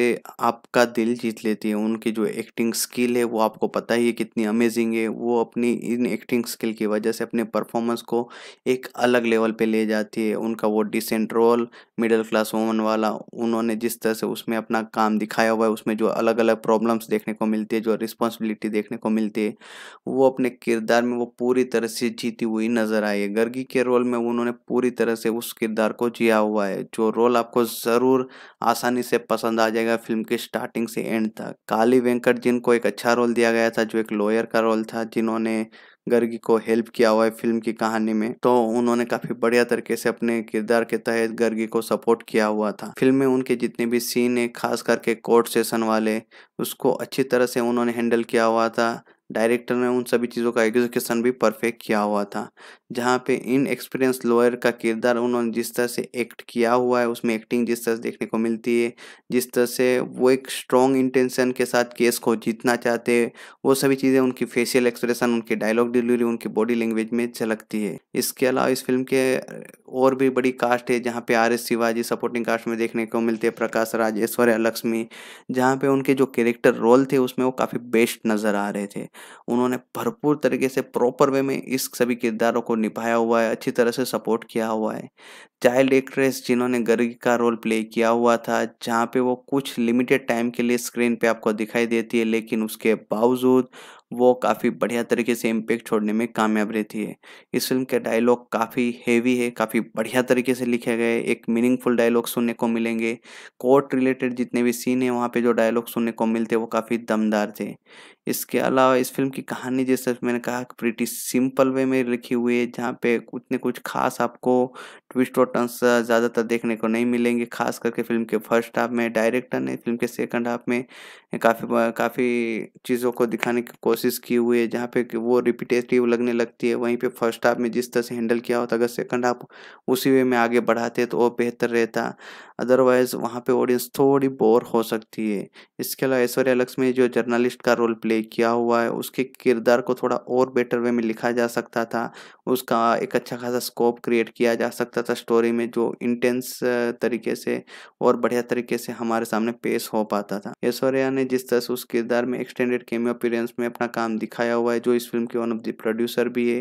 आपका दिल जीत लेती है उनकी जो एक्टिंग स्किल है वो आपको पता ही है कितनी अमेजिंग है वो अपनी इन एक्टिंग स्किल की वजह से अपने परफॉर्मेंस को एक अलग लेवल पे ले जाती है उनका वो decent role middle class woman वाला उन्होंने जिस तरह से उसमें अपना काम दिखाया हुआ है उसमें जो अलग अलग प्रॉब्लम्स देखने को मिलती है जो रिस्पॉन्सिबिलिटी देखने को मिलती है वो अपने किरदार में वो पूरी तरह से जीती हुई नज़र आई है गर्गी के रोल में उन्होंने पूरी तरह से उस किरदार को जिया हुआ है जो रोल आपको ज़रूर आसान आसानी से पसंद आ जाएगा फिल्म के स्टार्टिंग से एंड तक काली वेंकट जिनको एक अच्छा रोल दिया गया था जो एक लॉयर का रोल था जिन्होंने गर्गी को हेल्प किया हुआ है फिल्म की कहानी में तो उन्होंने काफी बढ़िया तरीके से अपने किरदार के तहत गर्गी को सपोर्ट किया हुआ था फिल्म में उनके जितने भी सीन है खास करके कोर्ट सेशन वाले उसको अच्छी तरह से उन्होंने हैंडल किया हुआ था डायरेक्टर ने उन सभी चीज़ों का एग्जीक्यूशन भी परफेक्ट किया हुआ था जहाँ पे इन एक्सपीरियंस लॉयर का किरदार उन्होंने जिस तरह से एक्ट किया हुआ है उसमें एक्टिंग जिस तरह से देखने को मिलती है जिस तरह से वो एक स्ट्रॉन्ग इंटेंशन के साथ केस को जीतना चाहते हैं वो सभी चीज़ें उनकी फेशियल एक्सप्रेशन उनके डायलॉग डिलीवरी उनकी बॉडी लैंग्वेज में झलकती अच्छा है इसके अलावा इस फिल्म के और भी बड़ी कास्ट है जहाँ पे R S Shivaji supporting cast में देखने को मिलते हैं प्रकाश राज ऐश्वर्या लक्ष्मी जहाँ पे उनके जो कैरेक्टर रोल थे उसमें वो काफ़ी बेस्ट नज़र आ रहे थे उन्होंने भरपूर तरीके से प्रॉपर वे में इस सभी किरदारों को निभाया हुआ है अच्छी तरह से सपोर्ट किया हुआ है चाइल्ड एक्ट्रेस जिन्होंने गर्गी का रोल प्ले किया हुआ था जहाँ पे वो कुछ लिमिटेड टाइम के लिए स्क्रीन पे आपको दिखाई देती है लेकिन उसके बावजूद वो काफ़ी बढ़िया तरीके से इम्पेक्ट छोड़ने में कामयाब रहती है इस फिल्म के डायलॉग काफ़ी हेवी है काफ़ी बढ़िया तरीके से लिखे गए एक मीनिंगफुल डायलॉग सुनने को मिलेंगे कोर्ट रिलेटेड जितने भी सीन है वहाँ पे जो डायलॉग सुनने को मिलते हैं वो काफ़ी दमदार थे इसके अलावा इस फिल्म की कहानी जैसे मैंने कहा कि प्रिटी सिंपल वे में लिखी हुई है जहाँ पे उतने कुछ खास आपको ट्विस्ट और टर्न्स ज़्यादातर देखने को नहीं मिलेंगे खास करके फिल्म के फर्स्ट हाफ में डायरेक्टर ने फिल्म के सेकंड हाफ में काफ़ी काफ़ी चीज़ों को दिखाने की कोशिश की हुई है जहाँ पे वो रिपीटेटिव लगने लगती है वहीं पर फर्स्ट हाफ में जिस तरह से हैंडल किया होता अगर सेकंड हाफ उसी वे में आगे बढ़ाते तो वो बेहतर रहता अदरवाइज़ वहाँ पर ऑडियंस थोड़ी बोर हो सकती है इसके अलावा ऐश्वर्या लक्ष्मी जो जर्नलिस्ट का रोल प्ले प्ले किया हुआ है उसके किरदार को थोड़ा और बेटर वे में लिखा जा सकता था उसका एक अच्छा खासा स्कोप क्रिएट किया जा सकता था स्टोरी में जो इंटेंस तरीके से और बढ़िया तरीके से हमारे सामने पेश हो पाता था ऐश्वर्या ने जिस तरह से उस किरदार में एक्सटेंडेड केमियो अपीरेंस में अपना काम दिखाया हुआ है जो इस फिल्म के वन ऑफ द प्रोड्यूसर भी है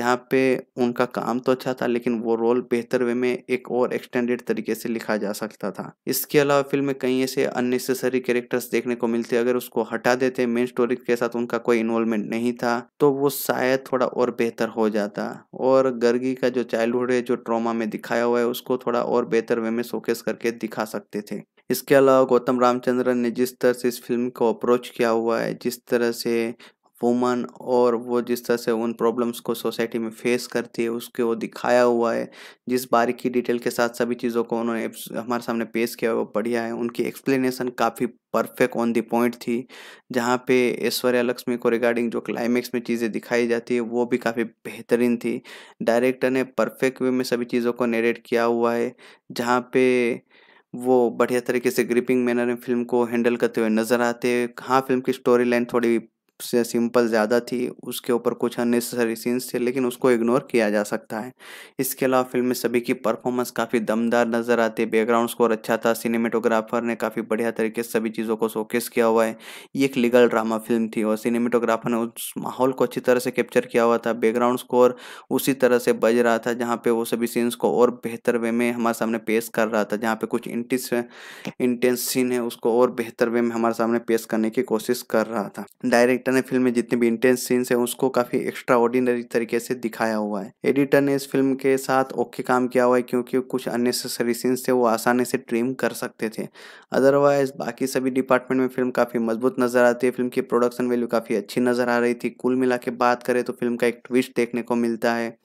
जहाँ पे उनका काम तो अच्छा था लेकिन वो रोल बेहतर वे में एक और एक्सटेंडेड तरीके से लिखा जा सकता था इसके अलावा फिल्म में कई ऐसे अननेसेसरी कैरेक्टर्स देखने को मिलते अगर उसको हटा देते मेन स्टोरी स्टोरी के साथ उनका कोई इन्वॉल्वमेंट नहीं था तो वो शायद थोड़ा और बेहतर हो जाता और गर्गी का जो चाइल्डहुड है जो ट्रॉमा में दिखाया हुआ है उसको थोड़ा और बेहतर वे में शोकेस करके दिखा सकते थे इसके अलावा गौतम रामचंद्रन ने जिस तरह से इस फिल्म को अप्रोच किया हुआ है जिस तरह से वुमन और वो जिस तरह से उन प्रॉब्लम्स को सोसाइटी में फेस करती है उसके वो दिखाया हुआ है जिस बारीकी डिटेल के साथ सभी चीज़ों को उन्होंने हमारे सामने पेश किया वो बढ़िया है उनकी एक्सप्लेनेशन काफ़ी परफेक्ट ऑन दी पॉइंट थी जहाँ पे ऐश्वर्या लक्ष्मी को रिगार्डिंग जो क्लाइमेक्स में चीज़ें दिखाई जाती है वो भी काफ़ी बेहतरीन थी डायरेक्टर ने परफेक्ट वे में सभी चीज़ों को नेरेट किया हुआ है जहाँ पे वो बढ़िया तरीके से ग्रिपिंग मैनर में फिल्म को हैंडल करते हुए नज़र आते हैं हाँ फिल्म की स्टोरी लाइन थोड़ी से सिंपल ज़्यादा थी उसके ऊपर कुछ अननेसेसरी सीन्स थे लेकिन उसको इग्नोर किया जा सकता है इसके अलावा फिल्म में सभी की परफॉर्मेंस काफ़ी दमदार नज़र आती है बैकग्राउंड स्कोर अच्छा था सिनेमेटोग्राफर ने काफ़ी बढ़िया तरीके से सभी चीज़ों को शोकेस किया हुआ है ये एक लीगल ड्रामा फिल्म थी और सिनेमेटोग्राफर ने उस माहौल को अच्छी तरह से कैप्चर किया हुआ था बैकग्राउंड स्कोर उसी तरह से बज रहा था जहाँ पर वो सभी सीन्स को और बेहतर वे में हमारे सामने पेश कर रहा था जहाँ पर कुछ इंटिस इंटेंस सीन है उसको और बेहतर वे में हमारे सामने पेश करने की कोशिश कर रहा था डायरेक्टर ने फिल्म में जितने भी इंटेंस सीन्स है उसको काफ़ी एक्स्ट्रा ऑर्डिनरी तरीके से दिखाया हुआ है एडिटर ने इस फिल्म के साथ ओके काम किया हुआ है क्योंकि कुछ अननेसेसरी सीन्स थे वो आसानी से ट्रिम कर सकते थे अदरवाइज बाकी सभी डिपार्टमेंट में फिल्म काफ़ी मजबूत नज़र आती है फिल्म की प्रोडक्शन वैल्यू काफ़ी अच्छी नज़र आ रही थी कुल मिला के बात करें तो फिल्म का एक ट्विस्ट देखने को मिलता है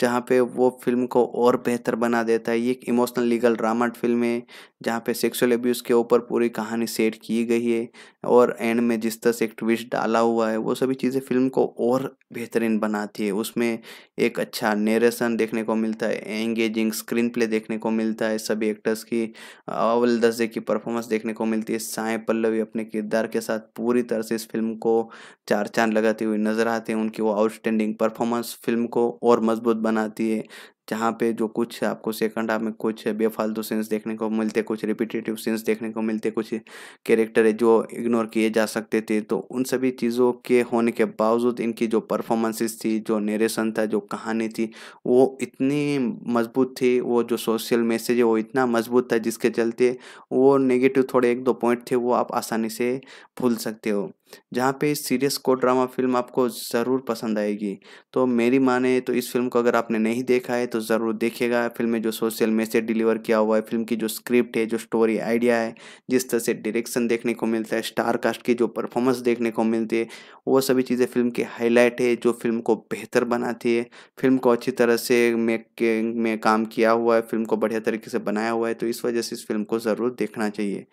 जहाँ पे वो फिल्म को और बेहतर बना देता है ये एक इमोशनल लीगल ड्रामा फिल्म है जहाँ पे सेक्सुअल एब्यूज़ के ऊपर पूरी कहानी सेट की गई है और एंड में जिस तरह से एक ट्विस्ट डाला डाला हुआ है वो सभी चीज़ें फिल्म को और बेहतरीन बनाती है उसमें एक अच्छा नरेशन देखने को मिलता है एंगेजिंग स्क्रीन प्ले देखने को मिलता है सभी एक्टर्स की अवल दर्जे की परफॉर्मेंस देखने को मिलती है साय पल्लवी अपने किरदार के साथ पूरी तरह से इस फिल्म को चार चांद लगाती हुई नजर आती है उनकी वो आउटस्टैंडिंग परफॉर्मेंस फिल्म को और मजबूत बनाती है जहाँ पे जो कुछ आपको सेकंड हाफ में कुछ बेफालतू सीन्स देखने को मिलते कुछ रिपीटेटिव सीन्स देखने को मिलते कुछ कैरेक्टर है जो इग्नोर किए जा सकते थे तो उन सभी चीज़ों के होने के बावजूद इनकी जो परफॉर्मेंसेस थी जो नरेशन था जो कहानी थी वो इतनी मजबूत थी वो जो सोशल मैसेज है वो इतना मजबूत था जिसके चलते वो नेगेटिव थोड़े एक दो पॉइंट थे वो आप आसानी से भूल सकते हो जहाँ पे सीरियस को ड्रामा फिल्म आपको ज़रूर पसंद आएगी तो मेरी माने तो इस फिल्म को अगर आपने नहीं देखा है तो ज़रूर देखिएगा फिल्म में जो सोशल मैसेज डिलीवर किया हुआ है फिल्म की जो स्क्रिप्ट है जो स्टोरी आइडिया है जिस तरह से डायरेक्शन देखने को मिलता है स्टार कास्ट की जो परफॉर्मेंस देखने को मिलती है वो सभी चीज़ें फिल्म की हाईलाइट है जो फिल्म को बेहतर बनाती है फिल्म को अच्छी तरह से मेकिंग में काम किया हुआ है फिल्म को बढ़िया तरीके से बनाया हुआ है तो इस वजह से इस फिल्म को ज़रूर देखना चाहिए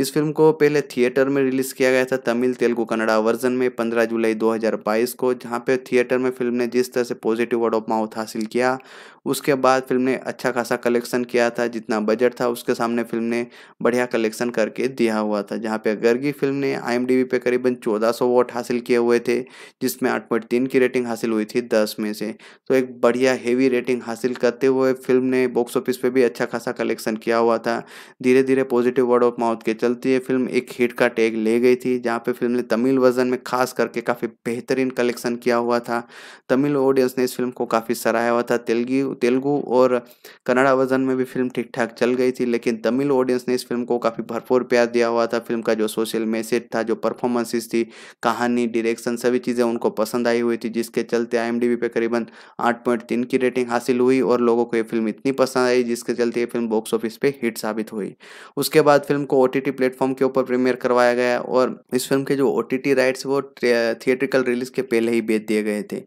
इस फिल्म को पहले थिएटर में रिलीज़ किया गया था तमिल तेलुगु को कन्नड़ा वर्जन में 15 जुलाई 2022 को जहां पे थिएटर में फिल्म ने जिस तरह से पॉजिटिव वर्ड ऑफ माउथ हासिल किया उसके बाद फिल्म ने अच्छा खासा कलेक्शन किया था जितना बजट था उसके सामने फिल्म ने बढ़िया कलेक्शन करके दिया हुआ था जहाँ पे गर्गी फिल्म ने आई पे करीबन 1400 वोट हासिल किए हुए थे जिसमें 8.3 की रेटिंग हासिल हुई थी 10 में से तो एक बढ़िया हेवी रेटिंग हासिल करते हुए फिल्म ने बॉक्स ऑफिस पे भी अच्छा खासा कलेक्शन किया हुआ था धीरे धीरे पॉजिटिव वर्ड ऑफ माउथ के चलते ये फिल्म एक हिट का टैग ले गई थी जहाँ पे फिल्म ने तमिल वर्जन में खास करके काफ़ी बेहतरीन कलेक्शन किया हुआ था तमिल ऑडियंस ने इस फिल्म को काफ़ी सराहा हुआ था तेलगी तेलुगू और कन्नड़ा वर्जन में भी फिल्म ठीक ठाक चल गई थी लेकिन तमिल ऑडियंस ने इस फिल्म को काफ़ी भरपूर प्यार दिया हुआ था फिल्म का जो सोशल मैसेज था जो परफॉर्मेंसेज थी कहानी डिरेक्शन सभी चीज़ें उनको पसंद आई हुई थी जिसके चलते आई पे करीबन आठ पॉइंट तीन की रेटिंग हासिल हुई और लोगों को ये फिल्म इतनी पसंद आई जिसके चलते ये फिल्म बॉक्स ऑफिस पे हिट साबित हुई उसके बाद फिल्म को ओ टी प्लेटफॉर्म के ऊपर प्रीमियर करवाया गया और इस फिल्म के जो ओ राइट्स वो थिएट्रिकल रिलीज के पहले ही बेच दिए गए थे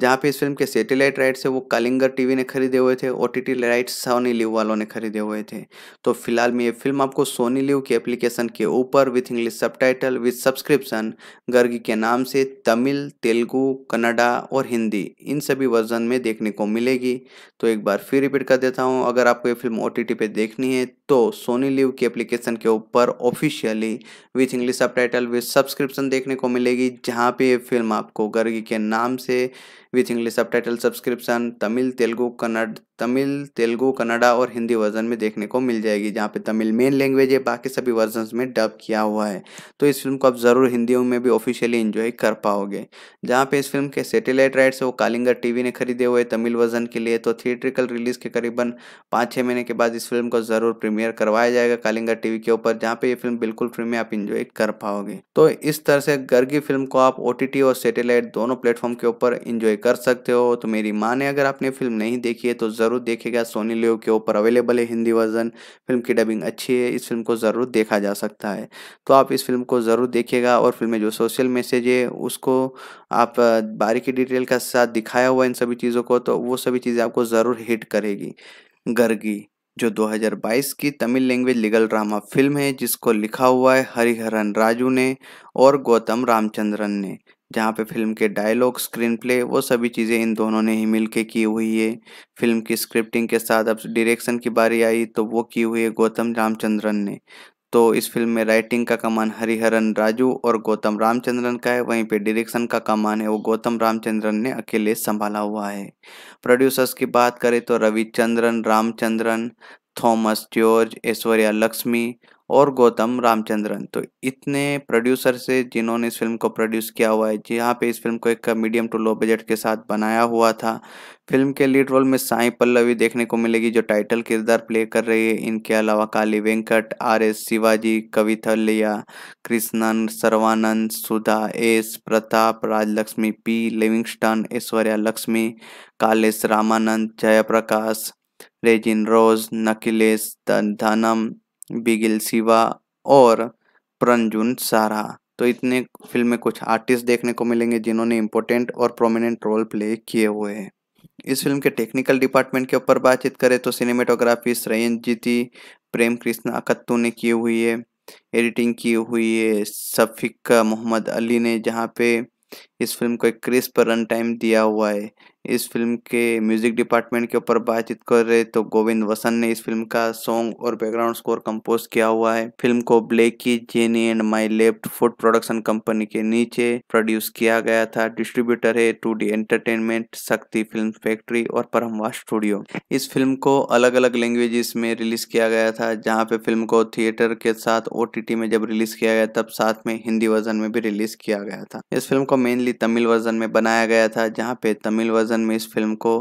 जहाँ पे इस फिल्म के सेटेलाइट राइट्स है वो कलिंगर टीवी ने खरीदे हुए थे O T rights Sony LIV वालों ने खरीदे हुए थे तो फिलहाल में ये फिल्म आपको सोनी लिव की एप्लीकेशन के ऊपर with English subtitle with subscription Gargi के नाम से तमिल तेलुगु कन्नडा और हिंदी इन सभी वर्जन में देखने को मिलेगी तो एक बार फिर रिपीट कर देता हूँ अगर आपको ये फिल्म ओ टी पे देखनी है तो सोनी लिव की एप्लीकेशन के ऊपर officially with English subtitle with subscription देखने को मिलेगी जहाँ पे ये फिल्म आपको गर्गी के नाम से with English subtitle subscription Tamil, Telugu, Kannada, Tamil Telugu Kannada और हिंदी वर्जन में देखने को मिल जाएगी जहाँ पे तमिल मेन लैंग्वेज है बाकी सभी वर्जन में डब किया हुआ है तो इस फिल्म को आप ज़रूर हिंदी में भी ऑफिशियली इन्जॉय कर पाओगे जहाँ पे इस फिल्म के सेटेलाइट राइट्स वो कालिंगर टीवी ने खरीदे हुए तमिल वर्जन के लिए तो थिएट्रिकल रिलीज के करीबन पाँच छः महीने के बाद इस फिल्म को ज़रूर प्रीमियर करवाया जाएगा कालिंगर टीवी के ऊपर जहाँ पे ये फिल्म बिल्कुल फ्री में आप इंजॉय कर पाओगे तो इस तरह से गर्गी फिल्म को आप ओ और सेटेलाइट दोनों प्लेटफॉर्म के ऊपर इंजॉय कर सकते हो तो मेरी माँ ने अगर आपने फिल्म नहीं देखी है तो ज़रूर ज़रूर देखेगा सोनी लियो के ऊपर अवेलेबल है हिंदी वर्जन फिल्म की डबिंग अच्छी है इस फिल्म को ज़रूर देखा जा सकता है तो आप इस फिल्म को ज़रूर देखिएगा और फिल्म में जो सोशल मैसेज है उसको आप बारीकी डिटेल के साथ दिखाया हुआ इन सभी चीज़ों को तो वो सभी चीज़ें आपको ज़रूर हिट करेगी गर्गी जो 2022 की Tamil language legal drama film है जिसको लिखा हुआ है हरिहरन राजू ने और गौतम रामचंद्रन ने जहाँ पे फिल्म के डायलॉग स्क्रीन प्ले वो सभी चीज़ें इन दोनों ने ही मिल के की हुई है फिल्म की स्क्रिप्टिंग के साथ अब डायरेक्शन की बारी आई तो वो की हुई है गौतम रामचंद्रन ने तो इस फिल्म में राइटिंग का कमान हरिहरन राजू और गौतम रामचंद्रन का है वहीं पे डायरेक्शन का कमान है वो गौतम रामचंद्रन ने अकेले संभाला हुआ है प्रोड्यूसर्स की बात करें तो रविचंद्रन रामचंद्रन थॉमस जॉर्ज ऐश्वर्या लक्ष्मी और गौतम रामचंद्रन तो इतने प्रोड्यूसर से जिन्होंने इस फिल्म को प्रोड्यूस किया हुआ है जहाँ पे इस फिल्म को एक मीडियम टू लो बजट के साथ बनाया हुआ था फिल्म के लीड रोल में साई पल्लवी देखने को मिलेगी जो टाइटल किरदार प्ले कर रही है इनके अलावा Kaali Venkat R S Shivaji Kavithalaya Krishnan Sarvanand Sudha S Pratap Rajalakshmi P Livingstone Aishwarya Lakshmi Kalesh Ramanand Jayaprakash resin रोज नकिलेश धनम बिगिल सिवा और प्रंजुन सारा तो इतने फिल्म में कुछ आर्टिस्ट देखने को मिलेंगे जिन्होंने इम्पोर्टेंट और प्रोमिनेंट रोल प्ले किए हुए हैं इस फिल्म के टेक्निकल डिपार्टमेंट के ऊपर बातचीत करें तो सिनेमेटोग्राफी जीती प्रेम कृष्ण अकत्तू ने की हुई है एडिटिंग की हुई है सफिक मोहम्मद अली ने जहाँ पे इस फिल्म को एक क्रिस्प रन टाइम दिया हुआ है इस फिल्म के म्यूजिक डिपार्टमेंट के ऊपर बातचीत कर रहे तो गोविंद वसन ने इस फिल्म का सॉन्ग और बैकग्राउंड स्कोर कंपोज किया हुआ है फिल्म को ब्लैक की jenny and my left foot production company के नीचे प्रोड्यूस किया गया था डिस्ट्रीब्यूटर है two D entertainment Sakthi film factory और परमवा स्टूडियो इस फिल्म को अलग अलग लैंग्वेजेस में रिलीज किया गया था जहाँ पे फिल्म को थिएटर के साथ ओ में जब रिलीज किया गया तब साथ में हिंदी वर्जन में भी रिलीज किया गया था इस फिल्म को मेनली तमिल वर्जन में बनाया गया था जहाँ पे तमिल वर्जन वर्जन में इस फिल्म को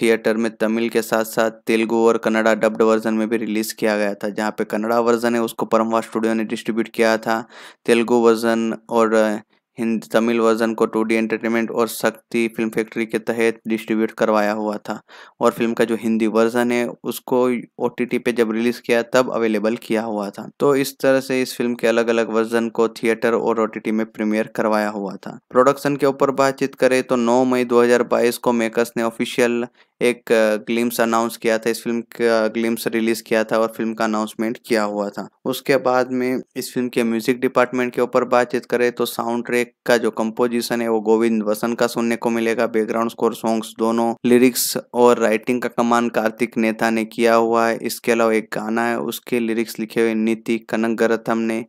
थिएटर में तमिल के साथ साथ तेलुगू और कन्नड़ा डब्ड वर्जन में भी रिलीज़ किया गया था जहाँ पे कन्नड़ा वर्जन है उसको परमवा स्टूडियो ने डिस्ट्रीब्यूट किया था तेलुगु वर्जन और हिंदी तमिल वर्जन को टू डी एंटरटेनमेंट और शक्ति फिल्म फैक्ट्री के तहत डिस्ट्रीब्यूट करवाया हुआ था और फिल्म का जो हिंदी वर्जन है उसको ओ पे जब रिलीज़ किया तब अवेलेबल किया हुआ था तो इस तरह से इस फिल्म के अलग अलग वर्जन को थिएटर और ओ में प्रीमियर करवाया हुआ था प्रोडक्शन के ऊपर बातचीत करें तो नौ मई बाईस को मेकर्स ने ऑफिशियल एक ग्लिम्स अनाउंस किया था इस फिल्म का ग्लिम्स रिलीज किया था और फिल्म का अनाउंसमेंट किया हुआ था उसके बाद में इस फिल्म के म्यूजिक डिपार्टमेंट के ऊपर बातचीत करें तो साउंड ट्रैक ट्रैक का जो कंपोजिशन है वो गोविंद वसन का सुनने को मिलेगा बैकग्राउंड स्कोर सॉन्ग्स दोनों लिरिक्स और राइटिंग का कमान कार्तिक नेता ने किया हुआ है इसके अलावा एक गाना है उसके लिरिक्स लिखे हुए नीति कनक गरथम ने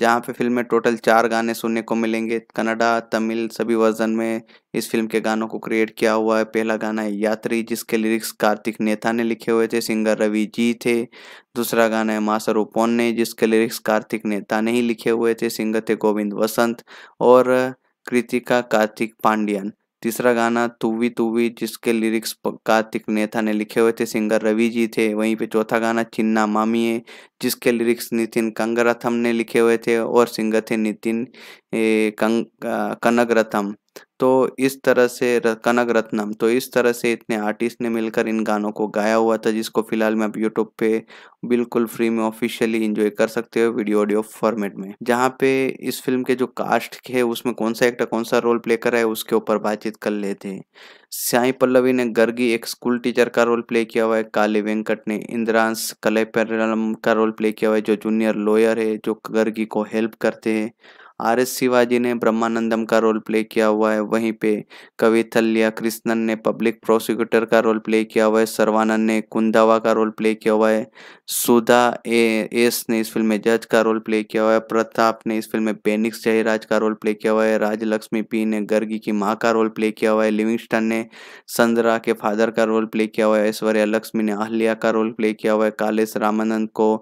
जहाँ पे फिल्म में टोटल चार गाने सुनने को मिलेंगे कन्नडा तमिल सभी वर्जन में इस फिल्म के गानों को क्रिएट किया हुआ है पहला गाना है यात्री जिसके लिरिक्स कार्तिक नेता ने लिखे हुए थे सिंगर रवि जी थे दूसरा गाना है मासर उपोन ने जिसके लिरिक्स कार्तिक नेता ने ही लिखे हुए थे सिंगर थे गोविंद वसंत और कृतिका कार्तिक पांडियन तीसरा गाना तुवी तुवी जिसके लिरिक्स कार्तिक नेता ने लिखे हुए थे सिंगर रवि जी थे वहीं पे चौथा गाना चिन्ना मामी है जिसके लिरिक्स नितिन कंगरथम ने लिखे हुए थे और सिंगर थे नितिन कंग कनक रथम तो इस तरह से कनक रत्नम तो इस तरह से इतने आर्टिस्ट ने मिलकर इन गानों को गाया हुआ था जिसको फिलहाल मैं आप यूट्यूब पे बिल्कुल फ्री में ऑफिशियली इंजॉय कर सकते हो वीडियो ऑडियो फॉर्मेट में जहाँ पे इस फिल्म के जो कास्ट है उसमें कौन सा एक्टर कौन सा रोल प्ले कर रहा है उसके ऊपर बातचीत कर लेते हैं साई पल्लवी ने गर्गी एक स्कूल टीचर का रोल प्ले किया हुआ है काले वेंकट ने इंद्रांश कलेपरम का रोल प्ले किया हुआ है जो जूनियर लॉयर है जो गर्गी को हेल्प करते हैं आर एस शिवाजी ने ब्रह्मानंदम का रोल प्ले किया हुआ है वहीं पे कवि थल्या कृष्णन ने पब्लिक प्रोसिक्यूटर का रोल प्ले किया हुआ है सर्वानंद ने कुंदावा का रोल प्ले किया हुआ है सुधा ए एस ने इस फिल्म में जज का रोल प्ले किया हुआ है प्रताप ने इस फिल्म में पेनिक्स जयराज का रोल प्ले किया हुआ है राजलक्ष्मी पी ने गर्गी की माँ का रोल प्ले किया हुआ है लिविंगस्टन ने संदरा के फादर का रोल प्ले किया हुआ है ऐश्वर्या लक्ष्मी ने अहल्या का रोल प्ले किया हुआ है कालेश रामानंद को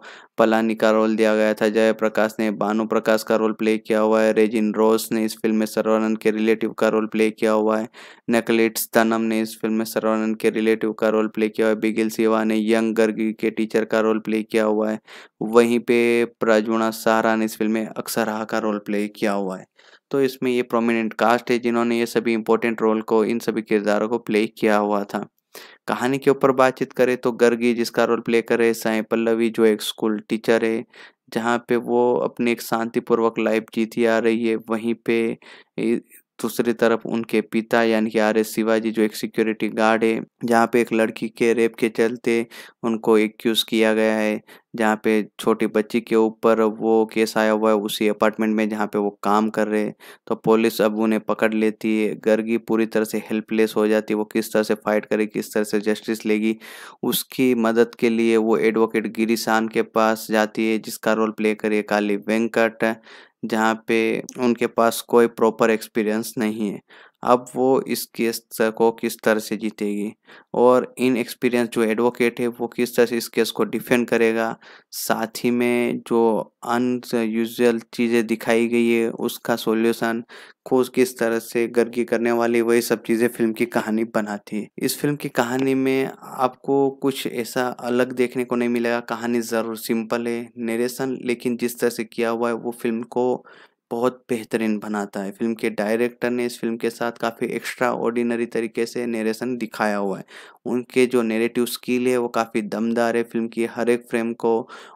पलानी का रोल दिया गया था जयप्रकाश ने भानु प्रकाश का रोल प्ले किया हुआ है रेजिन रोस ने इस फिल्म में सर्वानंद के रिलेटिव का रोल प्ले किया हुआ है नकलिट्स तनम ने इस फिल्म में सर्वानंद के रिलेटिव का रोल प्ले किया हुआ है बिगिल सिवा ने यंग गर्गी के टीचर का रोल प्ले किया हुआ है वहीं पे प्रजुणा सहारा ने इस फिल्म में अक्सरहा का रोल प्ले किया हुआ है तो इसमें ये प्रोमिनेंट कास्ट है जिन्होंने ये सभी इंपॉर्टेंट रोल को इन सभी किरदारों को प्ले किया हुआ था कहानी के ऊपर बातचीत करें तो गर्गी जिसका रोल प्ले करे साई पल्लवी जो एक स्कूल टीचर है जहाँ पे वो अपनी एक शांतिपूर्वक लाइफ जीती आ रही है वहीं पे दूसरी तरफ उनके पिता यानी कि आर एस शिवाजी जो एक सिक्योरिटी गार्ड है जहाँ पे एक लड़की के रेप के चलते उनको एक्यूज़ किया गया है जहाँ पे छोटी बच्ची के ऊपर वो केस आया हुआ है उसी अपार्टमेंट में जहाँ पे वो काम कर रहे हैं तो पुलिस अब उन्हें पकड़ लेती है गर्गी पूरी तरह से हेल्पलेस हो जाती है वो किस तरह से फाइट करे किस तरह से जस्टिस लेगी उसकी मदद के लिए वो एडवोकेट गिरीशान के पास जाती है जिसका रोल प्ले करे काली वेंकट जहाँ पे उनके पास कोई प्रॉपर एक्सपीरियंस नहीं है अब वो इस केस को किस तरह से जीतेगी और इन एक्सपीरियंस जो एडवोकेट है वो किस तरह से इस केस को डिफेंड करेगा साथ ही में जो अनयूजल चीज़ें दिखाई गई है उसका सॉल्यूशन खोज किस तरह से गर्गी करने वाली वही सब चीज़ें फिल्म की कहानी बनाती है इस फिल्म की कहानी में आपको कुछ ऐसा अलग देखने को नहीं मिलेगा कहानी ज़रूर सिंपल है नरेशन लेकिन जिस तरह से किया हुआ है वो फिल्म को बहुत बेहतरीन बनाता है फिल्म के डायरेक्टर ने इस फिल्म के साथ काफ़ी एक्स्ट्रा ऑर्डिनरी तरीके से नरेशन दिखाया हुआ है उनके जो नेरेटिव स्किल है वो काफ़ी दमदार है फिल्म की हर एक फ्रेम को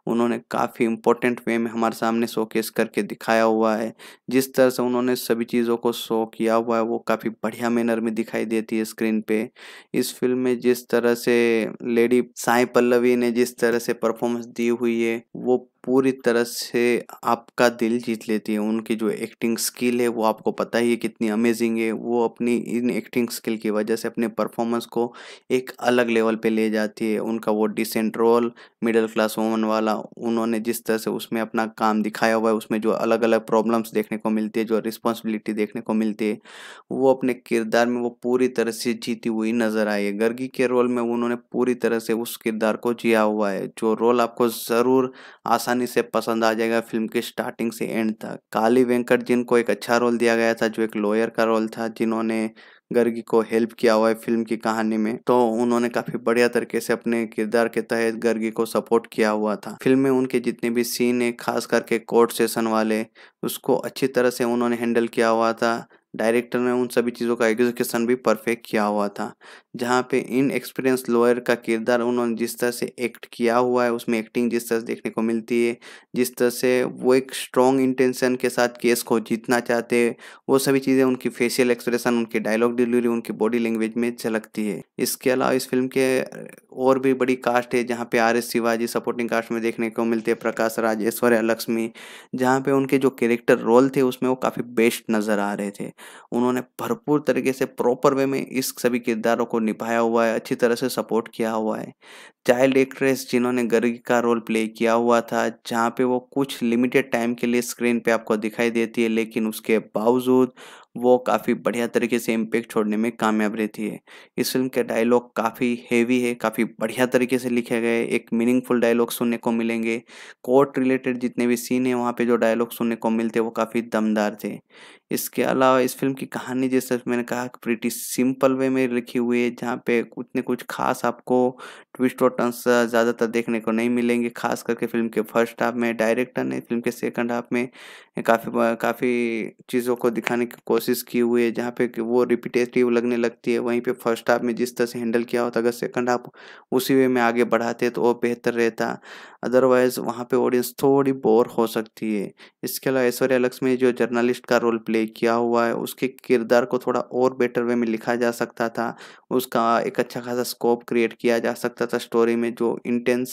उन्होंने काफ़ी इम्पोर्टेंट वे में हमारे सामने शोकेस करके दिखाया हुआ है जिस तरह से उन्होंने सभी चीज़ों को शो किया हुआ है वो काफ़ी बढ़िया मैनर में दिखाई देती है स्क्रीन पे इस फिल्म में जिस तरह से लेडी साई पल्लवी ने जिस तरह से परफॉर्मेंस दी हुई है वो पूरी तरह से आपका दिल जीत लेती है उनकी जो एक्टिंग स्किल है वो आपको पता ही है कितनी अमेजिंग है वो अपनी इन एक्टिंग स्किल की वजह से अपने परफॉर्मेंस को एक अलग लेवल पे ले जाती है उनका वो decent role middle class woman वाला उन्होंने जिस तरह से उसमें अपना काम दिखाया हुआ है उसमें जो अलग अलग प्रॉब्लम्स देखने को मिलती है जो रिस्पॉन्सिबिलिटी देखने को मिलती है वो अपने किरदार में वो पूरी तरह से जीती हुई नज़र आई है गर्गी के रोल में उन्होंने पूरी तरह से उस किरदार को जिया हुआ है जो रोल आपको ज़रूर आसान आसानी से पसंद आ जाएगा फिल्म के स्टार्टिंग से एंड तक काली वेंकट जिनको एक अच्छा रोल दिया गया था जो एक लॉयर का रोल था जिन्होंने गर्गी को हेल्प किया हुआ है फिल्म की कहानी में तो उन्होंने काफी बढ़िया तरीके से अपने किरदार के तहत गर्गी को सपोर्ट किया हुआ था फिल्म में उनके जितने भी सीन है खास करके कोर्ट सेशन वाले उसको अच्छी तरह से उन्होंने हैंडल किया हुआ था डायरेक्टर ने उन सभी चीज़ों का एग्जीक्यूशन भी परफेक्ट किया हुआ था जहाँ पे इन एक्सपीरियंस लॉयर का किरदार उन्होंने जिस तरह से एक्ट किया हुआ है उसमें एक्टिंग जिस तरह से देखने को मिलती है जिस तरह से वो एक स्ट्रॉन्ग इंटेंशन के साथ केस को जीतना चाहते हैं वो सभी चीज़ें उनकी फेशियल एक्सप्रेशन उनके डायलॉग डिलीवरी उनकी बॉडी लैंग्वेज में झलकती है इसके अलावा इस फिल्म के और भी बड़ी कास्ट है जहाँ पे R S Shivaji supporting cast में देखने को मिलते हैं प्रकाश राज ऐश्वर्या लक्ष्मी जहाँ पे उनके जो कैरेक्टर रोल थे उसमें वो काफ़ी बेस्ट नज़र आ रहे थे उन्होंने भरपूर तरीके से प्रॉपर वे में इस सभी किरदारों को निभाया हुआ है अच्छी तरह से सपोर्ट किया हुआ है चाइल्ड एक्ट्रेस जिन्होंने गर्गी का रोल प्ले किया हुआ था जहाँ पे वो कुछ लिमिटेड टाइम के लिए स्क्रीन पे आपको दिखाई देती है लेकिन उसके बावजूद वो काफ़ी बढ़िया तरीके से इम्पेक्ट छोड़ने में कामयाब रहती है इस फिल्म के डायलॉग काफ़ी हेवी है काफ़ी बढ़िया तरीके से लिखे गए एक मीनिंगफुल डायलॉग सुनने को मिलेंगे कोर्ट रिलेटेड जितने भी सीन है वहाँ पे जो डायलॉग सुनने को मिलते वो काफ़ी दमदार थे इसके अलावा इस फिल्म की कहानी जैसे मैंने कहा कि प्रिटी सिंपल वे में लिखी हुई है जहाँ पे उतने कुछ खास आपको ट्विस्ट और टर्न्स ज़्यादातर देखने को नहीं मिलेंगे खास करके फिल्म के फर्स्ट हाफ में डायरेक्टर ने फिल्म के सेकंड हाफ में काफ़ी काफ़ी चीज़ों को दिखाने की कोशिश की हुई है जहाँ पे वो रिपीटेटिव लगने लगती है वहीं पर फर्स्ट हाफ में जिस तरह से हैंडल किया होता अगर सेकंड हाफ उसी वे में आगे बढ़ाते तो वो बेहतर रहता अदरवाइज़ वहाँ पर ऑडियंस थोड़ी बोर हो सकती है इसके अलावा ऐश्वर्या लक्ष्मी जो जर्नलिस्ट का रोल प्ले प्ले किया हुआ है उसके किरदार को थोड़ा और बेटर वे में लिखा जा सकता था उसका एक अच्छा खासा स्कोप क्रिएट किया जा सकता था स्टोरी में जो इंटेंस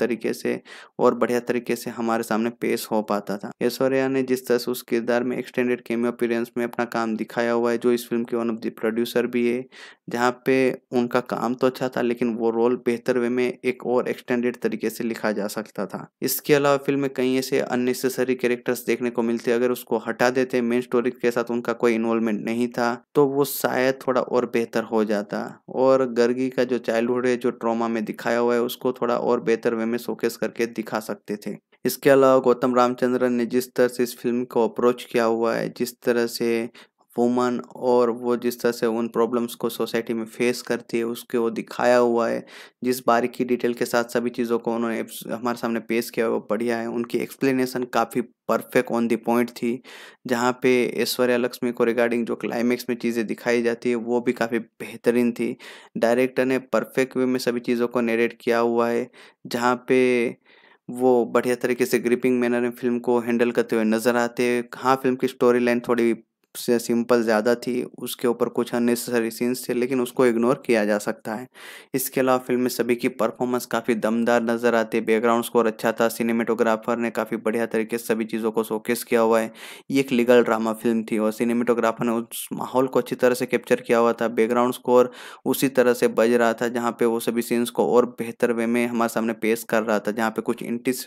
तरीके से और बढ़िया तरीके से हमारे सामने पेश हो पाता था ऐश्वर्या ने जिस तरह से उस किरदार में एक्सटेंडेड केमियो अपीरेंस में अपना काम दिखाया हुआ है जो इस फिल्म के वन ऑफ द प्रोड्यूसर भी है जहाँ पे उनका काम तो अच्छा था लेकिन वो रोल बेहतर वे में एक और एक्सटेंडेड तरीके से लिखा जा सकता था इसके अलावा फिल्म में कई ऐसे अननेसेसरी कैरेक्टर्स देखने को मिलते अगर उसको हटा देते मेन स्टोरी स्टोरी के साथ उनका कोई इन्वॉल्वमेंट नहीं था तो वो शायद थोड़ा और बेहतर हो जाता और गर्गी का जो चाइल्डहुड है जो ट्रॉमा में दिखाया हुआ है उसको थोड़ा और बेहतर वे में शोकेस करके दिखा सकते थे इसके अलावा गौतम रामचंद्रन ने जिस तरह से इस फिल्म को अप्रोच किया हुआ है जिस तरह से वुमन और वो जिस तरह से उन प्रॉब्लम्स को सोसाइटी में फेस करती है उसके वो दिखाया हुआ है जिस बारीकी डिटेल के साथ सभी चीज़ों को उन्होंने हमारे सामने पेश किया है वो बढ़िया है उनकी एक्सप्लेनेशन काफ़ी परफेक्ट ऑन दी पॉइंट थी जहाँ पे ऐश्वर्या लक्ष्मी को रिगार्डिंग जो क्लाइमेक्स में चीज़ें दिखाई जाती है वो भी काफ़ी बेहतरीन थी डायरेक्टर ने परफेक्ट वे में सभी चीज़ों को नेरेट किया हुआ है जहाँ पे वो बढ़िया तरीके से ग्रिपिंग मैनर में फिल्म को हैंडल करते हुए नज़र आते हैं हाँ फिल्म की स्टोरी लाइन थोड़ी से सिंपल ज़्यादा थी उसके ऊपर कुछ अननेसेसरी सीन्स थे लेकिन उसको इग्नोर किया जा सकता है इसके अलावा फिल्म में सभी की परफॉर्मेंस काफ़ी दमदार नज़र आती है बैकग्राउंड स्कोर अच्छा था सिनेमेटोग्राफर ने काफ़ी बढ़िया तरीके से सभी चीज़ों को शोकेस किया हुआ है ये एक लीगल ड्रामा फिल्म थी और सिनेमेटोग्राफर ने उस माहौल को अच्छी तरह से कैप्चर किया हुआ था बैकग्राउंड स्कोर उसी तरह से बज रहा था जहाँ पर वो सभी सीन्स को और बेहतर वे में हमारे सामने पेश कर रहा था जहाँ पर कुछ इंटिस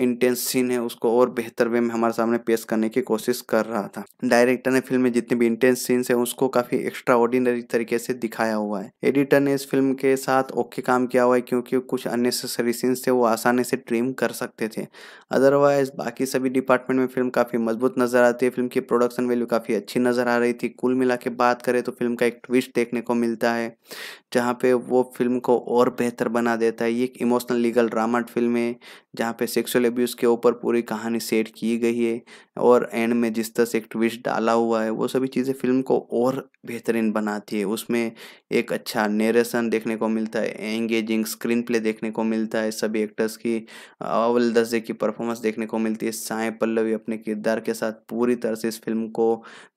इंटेंस सीन है उसको और बेहतर वे में हमारे सामने पेश करने की कोशिश कर रहा था डायरेक्टर एडिटर ने फिल्म में जितने भी इंटेंस सीन्स है उसको काफी एक्स्ट्रा ऑर्डिनरी तरीके से दिखाया हुआ है एडिटर ने इस फिल्म के साथ ओके काम किया हुआ है क्योंकि कुछ अननेसेसरी सीन्स थे वो आसानी से ट्रिम कर सकते थे अदरवाइज बाकी सभी डिपार्टमेंट में फिल्म काफी मजबूत नजर आती है फिल्म की प्रोडक्शन वैल्यू काफी अच्छी नजर आ रही थी कुल मिला के बात करें तो फिल्म का एक ट्विस्ट देखने को मिलता है जहाँ पे वो फिल्म को और बेहतर बना देता है ये एक इमोशनल लीगल ड्रामा फिल्म है जहाँ पे सेक्सुअल एब्यूज़ के ऊपर पूरी कहानी सेट की गई है और एंड में जिस तरह से एक ट्विस्ट डाला हुआ है वो सभी चीज़ें फिल्म को और बेहतरीन बनाती है उसमें एक अच्छा नेरेशन देखने को मिलता है एंगेजिंग स्क्रीन प्ले देखने को मिलता है सभी एक्टर्स की अवल दर्जे की परफॉर्मेंस देखने को मिलती है साय पल्लवी अपने किरदार के साथ पूरी तरह से इस फिल्म को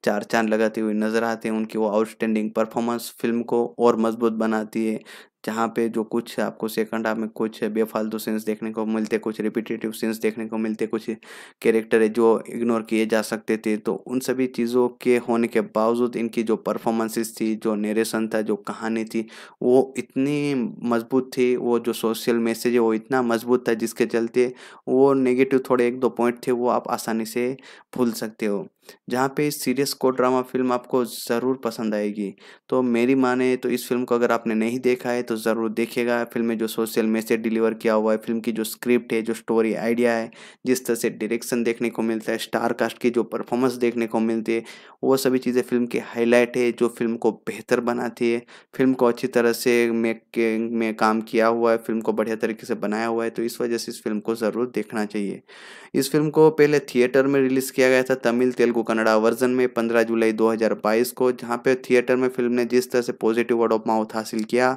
चार चांद लगाती हुई नज़र आती है उनकी वो आउटस्टैंडिंग परफॉर्मेंस फिल्म को और मजबूत बनाती है जहाँ पे जो कुछ आपको सेकंड हाफ में कुछ बेफालतू सीन्स देखने को मिलते कुछ रिपीटेटिव सीन्स देखने को मिलते कुछ कैरेक्टर है जो इग्नोर किए जा सकते थे तो उन सभी चीज़ों के होने के बावजूद इनकी जो परफॉर्मेंसेस थी जो नरेशन था जो कहानी थी वो इतनी मजबूत थी वो जो सोशल मैसेज है वो इतना मजबूत था जिसके चलते वो नेगेटिव थोड़े एक दो पॉइंट थे वो आप आसानी से भूल सकते हो जहाँ पे सीरियस को ड्रामा फिल्म आपको ज़रूर पसंद आएगी तो मेरी माने तो इस फिल्म को अगर आपने नहीं देखा है तो ज़रूर देखिएगा फिल्म में जो सोशल मैसेज डिलीवर किया हुआ है फिल्म की जो स्क्रिप्ट है जो स्टोरी आइडिया है जिस तरह से डायरेक्शन देखने को मिलता है स्टार कास्ट की जो परफॉर्मेंस देखने को मिलती है वो सभी चीज़ें फिल्म की हाईलाइट है जो फिल्म को बेहतर बनाती है फिल्म को अच्छी तरह से मेकिंग में काम किया हुआ है फिल्म को बढ़िया तरीके से बनाया हुआ है तो इस वजह से इस फिल्म को ज़रूर देखना चाहिए इस फिल्म को पहले थिएटर में रिलीज़ किया गया था तमिल तेलुगु को कन्नड़ा वर्जन में 15 जुलाई 2022 को जहाँ पे थिएटर में फिल्म ने जिस तरह से पॉजिटिव वर्ड ऑफ माउथ हासिल किया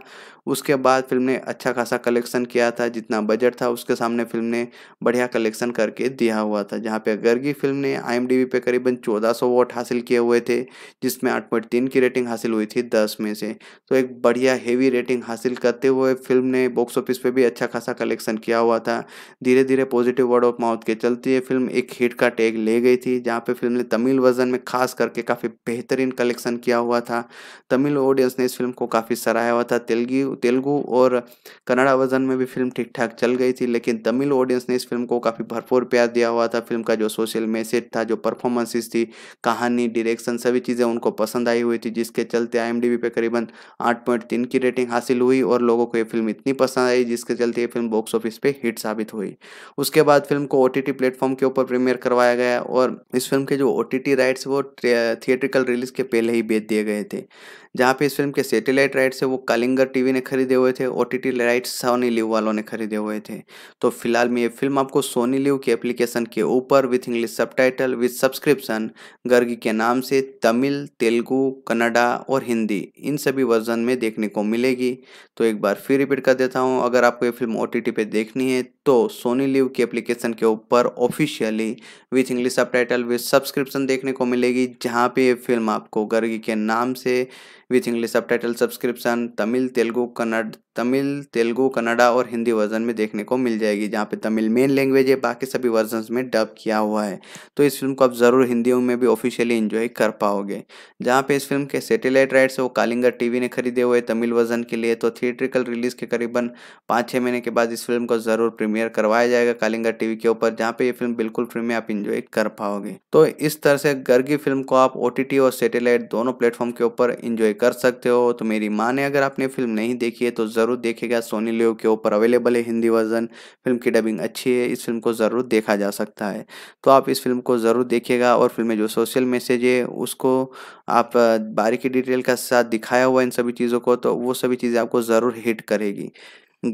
उसके बाद फिल्म ने अच्छा खासा कलेक्शन किया था जितना बजट था उसके सामने फिल्म ने बढ़िया कलेक्शन करके दिया हुआ था जहाँ पे गर्गी फिल्म ने आई पे करीबन सौ वोट हासिल किए हुए थे जिसमें तीन की रेटिंग हासिल हुई थी दस में से तो एक बढ़िया हेवी रेटिंग हासिल करते हुए फिल्म ने बॉक्स ऑफिस पर भी अच्छा खासा कलेक्शन किया हुआ था धीरे धीरे पॉजिटिव वर्ड ऑफ माउथ के चलते ये फिल्म एक हिट का टैग ले गई थी जहाँ पे फिल्म ने तमिल वर्जन में खास करके काफ़ी बेहतरीन कलेक्शन किया हुआ था तमिल ऑडियंस ने इस फिल्म को काफ़ी सराहा हुआ था तेलगी तेलुगु और कन्नड़ा वर्जन में भी फिल्म ठीक ठाक चल गई थी लेकिन तमिल ऑडियंस ने इस फिल्म को काफ़ी भरपूर प्यार दिया हुआ था फिल्म का जो सोशल मैसेज था जो परफॉर्मेंसेज थी कहानी डिरेक्शन सभी चीज़ें उनको पसंद आई हुई थी जिसके चलते आई पे करीबन आठ पॉइंट तीन की रेटिंग हासिल हुई और लोगों को ये फिल्म इतनी पसंद आई जिसके चलते ये फिल्म बॉक्स ऑफिस पर हिट साबित हुई उसके बाद फिल्म को ओ टी प्लेटफॉर्म के ऊपर प्रीमियर करवाया गया और इस फिल्म के जो ओ टी टी राइट्स वो थिएट्रिकल uh, रिलीज के पहले ही बेच दिए गए थे जहाँ पे इस फिल्म के सैटेलाइट राइट्स है वो कलिंगर टीवी ने खरीदे हुए थे O T rights Sony LIV वालों ने खरीदे हुए थे तो फिलहाल में ये फिल्म आपको सोनी लिव की एप्लीकेशन के ऊपर with English subtitle with subscription Gargi के नाम से तमिल तेलुगु कन्नडा और हिंदी इन सभी वर्जन में देखने को मिलेगी तो एक बार फिर रिपीट कर देता हूँ अगर आपको ये फिल्म ओ टी पे देखनी है तो सोनी लिव की एप्लीकेशन के ऊपर officially with English subtitle with subscription देखने को मिलेगी जहाँ पे ये फिल्म आपको गर्गी के नाम से with English subtitle subscription Tamil Telugu Kannada Tamil Telugu Kannada और हिंदी वर्जन में देखने को मिल जाएगी जहाँ पे तमिल मेन लैंग्वेज है बाकी सभी वर्जन में डब किया हुआ है तो इस फिल्म को आप ज़रूर हिंदी में भी ऑफिशियली इन्जॉय कर पाओगे जहाँ पे इस फिल्म के सेटेलाइट राइट्स वो कालिंगर टीवी ने खरीदे हुए तमिल वर्जन के लिए तो थिएट्रिकल रिलीज के करीबन पाँच छः महीने के बाद इस फिल्म को ज़रूर प्रीमियर करवाया जाएगा कालिंगा टीवी के ऊपर जहाँ पे ये फिल्म बिल्कुल फ्री में आप इंजॉय कर पाओगे तो इस तरह से गर्गी फिल्म को आप ओ और सेटेलाइट दोनों प्लेटफॉर्म के ऊपर इंजॉय कर सकते हो तो मेरी माँ ने अगर आपने फिल्म नहीं देखी है तो ज़रूर देखेगा सोनी लियो के ऊपर अवेलेबल है हिंदी वर्जन फिल्म की डबिंग अच्छी है इस फिल्म को ज़रूर देखा जा सकता है तो आप इस फिल्म को ज़रूर देखिएगा और फिल्म में जो सोशल मैसेज है उसको आप बारीकी डिटेल का साथ दिखाया हुआ इन सभी चीज़ों को तो वो सभी चीज़ें आपको ज़रूर हिट करेगी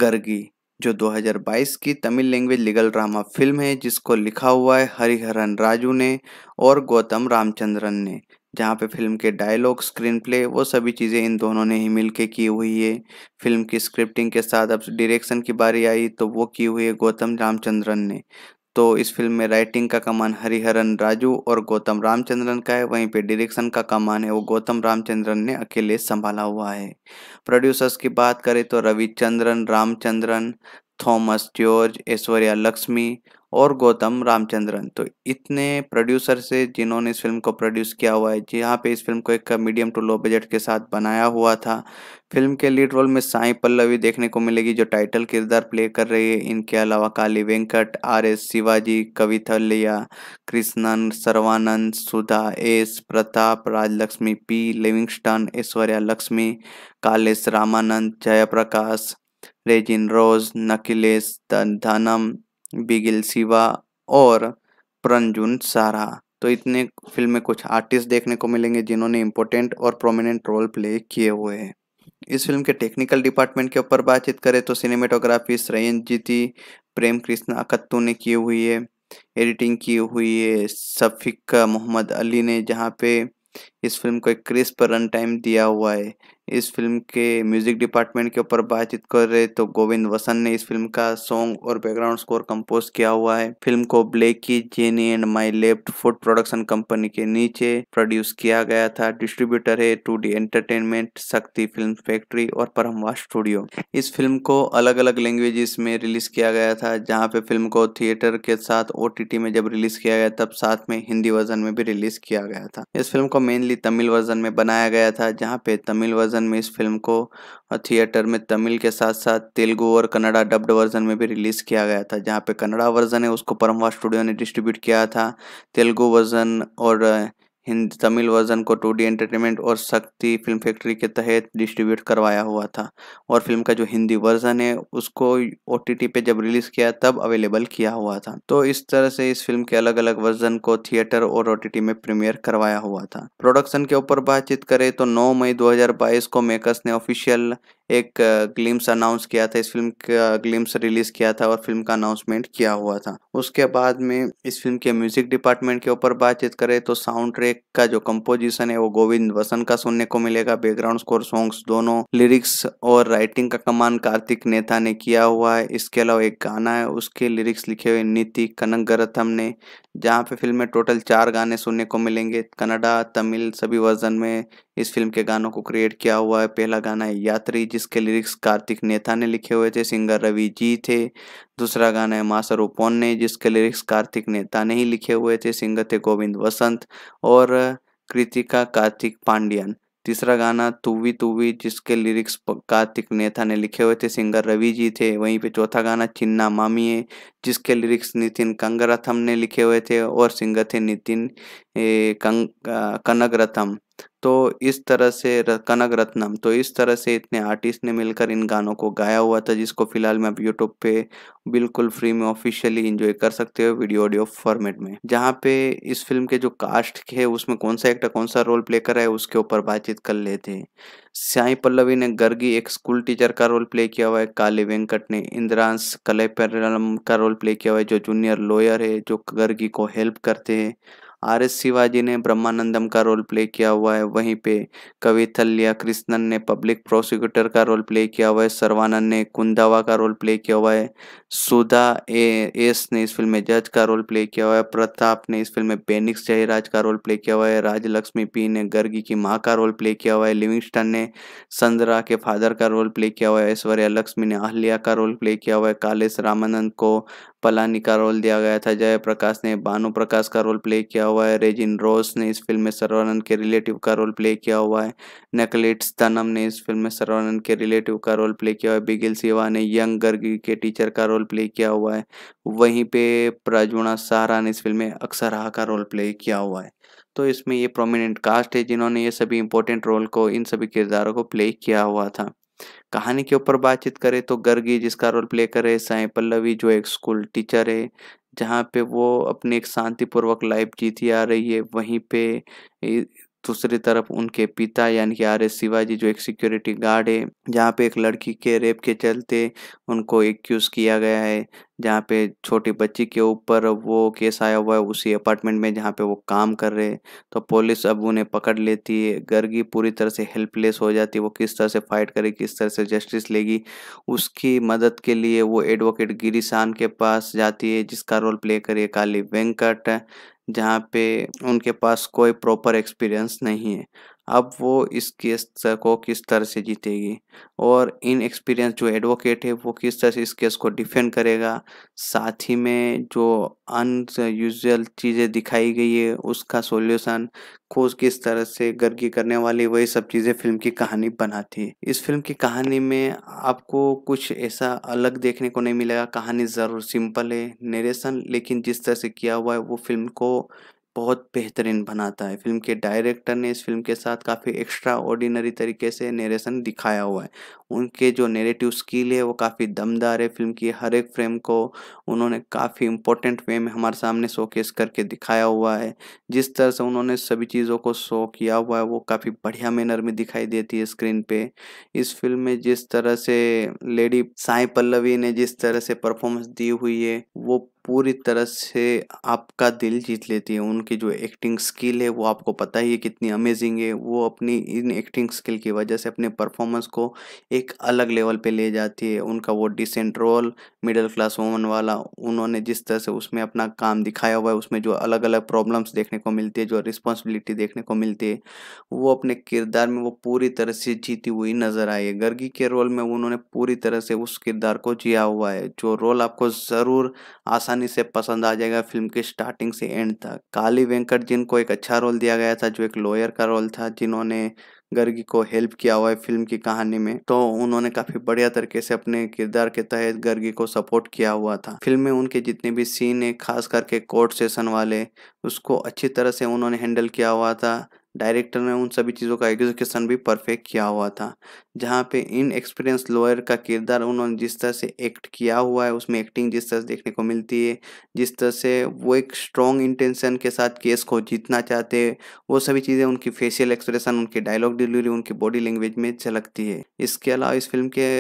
गर्गी जो 2022 की Tamil language legal drama film है जिसको लिखा हुआ है हरिहरन राजू ने और गौतम रामचंद्रन ने जहाँ पे फिल्म के डायलॉग स्क्रीन प्ले वो सभी चीज़ें इन दोनों ने ही मिल के की हुई है फिल्म की स्क्रिप्टिंग के साथ अब डायरेक्शन की बारी आई तो वो की हुई है गौतम रामचंद्रन ने तो इस फिल्म में राइटिंग का कमान हरिहरन राजू और गौतम रामचंद्रन का है वहीं पे डायरेक्शन का कमान है वो गौतम रामचंद्रन ने अकेले संभाला हुआ है प्रोड्यूसर्स की बात करें तो रविचंद्रन रामचंद्रन थॉमस जॉर्ज ऐश्वर्या लक्ष्मी और गौतम रामचंद्रन तो इतने प्रोड्यूसर से जिन्होंने इस फिल्म को प्रोड्यूस किया हुआ है जहाँ पे इस फिल्म को एक मीडियम टू लो बजट के साथ बनाया हुआ था फिल्म के लीड रोल में साई पल्लवी देखने को मिलेगी जो टाइटल किरदार प्ले कर रही है इनके अलावा Kaali Venkat R S Shivaji Kavithalaya Krishnan Sarvanand Sudha S Pratap Rajalakshmi P Livingstone Aishwarya Lakshmi Kalesh Ramanand Jayaprakash resin रोज नकिलेश धनम बिगिल सिवा और प्रंजुन सारा तो इतने फिल्म में कुछ आर्टिस्ट देखने को मिलेंगे जिन्होंने इम्पोर्टेंट और प्रोमिनेंट रोल प्ले किए हुए हैं इस फिल्म के टेक्निकल डिपार्टमेंट के ऊपर बातचीत करें तो सिनेमेटोग्राफी जीती प्रेम कृष्ण अकत्तू ने की हुई है एडिटिंग की हुई है सफिक मोहम्मद अली ने जहाँ पे इस फिल्म को एक क्रिस्प रन टाइम दिया हुआ है इस फिल्म के म्यूजिक डिपार्टमेंट के ऊपर बातचीत कर रहे तो गोविंद वसन ने इस फिल्म का सॉन्ग और बैकग्राउंड स्कोर कंपोज किया हुआ है फिल्म को ब्लैक की jenny and my left foot production company के नीचे प्रोड्यूस किया गया था डिस्ट्रीब्यूटर है two D entertainment Sakthi film factory और परमवा स्टूडियो इस फिल्म को अलग अलग लैंग्वेजेस में रिलीज किया गया था जहाँ पे फिल्म को थिएटर के साथ ओ में जब रिलीज किया गया तब साथ में हिंदी वर्जन में भी रिलीज किया गया था इस फिल्म को मेनली तमिल वर्जन में बनाया गया था जहाँ पे तमिल वर्जन वर्जन में इस फिल्म को थिएटर में तमिल के साथ साथ तेलुगु और कन्नड़ा डब्ड वर्जन में भी रिलीज़ किया गया था जहाँ पे कन्नड़ा वर्जन है उसको परमवा स्टूडियो ने डिस्ट्रीब्यूट किया था तेलुगु वर्जन और हिंद तमिल वर्जन को टू डी एंटरटेनमेंट और शक्ति फिल्म फैक्ट्री के तहत डिस्ट्रीब्यूट करवाया हुआ था और फिल्म का जो हिंदी वर्जन है उसको ओ पे जब रिलीज़ किया तब अवेलेबल किया हुआ था तो इस तरह से इस फिल्म के अलग अलग वर्जन को थिएटर और ओ में प्रीमियर करवाया हुआ था प्रोडक्शन के ऊपर बातचीत करें तो नौ मई 2022 को मेकर्स ने ऑफिशियल एक ग्लिम्स अनाउंस किया था इस फिल्म का ग्लिम्स रिलीज किया था और फिल्म का अनाउंसमेंट किया हुआ था उसके बाद में इस फिल्म के म्यूजिक डिपार्टमेंट के ऊपर बातचीत करें तो साउंड ट्रैक का जो कंपोजिशन है वो गोविंद वसन का सुनने को मिलेगा बैकग्राउंड स्कोर सॉन्ग्स दोनों लिरिक्स और राइटिंग का कमान कार्तिक नेता ने किया हुआ है इसके अलावा एक गाना है उसके लिरिक्स लिखे हुए नीति कनक गरथम ने जहाँ पे फिल्म में टोटल चार गाने सुनने को मिलेंगे कन्नडा तमिल सभी वर्जन में इस फिल्म के गानों को क्रिएट किया हुआ है पहला गाना है यात्री जिसके लिरिक्स कार्तिक नेता ने लिखे हुए थे सिंगर रवि जी थे दूसरा गाना है मासरो पोन ने जिसके लिरिक्स कार्तिक नेता ने ही लिखे हुए थे सिंगर थे गोविंद वसंत और कृतिका कार्तिक पांडियन तीसरा गाना तुवी तुवी जिसके लिरिक्स कार्तिक नेता ने लिखे हुए थे सिंगर रवि जी थे वहीं पे चौथा गाना चिन्ना मामी है जिसके लिरिक्स नितिन कंगरथम ने लिखे हुए थे और सिंगर थे नितिन कंग कनक कनगरथम तो इस तरह से कनक रत्नम तो इस तरह से इतने आर्टिस्ट ने मिलकर इन गानों को गाया हुआ था जिसको फिलहाल मैं यूट्यूब पे बिल्कुल फ्री में ऑफिशियली इंजॉय कर सकते हो वीडियो ऑडियो फॉर्मेट में जहाँ पे इस फिल्म के जो कास्ट है उसमें कौन सा एक्टर कौन सा रोल प्ले कर रहा है उसके ऊपर बातचीत कर लेते हैं साई पल्लवी ने गर्गी एक स्कूल टीचर का रोल प्ले किया हुआ है काली वेंकट ने इंद्रांश कलेपरम का रोल प्ले किया हुआ है जो जूनियर लॉयर है जो गर्गी को हेल्प करते हैं आर एस शिवाजी ने ब्रह्मानंदम का रोल प्ले किया हुआ है वहीं पे कविथल्या कृष्णन ने पब्लिक प्रोसिक्यूटर का रोल प्ले किया हुआ है सर्वानंद ने कुंदावा का रोल प्ले किया हुआ है सुधा ए एस ने इस फिल्म में जज का रोल प्ले किया हुआ है प्रताप ने इस फिल्म में पेनिक्स जयराज का रोल प्ले किया हुआ है राजलक्ष्मी पी ने गर्गी की माँ का रोल प्ले किया हुआ है लिविंगस्टन ने संदरा के फादर का रोल प्ले किया हुआ है ऐश्वर्या लक्ष्मी ने अहल्या का रोल प्ले किया हुआ है कालेश रामानंद को पलानी का रोल दिया गया था जयप्रकाश ने भानु प्रकाश का रोल प्ले किया हुआ है रेजिन रोस ने इस फिल्म में सर्वानंद के रिलेटिव का रोल प्ले किया हुआ है नकलिट्स तनम ने इस फिल्म में सर्वानंद के रिलेटिव का रोल प्ले किया हुआ है बिगिल सिवा ने यंग गर्गी के टीचर का रोल प्ले किया हुआ है वहीं पे प्रजुणा सहारा ने इस फिल्म में अक्सरहा का रोल प्ले किया हुआ है तो इसमें ये प्रोमिनेंट कास्ट है जिन्होंने ये सभी इंपॉर्टेंट रोल को इन सभी किरदारों को प्ले किया हुआ था कहानी के ऊपर बातचीत करें तो गर्गी जिसका रोल प्ले करे साई पल्लवी जो एक स्कूल टीचर है जहाँ पे वो अपनी एक शांतिपूर्वक लाइफ जीती आ रही है वहीं पे दूसरी तरफ उनके पिता यानी कि आर एस शिवाजी जो एक सिक्योरिटी गार्ड है जहाँ पे एक लड़की के रेप के चलते उनको एक्यूज़ किया गया है जहाँ पे छोटी बच्ची के ऊपर वो केस आया हुआ है उसी अपार्टमेंट में जहाँ पे वो काम कर रहे हैं तो पुलिस अब उन्हें पकड़ लेती है गर्गी पूरी तरह से हेल्पलेस हो जाती है वो किस तरह से फाइट करे किस तरह से जस्टिस लेगी उसकी मदद के लिए वो एडवोकेट गिरीशान के पास जाती है जिसका रोल प्ले करे काली वेंकट जहाँ पे उनके पास कोई प्रॉपर एक्सपीरियंस नहीं है अब वो इस केस को किस तरह से जीतेगी और इन एक्सपीरियंस जो एडवोकेट है वो किस तरह से इस केस को डिफेंड करेगा साथ ही में जो अनयूजल चीज़ें दिखाई गई है उसका सॉल्यूशन खोज किस तरह से गर्गी करने वाली वही सब चीज़ें फिल्म की कहानी बनाती है इस फिल्म की कहानी में आपको कुछ ऐसा अलग देखने को नहीं मिलेगा कहानी ज़रूर सिंपल है नरेशन लेकिन जिस तरह से किया हुआ है वो फिल्म को बहुत बेहतरीन बनाता है फिल्म के डायरेक्टर ने इस फिल्म के साथ काफ़ी एक्स्ट्रा ऑर्डिनरी तरीके से नरेशन दिखाया हुआ है उनके जो नेरेटिव स्किल है वो काफ़ी दमदार है फिल्म की हर एक फ्रेम को उन्होंने काफ़ी इम्पोर्टेंट वे में हमारे सामने शोकेस करके दिखाया हुआ है जिस तरह से उन्होंने सभी चीज़ों को शो किया हुआ है वो काफ़ी बढ़िया मैनर में दिखाई देती है स्क्रीन पे इस फिल्म में जिस तरह से लेडी साई पल्लवी ने जिस तरह से परफॉर्मेंस दी हुई है वो पूरी तरह से आपका दिल जीत लेती है उनकी जो एक्टिंग स्किल है वो आपको पता ही है कितनी अमेजिंग है वो अपनी इन एक्टिंग स्किल की वजह से अपने परफॉर्मेंस को एक अलग लेवल पे ले जाती है उनका वो decent role middle class woman वाला उन्होंने जिस तरह से उसमें अपना काम दिखाया हुआ है उसमें जो अलग अलग प्रॉब्लम्स देखने को मिलती है जो रिस्पॉन्सिबिलिटी देखने को मिलती है वो अपने किरदार में वो पूरी तरह से जीती हुई नज़र आई है गर्गी के रोल में उन्होंने पूरी तरह से उस किरदार को जिया हुआ है जो रोल आपको ज़रूर आसान आसानी से पसंद आ जाएगा फिल्म के स्टार्टिंग से एंड तक काली वेंकट जिनको एक अच्छा रोल दिया गया था जो एक लॉयर का रोल था जिन्होंने गर्गी को हेल्प किया हुआ है फिल्म की कहानी में तो उन्होंने काफी बढ़िया तरीके से अपने किरदार के तहत गर्गी को सपोर्ट किया हुआ था फिल्म में उनके जितने भी सीन है खास करके कोर्ट सेशन वाले उसको अच्छी तरह से उन्होंने हैंडल किया हुआ था डायरेक्टर ने उन सभी चीज़ों का एग्जीक्यूशन भी परफेक्ट किया हुआ था जहाँ पे इन एक्सपीरियंस लॉयर का किरदार उन्होंने जिस तरह से एक्ट किया हुआ है उसमें एक्टिंग जिस तरह से देखने को मिलती है जिस तरह से वो एक स्ट्रॉन्ग इंटेंशन के साथ केस को जीतना चाहते हैं वो सभी चीज़ें उनकी फेशियल एक्सप्रेशन उनकी डायलॉग डिलीवरी उनकी बॉडी लैंग्वेज में झलकती है इसके अलावा इस फिल्म के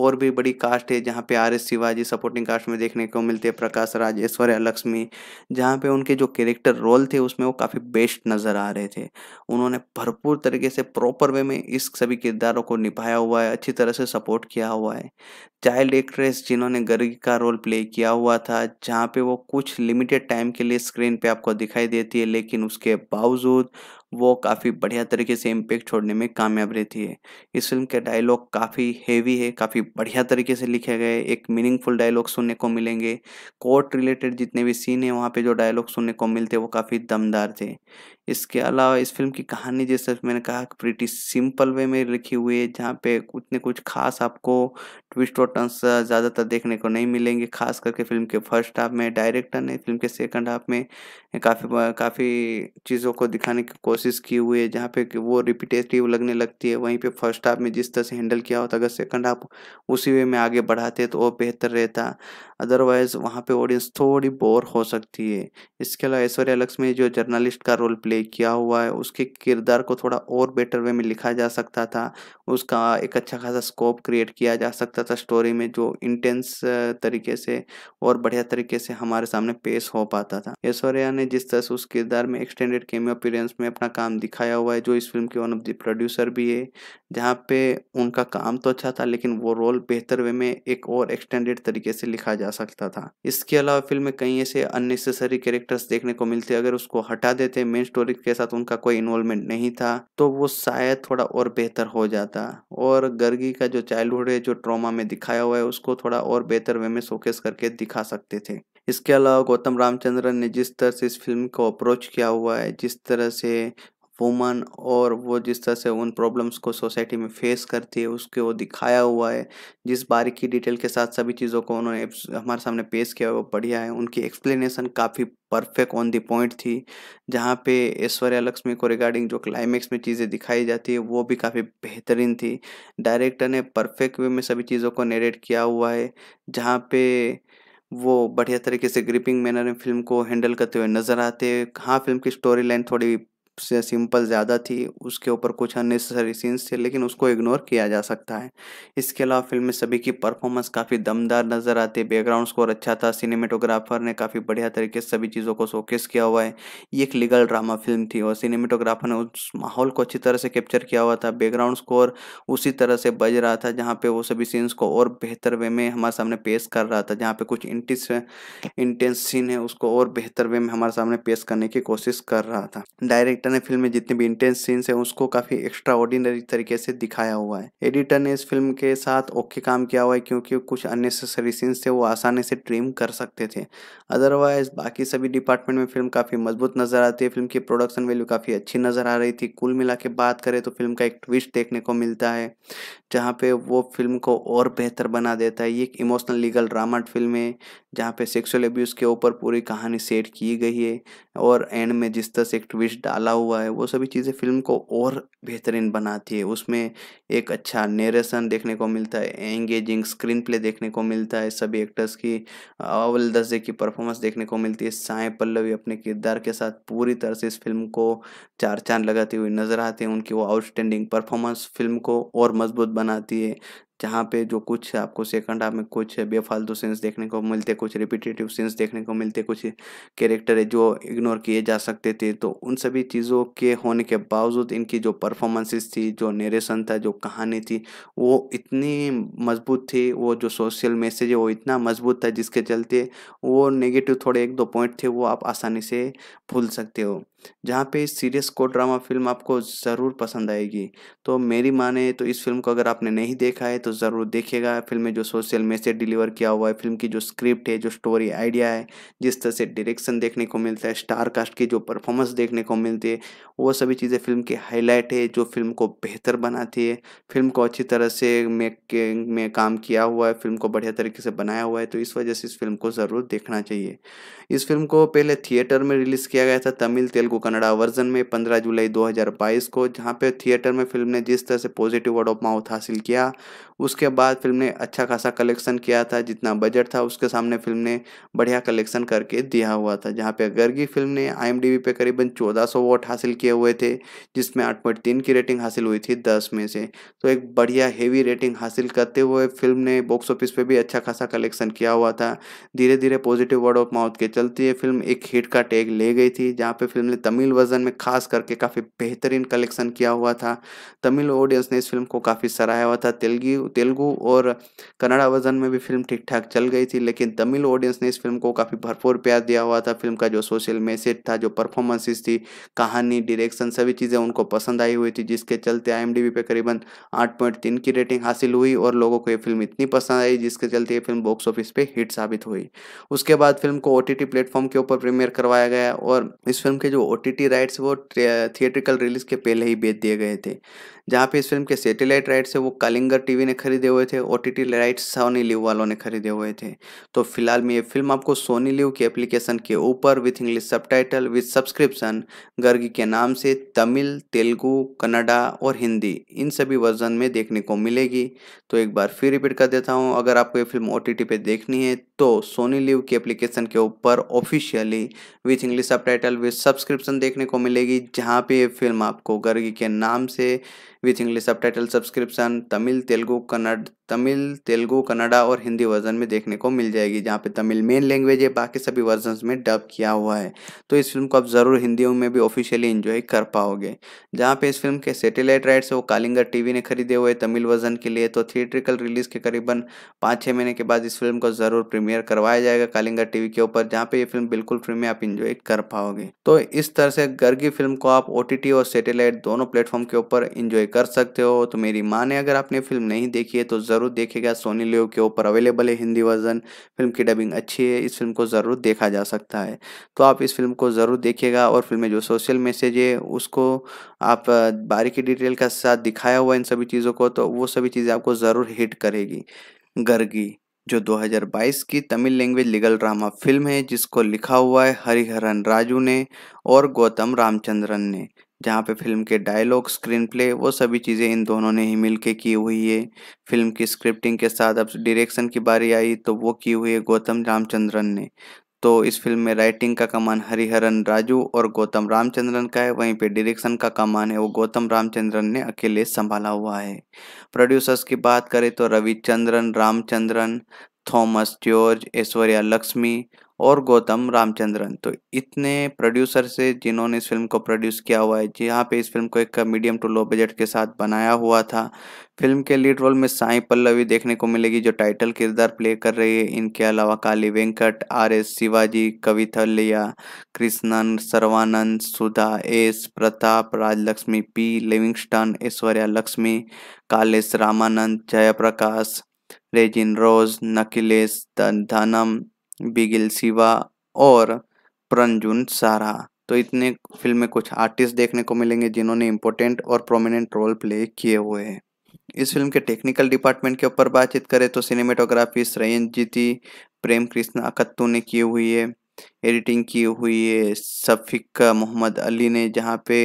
और भी बड़ी कास्ट है जहाँ पे R S Shivaji supporting cast में देखने को मिलते हैं प्रकाश राज ऐश्वर्या लक्ष्मी जहाँ पे उनके जो कैरेक्टर रोल थे उसमें वो काफ़ी बेस्ट नज़र आ रहे थे उन्होंने भरपूर तरीके से प्रॉपर वे में इस सभी किरदारों को निभाया हुआ है अच्छी तरह से सपोर्ट किया हुआ है चाइल्ड एक्ट्रेस जिन्होंने गर्गी का रोल प्ले किया हुआ था जहाँ पे वो कुछ लिमिटेड टाइम के लिए स्क्रीन पे आपको दिखाई देती है लेकिन उसके बावजूद वो काफ़ी बढ़िया तरीके से इम्पेक्ट छोड़ने में कामयाब रहती है इस फिल्म के डायलॉग काफ़ी हेवी है काफ़ी बढ़िया तरीके से लिखे गए एक मीनिंगफुल डायलॉग सुनने को मिलेंगे कोर्ट रिलेटेड जितने भी सीन है वहाँ पे जो डायलॉग सुनने को मिलते वो काफ़ी दमदार थे इसके अलावा इस फिल्म की कहानी जैसे मैंने कहा कि प्रिटी सिंपल वे में लिखी हुई है जहाँ पे उतने कुछ खास आपको ट्विस्ट और टर्न्स ज़्यादातर देखने को नहीं मिलेंगे खास करके फिल्म के फर्स्ट हाफ में डायरेक्टर ने फिल्म के सेकंड हाफ में काफ़ी काफ़ी चीज़ों को दिखाने की कोशिश की हुई है जहाँ पे वो रिपीटेटिव लगने लगती है वहीं पर फर्स्ट हाफ में जिस तरह से हैंडल किया होता अगर सेकंड हाफ उसी वे में आगे बढ़ाते तो वो बेहतर रहता अदरवाइज वहाँ पे ऑडियंस थोड़ी बोर हो सकती है इसके अलावा ऐश्वर्या लक्ष्मी जो जर्नलिस्ट का रोल प्ले किया हुआ है उसके किरदार को थोड़ा और बेटर वे में लिखा जा सकता था उसका एक अच्छा खासा स्कोप क्रिएट किया जा सकता था स्टोरी में जो इंटेंस तरीके से और बढ़िया तरीके से हमारे सामने पेश हो पाता था ऐश्वर्या ने जिस तरह से उस किरदार में एक्सटेंडेड केमियो अपीरेंस में अपना काम दिखाया हुआ है जो इस फिल्म के वन ऑफ द प्रोड्यूसर भी है जहाँ पे उनका काम तो अच्छा था लेकिन वो रोल बेहतर वे में एक और एक्सटेंडेड तरीके से लिखा जा जा सकता था इसके अलावा फिल्म में कई ऐसे अननेसेसरी कैरेक्टर्स देखने को मिलते अगर उसको हटा देते मेन स्टोरी के साथ उनका कोई इन्वॉल्वमेंट नहीं था तो वो शायद थोड़ा और बेहतर हो जाता और गर्गी का जो चाइल्डहुड है जो ट्रॉमा में दिखाया हुआ है उसको थोड़ा और बेहतर वे में शोकेस करके दिखा सकते थे इसके अलावा गौतम रामचंद्रन ने जिस तरह से इस फिल्म को अप्रोच किया हुआ है जिस तरह से वुमन और वो जिस तरह से उन प्रॉब्लम्स को सोसाइटी में फेस करती है उसके वो दिखाया हुआ है जिस बारीकी डिटेल के साथ सभी चीज़ों को उन्होंने हमारे सामने पेश किया वो बढ़िया है उनकी एक्सप्लेनेशन काफ़ी परफेक्ट ऑन दी पॉइंट थी जहाँ पे ऐश्वर्या लक्ष्मी को रिगार्डिंग जो क्लाइमेक्स में चीज़ें दिखाई जाती है वो भी काफ़ी बेहतरीन थी डायरेक्टर ने परफेक्ट वे में सभी चीज़ों को नेरेट किया हुआ है जहाँ पे वो बढ़िया तरीके से ग्रिपिंग मैनर में फिल्म को हैंडल करते हुए नज़र आते हैं हाँ फिल्म की स्टोरी लाइन थोड़ी से सिंपल ज़्यादा थी उसके ऊपर कुछ अननेसेसरी सीन्स थे लेकिन उसको इग्नोर किया जा सकता है इसके अलावा फिल्म में सभी की परफॉर्मेंस काफ़ी दमदार नज़र आती है बैकग्राउंड स्कोर अच्छा था सिनेमेटोग्राफर ने काफ़ी बढ़िया तरीके से सभी चीज़ों को शोकेस किया हुआ है ये एक लीगल ड्रामा फिल्म थी और सिनेमेटोग्राफर ने उस माहौल को अच्छी तरह से कैप्चर किया हुआ था बैकग्राउंड स्कोर उसी तरह से बज रहा था जहाँ पे वो सभी सीन्स को और बेहतर वे में हमारे सामने पेश कर रहा था जहाँ पे कुछ इंटिस इंटेंस सीन है उसको और बेहतर वे में हमारे सामने पेश करने की कोशिश कर रहा था डायरेक्ट डायरेक्टर ने फिल्म में जितने भी इंटेंस सीन्स है उसको काफी एक्स्ट्रा ऑर्डिनरी तरीके से दिखाया हुआ है एडिटर ने इस फिल्म के साथ ओके काम किया हुआ है क्योंकि कुछ अननेसेसरी सीन्स थे वो आसानी से ट्रिम कर सकते थे अदरवाइज बाकी सभी डिपार्टमेंट में फिल्म काफी मजबूत नजर आती है फिल्म की प्रोडक्शन वैल्यू काफी अच्छी नजर आ रही थी कुल मिला के बात करें तो फिल्म का एक ट्विस्ट देखने को मिलता है जहाँ पे वो फिल्म को और बेहतर बना देता है ये एक इमोशनल लीगल ड्रामा फिल्म है जहाँ पे सेक्सुअल एब्यूज़ के ऊपर पूरी कहानी सेट की गई है और एंड में जिस तरह से एक ट्विस्ट डाला डाला हुआ है वो सभी चीज़ें फिल्म को और बेहतरीन बनाती है उसमें एक अच्छा नरेशन देखने को मिलता है एंगेजिंग स्क्रीन प्ले देखने को मिलता है सभी एक्टर्स की अवल दर्जे की परफॉर्मेंस देखने को मिलती है साय पल्लवी अपने किरदार के साथ पूरी तरह से इस फिल्म को चार चांद लगाती हुई नज़र आती है उनकी वो आउटस्टैंडिंग परफॉर्मेंस फिल्म को और मजबूत बनाती है जहाँ पे जो कुछ है आपको सेकंड हाफ में कुछ बेफालतू सीन्स देखने को मिलते कुछ रिपीटेटिव सीन्स देखने को मिलते कुछ कैरेक्टर है जो इग्नोर किए जा सकते थे तो उन सभी चीज़ों के होने के बावजूद इनकी जो परफॉर्मेंसेस थी जो नरेशन था जो कहानी थी वो इतनी मजबूत थी वो जो सोशल मैसेज है वो इतना मजबूत था जिसके चलते वो नेगेटिव थोड़े एक दो पॉइंट थे वो आप आसानी से भूल सकते हो जहाँ पे सीरियस को ड्रामा फिल्म आपको ज़रूर पसंद आएगी तो मेरी माने तो इस फिल्म को अगर आपने नहीं देखा है तो ज़रूर देखिएगा फिल्म में जो सोशल मैसेज डिलीवर किया हुआ है फिल्म की जो स्क्रिप्ट है जो स्टोरी आइडिया है जिस तरह से डायरेक्शन देखने को मिलता है स्टार कास्ट की जो परफॉर्मेंस देखने को मिलती है वो सभी चीज़ें फिल्म की हाईलाइट है जो फिल्म को बेहतर बनाती है फिल्म को अच्छी तरह से मेकिंग में काम किया हुआ है फिल्म को बढ़िया तरीके से बनाया हुआ है तो इस वजह से इस फिल्म को ज़रूर देखना चाहिए इस फिल्म को पहले थिएटर में रिलीज़ किया गया था तमिल तेलुगु तेलुगु कन्नड़ा वर्जन में 15 जुलाई 2022 को जहाँ पे थिएटर में फिल्म ने जिस तरह से पॉजिटिव वर्ड ऑफ माउथ हासिल किया उसके बाद फिल्म ने अच्छा खासा कलेक्शन किया था जितना बजट था उसके सामने फिल्म ने बढ़िया कलेक्शन करके दिया हुआ था जहाँ पे गर्गी फिल्म ने आई पे करीबन 1400 वोट हासिल किए हुए थे जिसमें 8.3 की रेटिंग हासिल हुई थी दस में से तो एक बढ़िया हेवी रेटिंग हासिल करते हुए फिल्म ने बॉक्स ऑफिस पर भी अच्छा खासा कलेक्शन किया हुआ था धीरे धीरे पॉजिटिव वर्ड ऑफ माउथ के चलते ये फिल्म एक हिट का टैग ले गई थी जहाँ पे फिल्म ने तमिल वर्जन में खास करके काफ़ी बेहतरीन कलेक्शन किया हुआ था तमिल ऑडियंस ने इस फिल्म को काफ़ी सराहा हुआ था तेलगी तेलुगु और कन्नड़ा वर्जन में भी फिल्म ठीक ठाक चल गई थी लेकिन तमिल ऑडियंस ने इस फिल्म को काफ़ी भरपूर प्यार दिया हुआ था फिल्म का जो सोशल मैसेज था जो परफॉर्मेंसेस थी कहानी डिरेक्शन सभी चीज़ें उनको पसंद आई हुई थी जिसके चलते आई पे करीबन आठ पॉइंट तीन की रेटिंग हासिल हुई और लोगों को ये फिल्म इतनी पसंद आई जिसके चलते ये फिल्म बॉक्स ऑफिस पर हिट साबित हुई उसके बाद फिल्म को ओ टी प्लेटफॉर्म के ऊपर प्रीमियर करवाया गया और इस फिल्म के जो ओ टी राइट्स वो थिएट्रिकल uh, रिलीज के पहले ही बेच दिए गए थे जहाँ पे इस फिल्म के सैटेलाइट राइट्स है वो कलिंगर टीवी ने खरीदे हुए थे O T rights Sony LIV वालों ने खरीदे हुए थे तो फिलहाल में ये फिल्म आपको सोनी लिव की एप्लीकेशन के ऊपर with English subtitle with subscription Gargi के नाम से तमिल तेलुगु कन्नडा और हिंदी इन सभी वर्जन में देखने को मिलेगी तो एक बार फिर रिपीट कर देता हूँ अगर आपको ये फिल्म ओ टी पे देखनी है तो सोनी लिव की एप्लीकेशन के ऊपर officially with English subtitle with subscription देखने को मिलेगी जहाँ पे ये फिल्म आपको गर्गी के नाम से with English subtitle subscription Tamil, Telugu, Kannada, Tamil Telugu Kannada और हिंदी वर्जन में देखने को मिल जाएगी जहाँ पे तमिल मेन लैंग्वेज है बाकी सभी वर्जन में डब किया हुआ है तो इस फिल्म को आप ज़रूर हिंदी में भी ऑफिशियली इन्जॉय कर पाओगे जहाँ पे इस फिल्म के सेटेलाइट राइट्स वो कालिंगर टीवी ने खरीदे हुए तमिल वर्जन के लिए तो थिएट्रिकल रिलीज के करीबन पाँच छः महीने के बाद इस फिल्म को ज़रूर प्रीमियर करवाया जाएगा कालिंगर टीवी के ऊपर जहाँ पे ये फिल्म बिल्कुल फ्री में आप इंजॉय कर पाओगे तो इस तरह से गर्गी फिल्म को आप ओ और सेटेलाइट दोनों प्लेटफॉर्म के ऊपर इंजॉय कर सकते हो तो मेरी माँ ने अगर आपने फिल्म नहीं देखी है तो ज़रूर ज़रूर देखेगा सोनी लियो के ऊपर अवेलेबल है हिंदी वर्जन फिल्म की डबिंग अच्छी है इस फिल्म को ज़रूर देखा जा सकता है तो आप इस फिल्म को ज़रूर देखिएगा और फिल्म में जो सोशल मैसेज है उसको आप बारीकी डिटेल के साथ दिखाया हुआ इन सभी चीज़ों को तो वो सभी चीज़ें आपको ज़रूर हिट करेगी गर्गी जो 2022 की Tamil language legal drama film है जिसको लिखा हुआ है हरिहरन राजू ने और गौतम रामचंद्रन ने जहाँ पे फिल्म के डायलॉग स्क्रीन प्ले वो सभी चीज़ें इन दोनों ने ही मिल की हुई है फिल्म की स्क्रिप्टिंग के साथ अब डायरेक्शन की बारी आई तो वो की हुई है गौतम रामचंद्रन ने तो इस फिल्म में राइटिंग का कमान हरिहरन राजू और गौतम रामचंद्रन का है वहीं पे डायरेक्शन का कमान है वो गौतम रामचंद्रन ने अकेले संभाला हुआ है प्रोड्यूसर्स की बात करें तो रविचंद्रन रामचंद्रन थॉमस जॉर्ज ऐश्वर्या लक्ष्मी और गौतम रामचंद्रन तो इतने प्रोड्यूसर से जिन्होंने इस फिल्म को प्रोड्यूस किया हुआ है जहाँ पे इस फिल्म को एक मीडियम टू लो बजट के साथ बनाया हुआ था फिल्म के लीड रोल में साई पल्लवी देखने को मिलेगी जो टाइटल किरदार प्ले कर रही है इनके अलावा Kaali Venkat R S Shivaji Kavithalaya Krishnan Sarvanand Sudha S Pratap Rajalakshmi P Livingstone Aishwarya Lakshmi Kalesh Ramanand Jayaprakash resin रोज नकिलेश धनम बिगिल सिवा और प्रंजुन सारा तो इतने फिल्म में कुछ आर्टिस्ट देखने को मिलेंगे जिन्होंने इम्पोर्टेंट और प्रोमिनेंट रोल प्ले किए हुए हैं इस फिल्म के टेक्निकल डिपार्टमेंट के ऊपर बातचीत करें तो सिनेमेटोग्राफी श्रयन जीती प्रेम कृष्ण अकत्तू ने की हुई है एडिटिंग की हुई है शफिक मोहम्मद अली ने जहाँ पे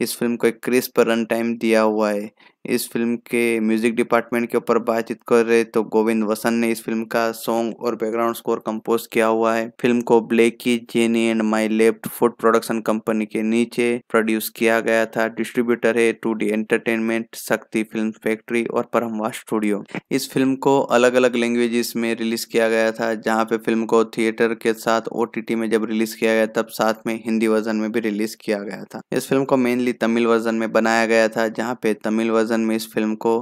इस फिल्म को एक क्रिस्प रन टाइम दिया हुआ है इस फिल्म के म्यूजिक डिपार्टमेंट के ऊपर बातचीत कर रहे तो गोविंद वसन ने इस फिल्म का सॉन्ग और बैकग्राउंड स्कोर कंपोज किया हुआ है फिल्म को ब्लैक की jenny and my left foot production company के नीचे प्रोड्यूस किया गया था डिस्ट्रीब्यूटर है two D entertainment Sakthi film factory और परमवा स्टूडियो इस फिल्म को अलग अलग लैंग्वेजेस में रिलीज किया गया था जहाँ पे फिल्म को थिएटर के साथ ओ में जब रिलीज किया गया तब साथ में हिंदी वर्जन में भी रिलीज किया गया था इस फिल्म को मेनली तमिल वर्जन में बनाया गया था जहाँ पे तमिल वर्जन वर्जन में इस फिल्म को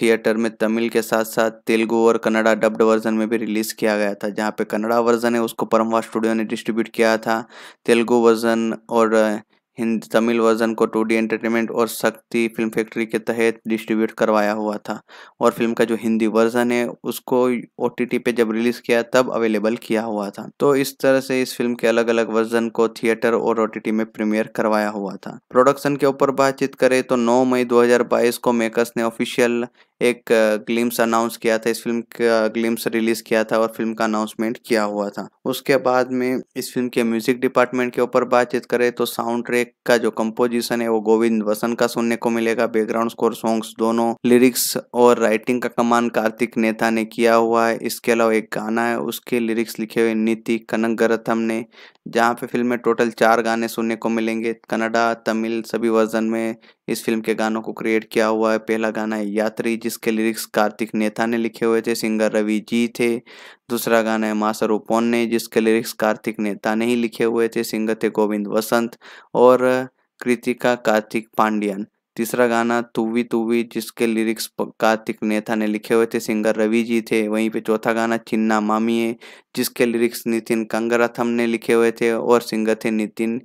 थिएटर में तमिल के साथ साथ तेलुगु और कन्नड़ा डब्ड वर्जन में भी रिलीज़ किया गया था जहाँ पे कन्नड़ा वर्जन है उसको परमवा स्टूडियो ने डिस्ट्रीब्यूट किया था तेलुगु वर्जन और हिंद तमिल वर्जन को टू डी एंटरटेनमेंट और शक्ति फिल्म फैक्ट्री के तहत डिस्ट्रीब्यूट करवाया हुआ था और फिल्म का जो हिंदी वर्जन है उसको ओ पे जब रिलीज़ किया तब अवेलेबल किया हुआ था तो इस तरह से इस फिल्म के अलग अलग वर्जन को थिएटर और ओ में प्रीमियर करवाया हुआ था प्रोडक्शन के ऊपर बातचीत करें तो नौ मई 2022 को मेकर्स ने ऑफिशियल एक ग्लिम्स अनाउंस किया था इस फिल्म का ग्लिम्स रिलीज किया था और फिल्म का अनाउंसमेंट किया हुआ था उसके बाद में इस फिल्म के म्यूजिक डिपार्टमेंट के ऊपर बातचीत करें तो साउंड ट्रैक का जो कंपोजिशन है वो गोविंद वसन का सुनने को मिलेगा बैकग्राउंड स्कोर सॉन्ग्स दोनों लिरिक्स और राइटिंग का कमान कार्तिक नेता ने किया हुआ है इसके अलावा एक गाना है उसके लिरिक्स लिखे हुए नीति कनक गरतम ने जहाँ पे फिल्म में टोटल चार गाने सुनने को मिलेंगे कनाडा तमिल सभी वर्जन में इस फिल्म के गानों को क्रिएट किया हुआ है पहला गाना है यात्री जिसके लिरिक्स कार्तिक नेता ने लिखे हुए थे सिंगर रवि जी थे दूसरा गाना है मासर ओपोन ने जिसके लिरिक्स कार्तिक नेता ने ही लिखे हुए थे सिंगर थे गोविंद वसंत और कृतिका कार्तिक पांडियन तीसरा गाना तुवी तुवी जिसके लिरिक्स कार्तिक नेता ने लिखे हुए थे सिंगर रवि जी थे वहीं पे चौथा गाना चिन्ना मामी है जिसके लिरिक्स नितिन कंगरथम ने लिखे हुए थे और सिंगर थे नितिन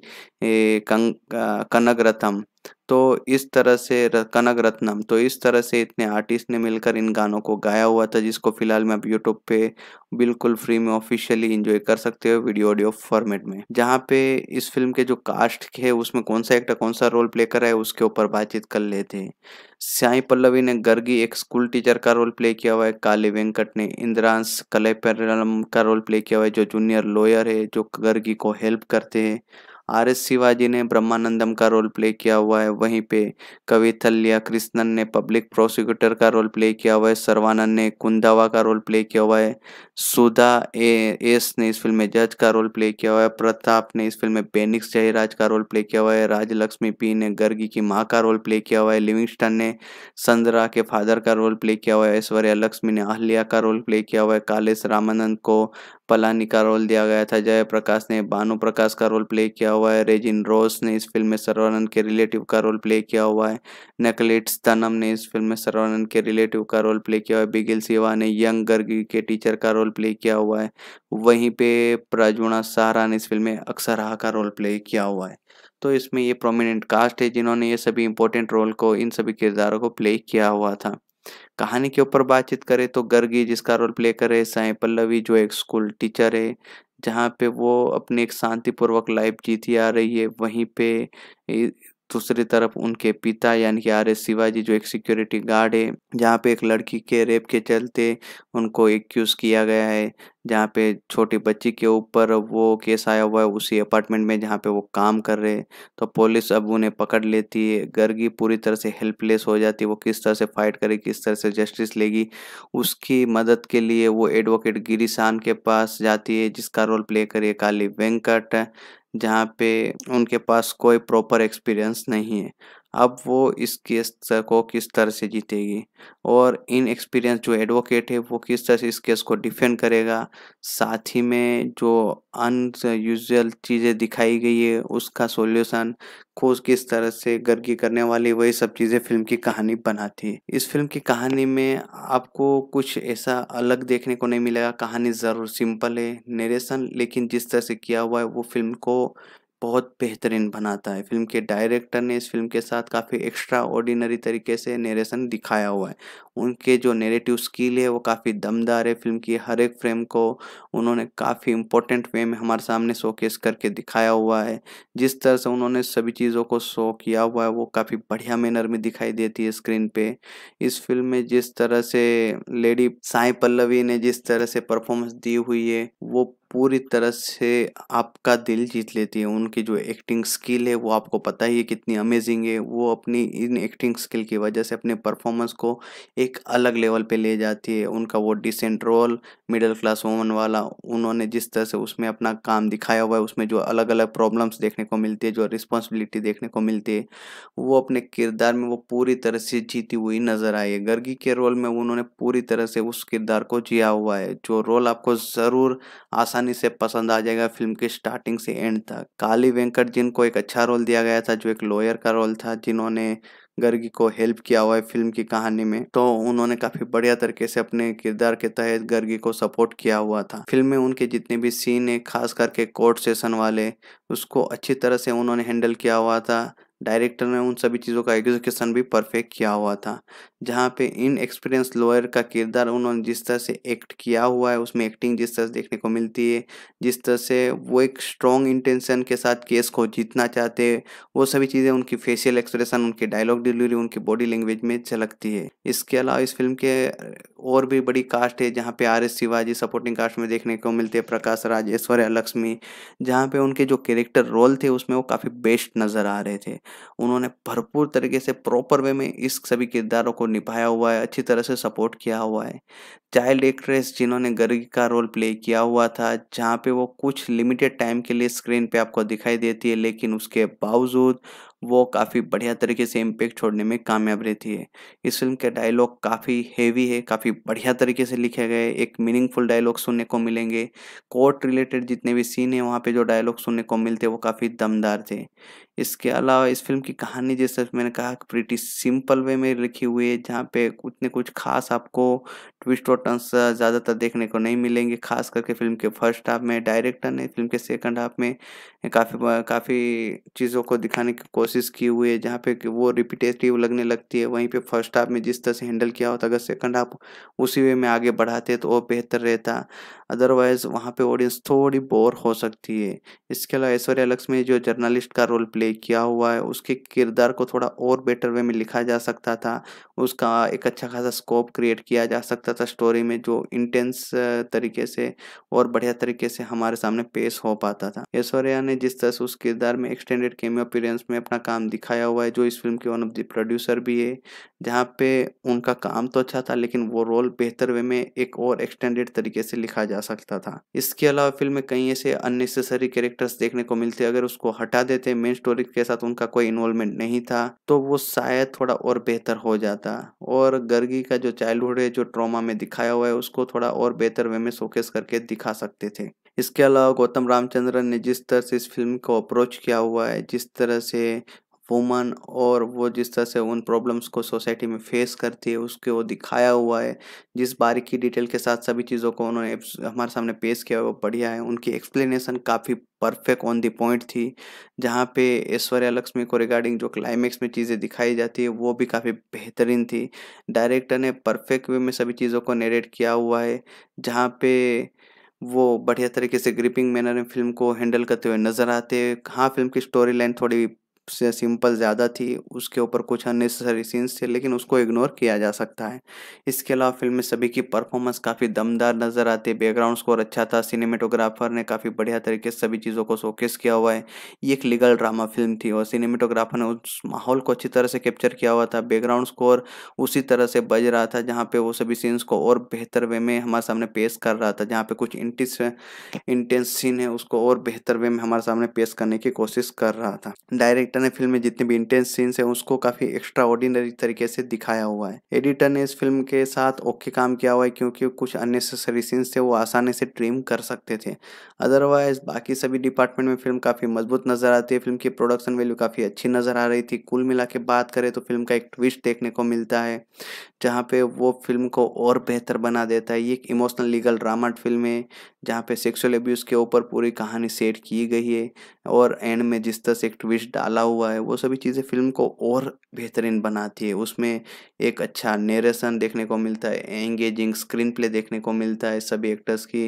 कनक रथम तो इस तरह से कनक रत्नम तो इस तरह से इतने आर्टिस्ट ने मिलकर इन गानों को गाया हुआ था जिसको फिलहाल मैं आप यूट्यूब पे बिल्कुल फ्री में ऑफिशियली इंजॉय कर सकते हो वीडियो ऑडियो फॉर्मेट में जहाँ पे इस फिल्म के जो कास्ट है उसमें कौन सा एक्टर कौन सा रोल प्ले करा है उसके ऊपर बातचीत कर लेते हैं श्याई पल्लवी ने गर्गी एक स्कूल टीचर का रोल प्ले किया हुआ है काली वेंकट ने इंद्रांश कलेपेरलम का रोल प्ले किया हुआ है जो जूनियर लॉयर है जो गर्गी को हेल्प करते हैं आर एस शिवाजी ने ब्रह्मानंदम का रोल प्ले किया हुआ है वहीं पे कवि थल्लिया कृष्णन ने पब्लिक प्रोसिक्यूटर का रोल प्ले किया हुआ है सर्वानंद ने कुंदावा का रोल प्ले किया हुआ है सुधा ए एस ने इस फिल्म में जज का रोल प्ले किया हुआ है प्रताप ने इस फिल्म में पेनिक्स जयराज का रोल प्ले किया हुआ है राजलक्ष्मी पी ने गर्गी की माँ का रोल प्ले किया हुआ है लिविंगस्टन ने संदरा के फादर का रोल प्ले किया हुआ है ऐश्वर्या लक्ष्मी ने अहल्या का रोल प्ले किया हुआ है कालेश रामानंद को पलानी का रोल दिया गया था जयप्रकाश ने भानु प्रकाश का रोल प्ले किया हुआ हुआ है रेजिन रोस ने इस फिल्म में सर्वानंद के रिलेटिव का रोल प्ले किया हुआ है नकलेट्स तनम ने इस फिल्म में सर्वानंद के रिलेटिव का रोल प्ले किया हुआ है बिगिल सिवा ने यंग गर्गी के टीचर का रोल प्ले किया हुआ है वहीं पे प्रजुणा सहारा ने इस फिल्म में अक्सरहा का रोल प्ले किया हुआ है तो इसमें ये प्रोमिनेंट कास्ट है जिन्होंने ये सभी इंपॉर्टेंट रोल को इन सभी किरदारों को प्ले किया हुआ था कहानी के ऊपर बातचीत करें तो गर्गी जिसका रोल प्ले करे साई पल्लवी जो एक स्कूल टीचर है जहाँ पे वो अपनी एक शांतिपूर्वक लाइफ जीती आ रही है वहीं पे दूसरी तरफ उनके पिता यानी कि आर एस शिवाजी जो एक सिक्योरिटी गार्ड है जहाँ पे एक लड़की के रेप के चलते उनको एक्यूज किया गया है जहाँ पे छोटी बच्ची के ऊपर वो केस आया हुआ है उसी अपार्टमेंट में जहाँ पे वो काम कर रहे हैं तो पुलिस अब उन्हें पकड़ लेती है गर्गी पूरी तरह से हेल्पलेस हो जाती है वो किस तरह से फाइट करे किस तरह से जस्टिस लेगी उसकी मदद के लिए वो एडवोकेट गिरीशान के पास जाती है जिसका रोल प्ले करे काली वेंकट जहाँ पे उनके पास कोई प्रॉपर एक्सपीरियंस नहीं है अब वो इस केस को किस तरह से जीतेगी और इन एक्सपीरियंस जो एडवोकेट है वो किस तरह से इस केस को डिफेंड करेगा साथ ही में जो अनयूजल चीज़ें दिखाई गई है उसका सॉल्यूशन खोज किस तरह से गर्गी करने वाली वही सब चीज़ें फिल्म की कहानी बनाती है इस फिल्म की कहानी में आपको कुछ ऐसा अलग देखने को नहीं मिलेगा कहानी ज़रूर सिंपल है नरेशन लेकिन जिस तरह से किया हुआ है वो फिल्म को बहुत बेहतरीन बनाता है फिल्म के डायरेक्टर ने इस फिल्म के साथ काफ़ी एक्स्ट्रा ऑर्डिनरी तरीके से नरेशन दिखाया हुआ है उनके जो नेरेटिव स्किल है वो काफ़ी दमदार है फिल्म की हर एक फ्रेम को उन्होंने काफ़ी इम्पोर्टेंट वे में हमारे सामने शोकेस करके दिखाया हुआ है जिस तरह से उन्होंने सभी चीज़ों को शो किया हुआ है वो काफ़ी बढ़िया मैनर में दिखाई देती है स्क्रीन पे इस फिल्म में जिस तरह से लेडी साई पल्लवी ने जिस तरह से परफॉर्मेंस दी हुई है वो पूरी तरह से आपका दिल जीत लेती है उनकी जो एक्टिंग स्किल है वो आपको पता ही है कितनी अमेजिंग है वो अपनी इन एक्टिंग स्किल की वजह से अपने परफॉर्मेंस को एक अलग लेवल पे ले जाती है उनका वो decent role middle class woman वाला उन्होंने जिस तरह से उसमें अपना काम दिखाया हुआ है उसमें जो अलग अलग प्रॉब्लम्स देखने को मिलती है जो रिस्पॉन्सिबिलिटी देखने को मिलती है वो अपने किरदार में वो पूरी तरह से जीती हुई नज़र आई है गर्गी के रोल में उन्होंने पूरी तरह से उस किरदार को जिया हुआ है जो रोल आपको ज़रूर आसान आसानी से पसंद आ जाएगा फिल्म के स्टार्टिंग से एंड तक काली वेंकट जिनको एक अच्छा रोल दिया गया था जो एक लॉयर का रोल था जिन्होंने गर्गी को हेल्प किया हुआ है फिल्म की कहानी में तो उन्होंने काफी बढ़िया तरीके से अपने किरदार के तहत गर्गी को सपोर्ट किया हुआ था फिल्म में उनके जितने भी सीन है खास करके कोर्ट सेशन वाले उसको अच्छी तरह से उन्होंने हैंडल किया हुआ था डायरेक्टर ने उन सभी चीज़ों का एग्जीक्यूशन भी परफेक्ट किया हुआ था जहाँ पे इन एक्सपीरियंस लॉयर का किरदार उन्होंने जिस तरह से एक्ट किया हुआ है उसमें एक्टिंग जिस तरह से देखने को मिलती है जिस तरह से वो एक स्ट्रॉन्ग इंटेंशन के साथ केस को जीतना चाहते हैं वो सभी चीज़ें उनकी फेशियल एक्सप्रेशन उनके डायलॉग डिलीवरी उनकी बॉडी लैंग्वेज में झलकती है इसके अलावा इस फिल्म के और भी बड़ी कास्ट है जहाँ पे R S Shivaji supporting cast में देखने को मिलते हैं प्रकाश राज ऐश्वर्या लक्ष्मी जहाँ पे उनके जो कैरेक्टर रोल थे उसमें वो काफ़ी बेस्ट नज़र आ रहे थे उन्होंने भरपूर तरीके से प्रॉपर वे में इस सभी किरदारों को निभाया हुआ है अच्छी तरह से सपोर्ट किया हुआ है चाइल्ड एक्ट्रेस जिन्होंने गर्गी का रोल प्ले किया हुआ था जहाँ पे वो कुछ लिमिटेड टाइम के लिए स्क्रीन पे आपको दिखाई देती है लेकिन उसके बावजूद वो काफ़ी बढ़िया तरीके से इम्पेक्ट छोड़ने में कामयाब रहती है इस फिल्म के डायलॉग काफ़ी हेवी है काफ़ी बढ़िया तरीके से लिखे गए एक मीनिंगफुल डायलॉग सुनने को मिलेंगे कोर्ट रिलेटेड जितने भी सीन है वहाँ पे जो डायलॉग सुनने को मिलते हैं वो काफ़ी दमदार थे इसके अलावा इस फिल्म की कहानी जैसे मैंने कहा कि प्रिटी सिंपल वे में लिखी हुई है जहाँ पे उतने कुछ खास आपको ट्विस्ट और टर्न्स ज़्यादातर देखने को नहीं मिलेंगे खास करके फिल्म के फर्स्ट हाफ में डायरेक्टर ने फिल्म के सेकंड हाफ में काफ़ी काफ़ी चीज़ों को दिखाने की कोशिश की हुई है जहाँ पे वो रिपीटेटिव लगने लगती है वहीं पे फर्स्ट हाफ में जिस तरह से हैंडल किया होता अगर सेकंड हाफ उसी वे में आगे बढ़ाते तो वो बेहतर रहता अदरवाइज़ वहाँ पर ऑडियंस थोड़ी बोर हो सकती है इसके अलावा ऐश्वर्या लक्ष्मी जो जर्नलिस्ट का रोल प्ले पे किया हुआ है उसके किरदार को थोड़ा और बेटर वे में लिखा जा सकता था उसका एक अच्छा खासा स्कोप क्रिएट किया जा सकता था स्टोरी में जो इंटेंस तरीके से और बढ़िया तरीके से हमारे सामने पेश हो पाता था ऐश्वर्या ने जिस तरह से उस किरदार में एक्सटेंडेड केमियो अपीरेंस में अपना काम दिखाया हुआ है जो इस फिल्म के वन ऑफ द प्रोड्यूसर भी है जहाँ पे उनका काम तो अच्छा था लेकिन वो रोल बेहतर वे में एक और एक्सटेंडेड तरीके से लिखा जा सकता था इसके अलावा फिल्म में कई ऐसे अननेसेसरी कैरेक्टर्स देखने को मिलते अगर उसको हटा देते मेन स्टोरी और के साथ उनका कोई इन्वॉल्वमेंट नहीं था तो वो शायद थोड़ा और बेहतर हो जाता और गर्गी का जो चाइल्डहुड है जो ट्रॉमा में दिखाया हुआ है उसको थोड़ा और बेहतर वे में शोकेस करके दिखा सकते थे इसके अलावा गौतम रामचंद्रन ने जिस तरह से इस फिल्म को अप्रोच किया हुआ है जिस तरह से वुमन और वो जिस तरह से उन प्रॉब्लम्स को सोसाइटी में फेस करती है उसके वो दिखाया हुआ है जिस बारीकी डिटेल के साथ सभी चीज़ों को उन्होंने हमारे सामने पेश किया वो बढ़िया है उनकी एक्सप्लेनेशन काफ़ी परफेक्ट ऑन दी पॉइंट थी जहाँ पे ऐश्वर्या लक्ष्मी को रिगार्डिंग जो क्लाइमेक्स में चीज़ें दिखाई जाती है वो भी काफ़ी बेहतरीन थी डायरेक्टर ने परफेक्ट वे में सभी चीज़ों को नेरेट किया हुआ है जहाँ पे वो बढ़िया तरीके से ग्रिपिंग मैनर में फिल्म को हैंडल करते हुए नज़र आते हैं हाँ फिल्म की स्टोरी लाइन थोड़ी से सिंपल ज़्यादा थी उसके ऊपर कुछ अननेसेसरी सीन्स थे लेकिन उसको इग्नोर किया जा सकता है इसके अलावा फिल्म में सभी की परफॉर्मेंस काफ़ी दमदार नज़र आती है बैकग्राउंड स्कोर अच्छा था सिनेमेटोग्राफर ने काफ़ी बढ़िया तरीके से सभी चीज़ों को शोकेस किया हुआ है ये एक लीगल ड्रामा फिल्म थी और सिनेमेटोग्राफर ने उस माहौल को अच्छी तरह से कैप्चर किया हुआ था बैकग्राउंड स्कोर उसी तरह से बज रहा था जहाँ पर वो सभी सीन्स को और बेहतर वे में हमारे सामने पेश कर रहा था जहाँ पर कुछ इंटिस इंटेंस सीन है उसको और बेहतर वे में हमारे सामने पेश करने की कोशिश कर रहा था डायरेक्टर एडिटर ने फिल्म में जितने भी इंटेंस सीन्स है उसको काफ़ी एक्स्ट्रा ऑर्डिनरी तरीके से दिखाया हुआ है एडिटर ने इस फिल्म के साथ ओके काम किया हुआ है क्योंकि कुछ अननेसेसरी सीन्स थे वो आसानी से ट्रिम कर सकते थे अदरवाइज बाकी सभी डिपार्टमेंट में फिल्म काफ़ी मजबूत नज़र आती है फिल्म की प्रोडक्शन वैल्यू काफ़ी अच्छी नज़र आ रही थी कुल मिला के बात करें तो फिल्म का एक ट्विस्ट देखने को मिलता है जहाँ पे वो फिल्म को और बेहतर बना देता है ये एक इमोशनल लीगल ड्रामा फिल्म है जहाँ पे सेक्सुअल एब्यूज़ के ऊपर पूरी कहानी सेट की गई है और एंड में जिस तरह से एक ट्विस्ट डाला हुआ है वो सभी चीज़ें फिल्म को और बेहतरीन बनाती है उसमें एक अच्छा नरेशन देखने को मिलता है एंगेजिंग स्क्रीन प्ले देखने को मिलता है सभी एक्टर्स की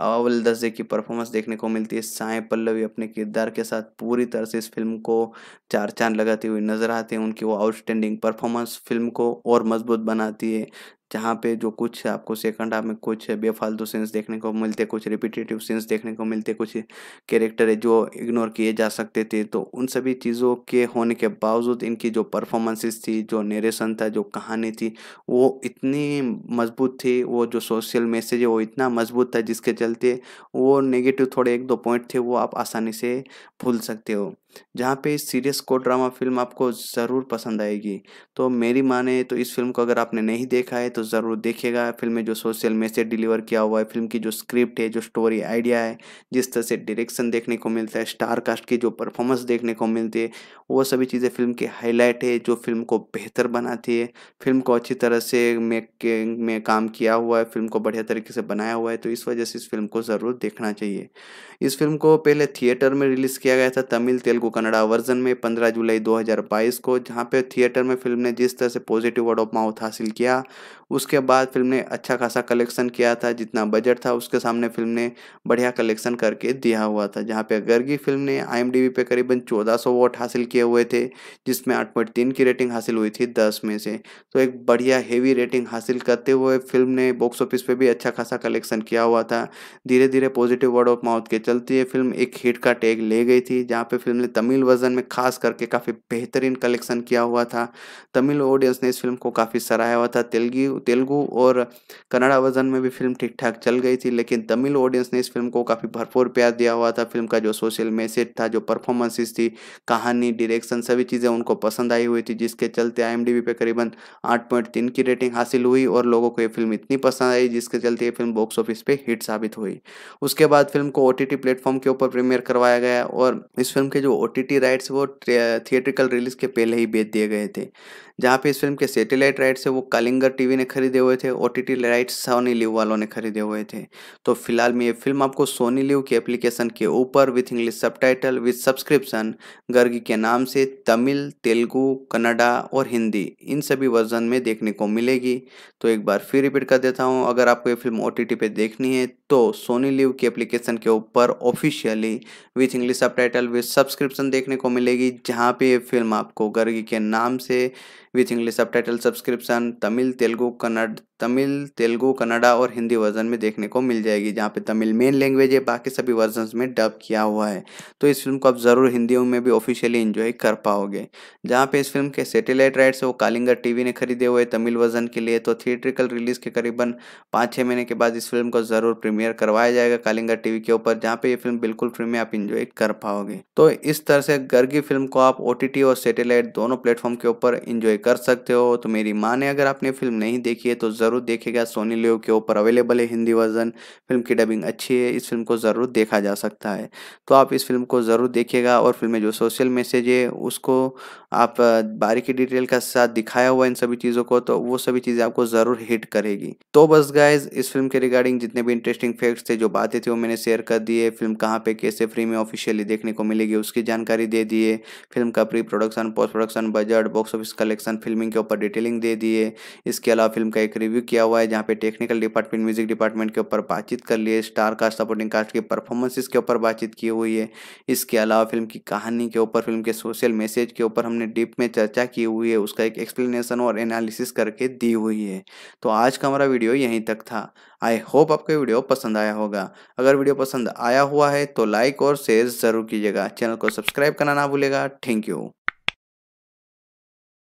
अवल दर्जे की परफॉर्मेंस देखने को मिलती है साय पल्लवी अपने किरदार के साथ पूरी तरह से इस फिल्म को चार चांद लगाती हुई नज़र आती है उनकी वो आउटस्टैंडिंग परफॉर्मेंस फिल्म को और मजबूत बनाती है जहाँ पे जो कुछ आपको सेकंड हाफ में कुछ बेफालतू सीन्स देखने को मिलते कुछ रिपीटेटिव सीन्स देखने को मिलते कुछ कैरेक्टर है जो इग्नोर किए जा सकते थे तो उन सभी चीज़ों के होने के बावजूद इनकी जो परफॉर्मेंसेस थी जो नरेशन था जो कहानी थी वो इतनी मजबूत थी वो जो सोशल मैसेज है वो इतना मजबूत था जिसके चलते वो नेगेटिव थोड़े एक दो पॉइंट थे वो आप आसानी से भूल सकते हो जहाँ पे सीरियस को ड्रामा फिल्म आपको ज़रूर पसंद आएगी तो मेरी माने तो इस फिल्म को अगर आपने नहीं देखा है तो ज़रूर देखेगा फिल्म में जो सोशल मैसेज डिलीवर किया हुआ है फिल्म की जो स्क्रिप्ट है जो स्टोरी आइडिया है जिस तरह से डायरेक्शन देखने को मिलता है स्टार कास्ट की जो परफॉर्मेंस देखने को मिलती है वो सभी चीज़ें फिल्म की हाईलाइट है जो फिल्म को बेहतर बनाती है फिल्म को अच्छी तरह से मेकिंग में काम किया हुआ है फिल्म को बढ़िया तरीके से बनाया हुआ है तो इस वजह से इस फिल्म को ज़रूर देखना चाहिए इस फिल्म को पहले थिएटर में रिलीज़ किया गया था तमिल तेलुगु तेलुगु कन्नड़ा वर्जन में 15 जुलाई 2022 को जहाँ पे थिएटर में फिल्म ने जिस तरह से पॉजिटिव वर्ड ऑफ माउथ हासिल किया उसके बाद फिल्म ने अच्छा खासा कलेक्शन किया था जितना बजट था उसके सामने फिल्म ने बढ़िया कलेक्शन करके दिया हुआ था जहाँ पे गर्गी फिल्म ने आई पे करीबन चौदह वोट हासिल किए हुए थे जिसमें आठ की रेटिंग हासिल हुई थी दस में से तो एक बढ़िया हेवी रेटिंग हासिल करते हुए फिल्म ने बॉक्स ऑफिस पर भी अच्छा खासा कलेक्शन किया हुआ था धीरे धीरे पॉजिटिव वर्ड ऑफ माउथ के चलते ये फिल्म एक हिट का टैग ले गई थी जहाँ पे फिल्म ने तमिल वर्जन में खास करके काफ़ी बेहतरीन कलेक्शन किया हुआ था तमिल ऑडियंस ने इस फिल्म को काफ़ी सराहा हुआ था तेलुगु तेलुगु और कन्नड़ा वर्जन में भी फिल्म ठीक ठाक चल गई थी लेकिन तमिल ऑडियंस ने इस फिल्म को काफ़ी भरपूर प्यार दिया हुआ था फिल्म का जो सोशल मैसेज था जो परफॉर्मेंसेस थी कहानी डिरेक्शन सभी चीज़ें उनको पसंद आई हुई थी जिसके चलते आई पे करीबन आठ पॉइंट तीन की रेटिंग हासिल हुई और लोगों को ये फिल्म इतनी पसंद आई जिसके चलते ये फिल्म बॉक्स ऑफिस पर हिट साबित हुई उसके बाद फिल्म को ओ टी प्लेटफॉर्म के ऊपर प्रीमियर करवाया गया और इस फिल्म के जो ओ टी राइट्स वो थिएट्रिकल रिलीज के पहले ही बेच दिए गए थे जहाँ पे इस फिल्म के सैटेलाइट राइट्स है वो कलिंगर टीवी ने खरीदे हुए थे O T rights Sony LIV वालों ने खरीदे हुए थे तो फिलहाल में ये फिल्म आपको सोनी लिव की एप्लीकेशन के ऊपर with English subtitle with subscription Gargi के नाम से तमिल तेलुगू कन्नडा और हिंदी इन सभी वर्जन में देखने को मिलेगी तो एक बार फिर रिपीट कर देता हूँ अगर आपको ये फिल्म ओ टी पे देखनी है तो सोनी लिव की एप्लीकेशन के ऊपर officially with English subtitle with subscription देखने को मिलेगी जहाँ पे ये फिल्म आपको गर्गी के नाम से with English subtitle subscription Tamil Telugu Kannada Tamil Telugu Kannada और हिंदी वर्जन में देखने को मिल जाएगी जहाँ पे तमिल मेन लैंग्वेज है बाकी सभी वर्जन में डब किया हुआ है तो इस फिल्म को आप ज़रूर हिंदी में भी ऑफिशियली इन्जॉय कर पाओगे जहाँ पे इस फिल्म के सेटेलाइट राइट्स वो कालिंगर टीवी ने खरीदे हुए तमिल वर्जन के लिए तो थिएट्रिकल रिलीज के करीबन पाँच छः महीने के बाद इस फिल्म को ज़रूर प्रीमियर करवाया जाएगा कालिंगर टीवी के ऊपर जहाँ पे ये फिल्म बिल्कुल फ्री में आप इंजॉय कर पाओगे तो इस तरह से गर्गी फिल्म को आप ओ और सेटेलाइट दोनों प्लेटफॉर्म के ऊपर इंजॉय कर सकते हो तो मेरी माँ ने अगर आपने फिल्म नहीं देखी है तो ज़रूर देखेगा सोनी लियो के ऊपर अवेलेबल है हिंदी वर्जन फिल्म की डबिंग अच्छी है इस फिल्म को ज़रूर देखा जा सकता है तो आप इस फिल्म को ज़रूर देखिएगा और फिल्म में जो सोशल मैसेज है उसको आप बारीकी डिटेल का साथ दिखाया हुआ इन सभी चीज़ों को तो वो सभी चीज़ें आपको ज़रूर हिट करेगी तो बस गाइज इस फिल्म के रिगार्डिंग जितने भी इंटरेस्टिंग फैक्ट्स थे जो बातें थी वो मैंने शेयर कर दिए फिल्म कहाँ पे कैसे फ्री में ऑफिशियली देखने को मिलेगी उसकी जानकारी दे दिए फिल्म का pre production post production budget box office collection animation filming के ऊपर डिटेलिंग दे दिए इसके अलावा फिल्म का एक रिव्यू किया हुआ है जहाँ पे टेक्निकल डिपार्टमेंट म्यूजिक डिपार्टमेंट के ऊपर बातचीत कर लिए स्टार कास्ट सपोर्टिंग कास्ट की परफॉर्मेंसेज के ऊपर बातचीत की हुई है इसके अलावा फिल्म की कहानी के ऊपर फिल्म के सोशल मैसेज के ऊपर हमने डीप में चर्चा की हुई है उसका एक एक्सप्लेनेशन और एनालिसिस करके दी हुई है तो आज का हमारा वीडियो यहीं तक था आई होप आपको वीडियो पसंद आया होगा अगर वीडियो पसंद आया हुआ है तो लाइक और शेयर ज़रूर कीजिएगा चैनल को सब्सक्राइब करना ना भूलेगा थैंक यू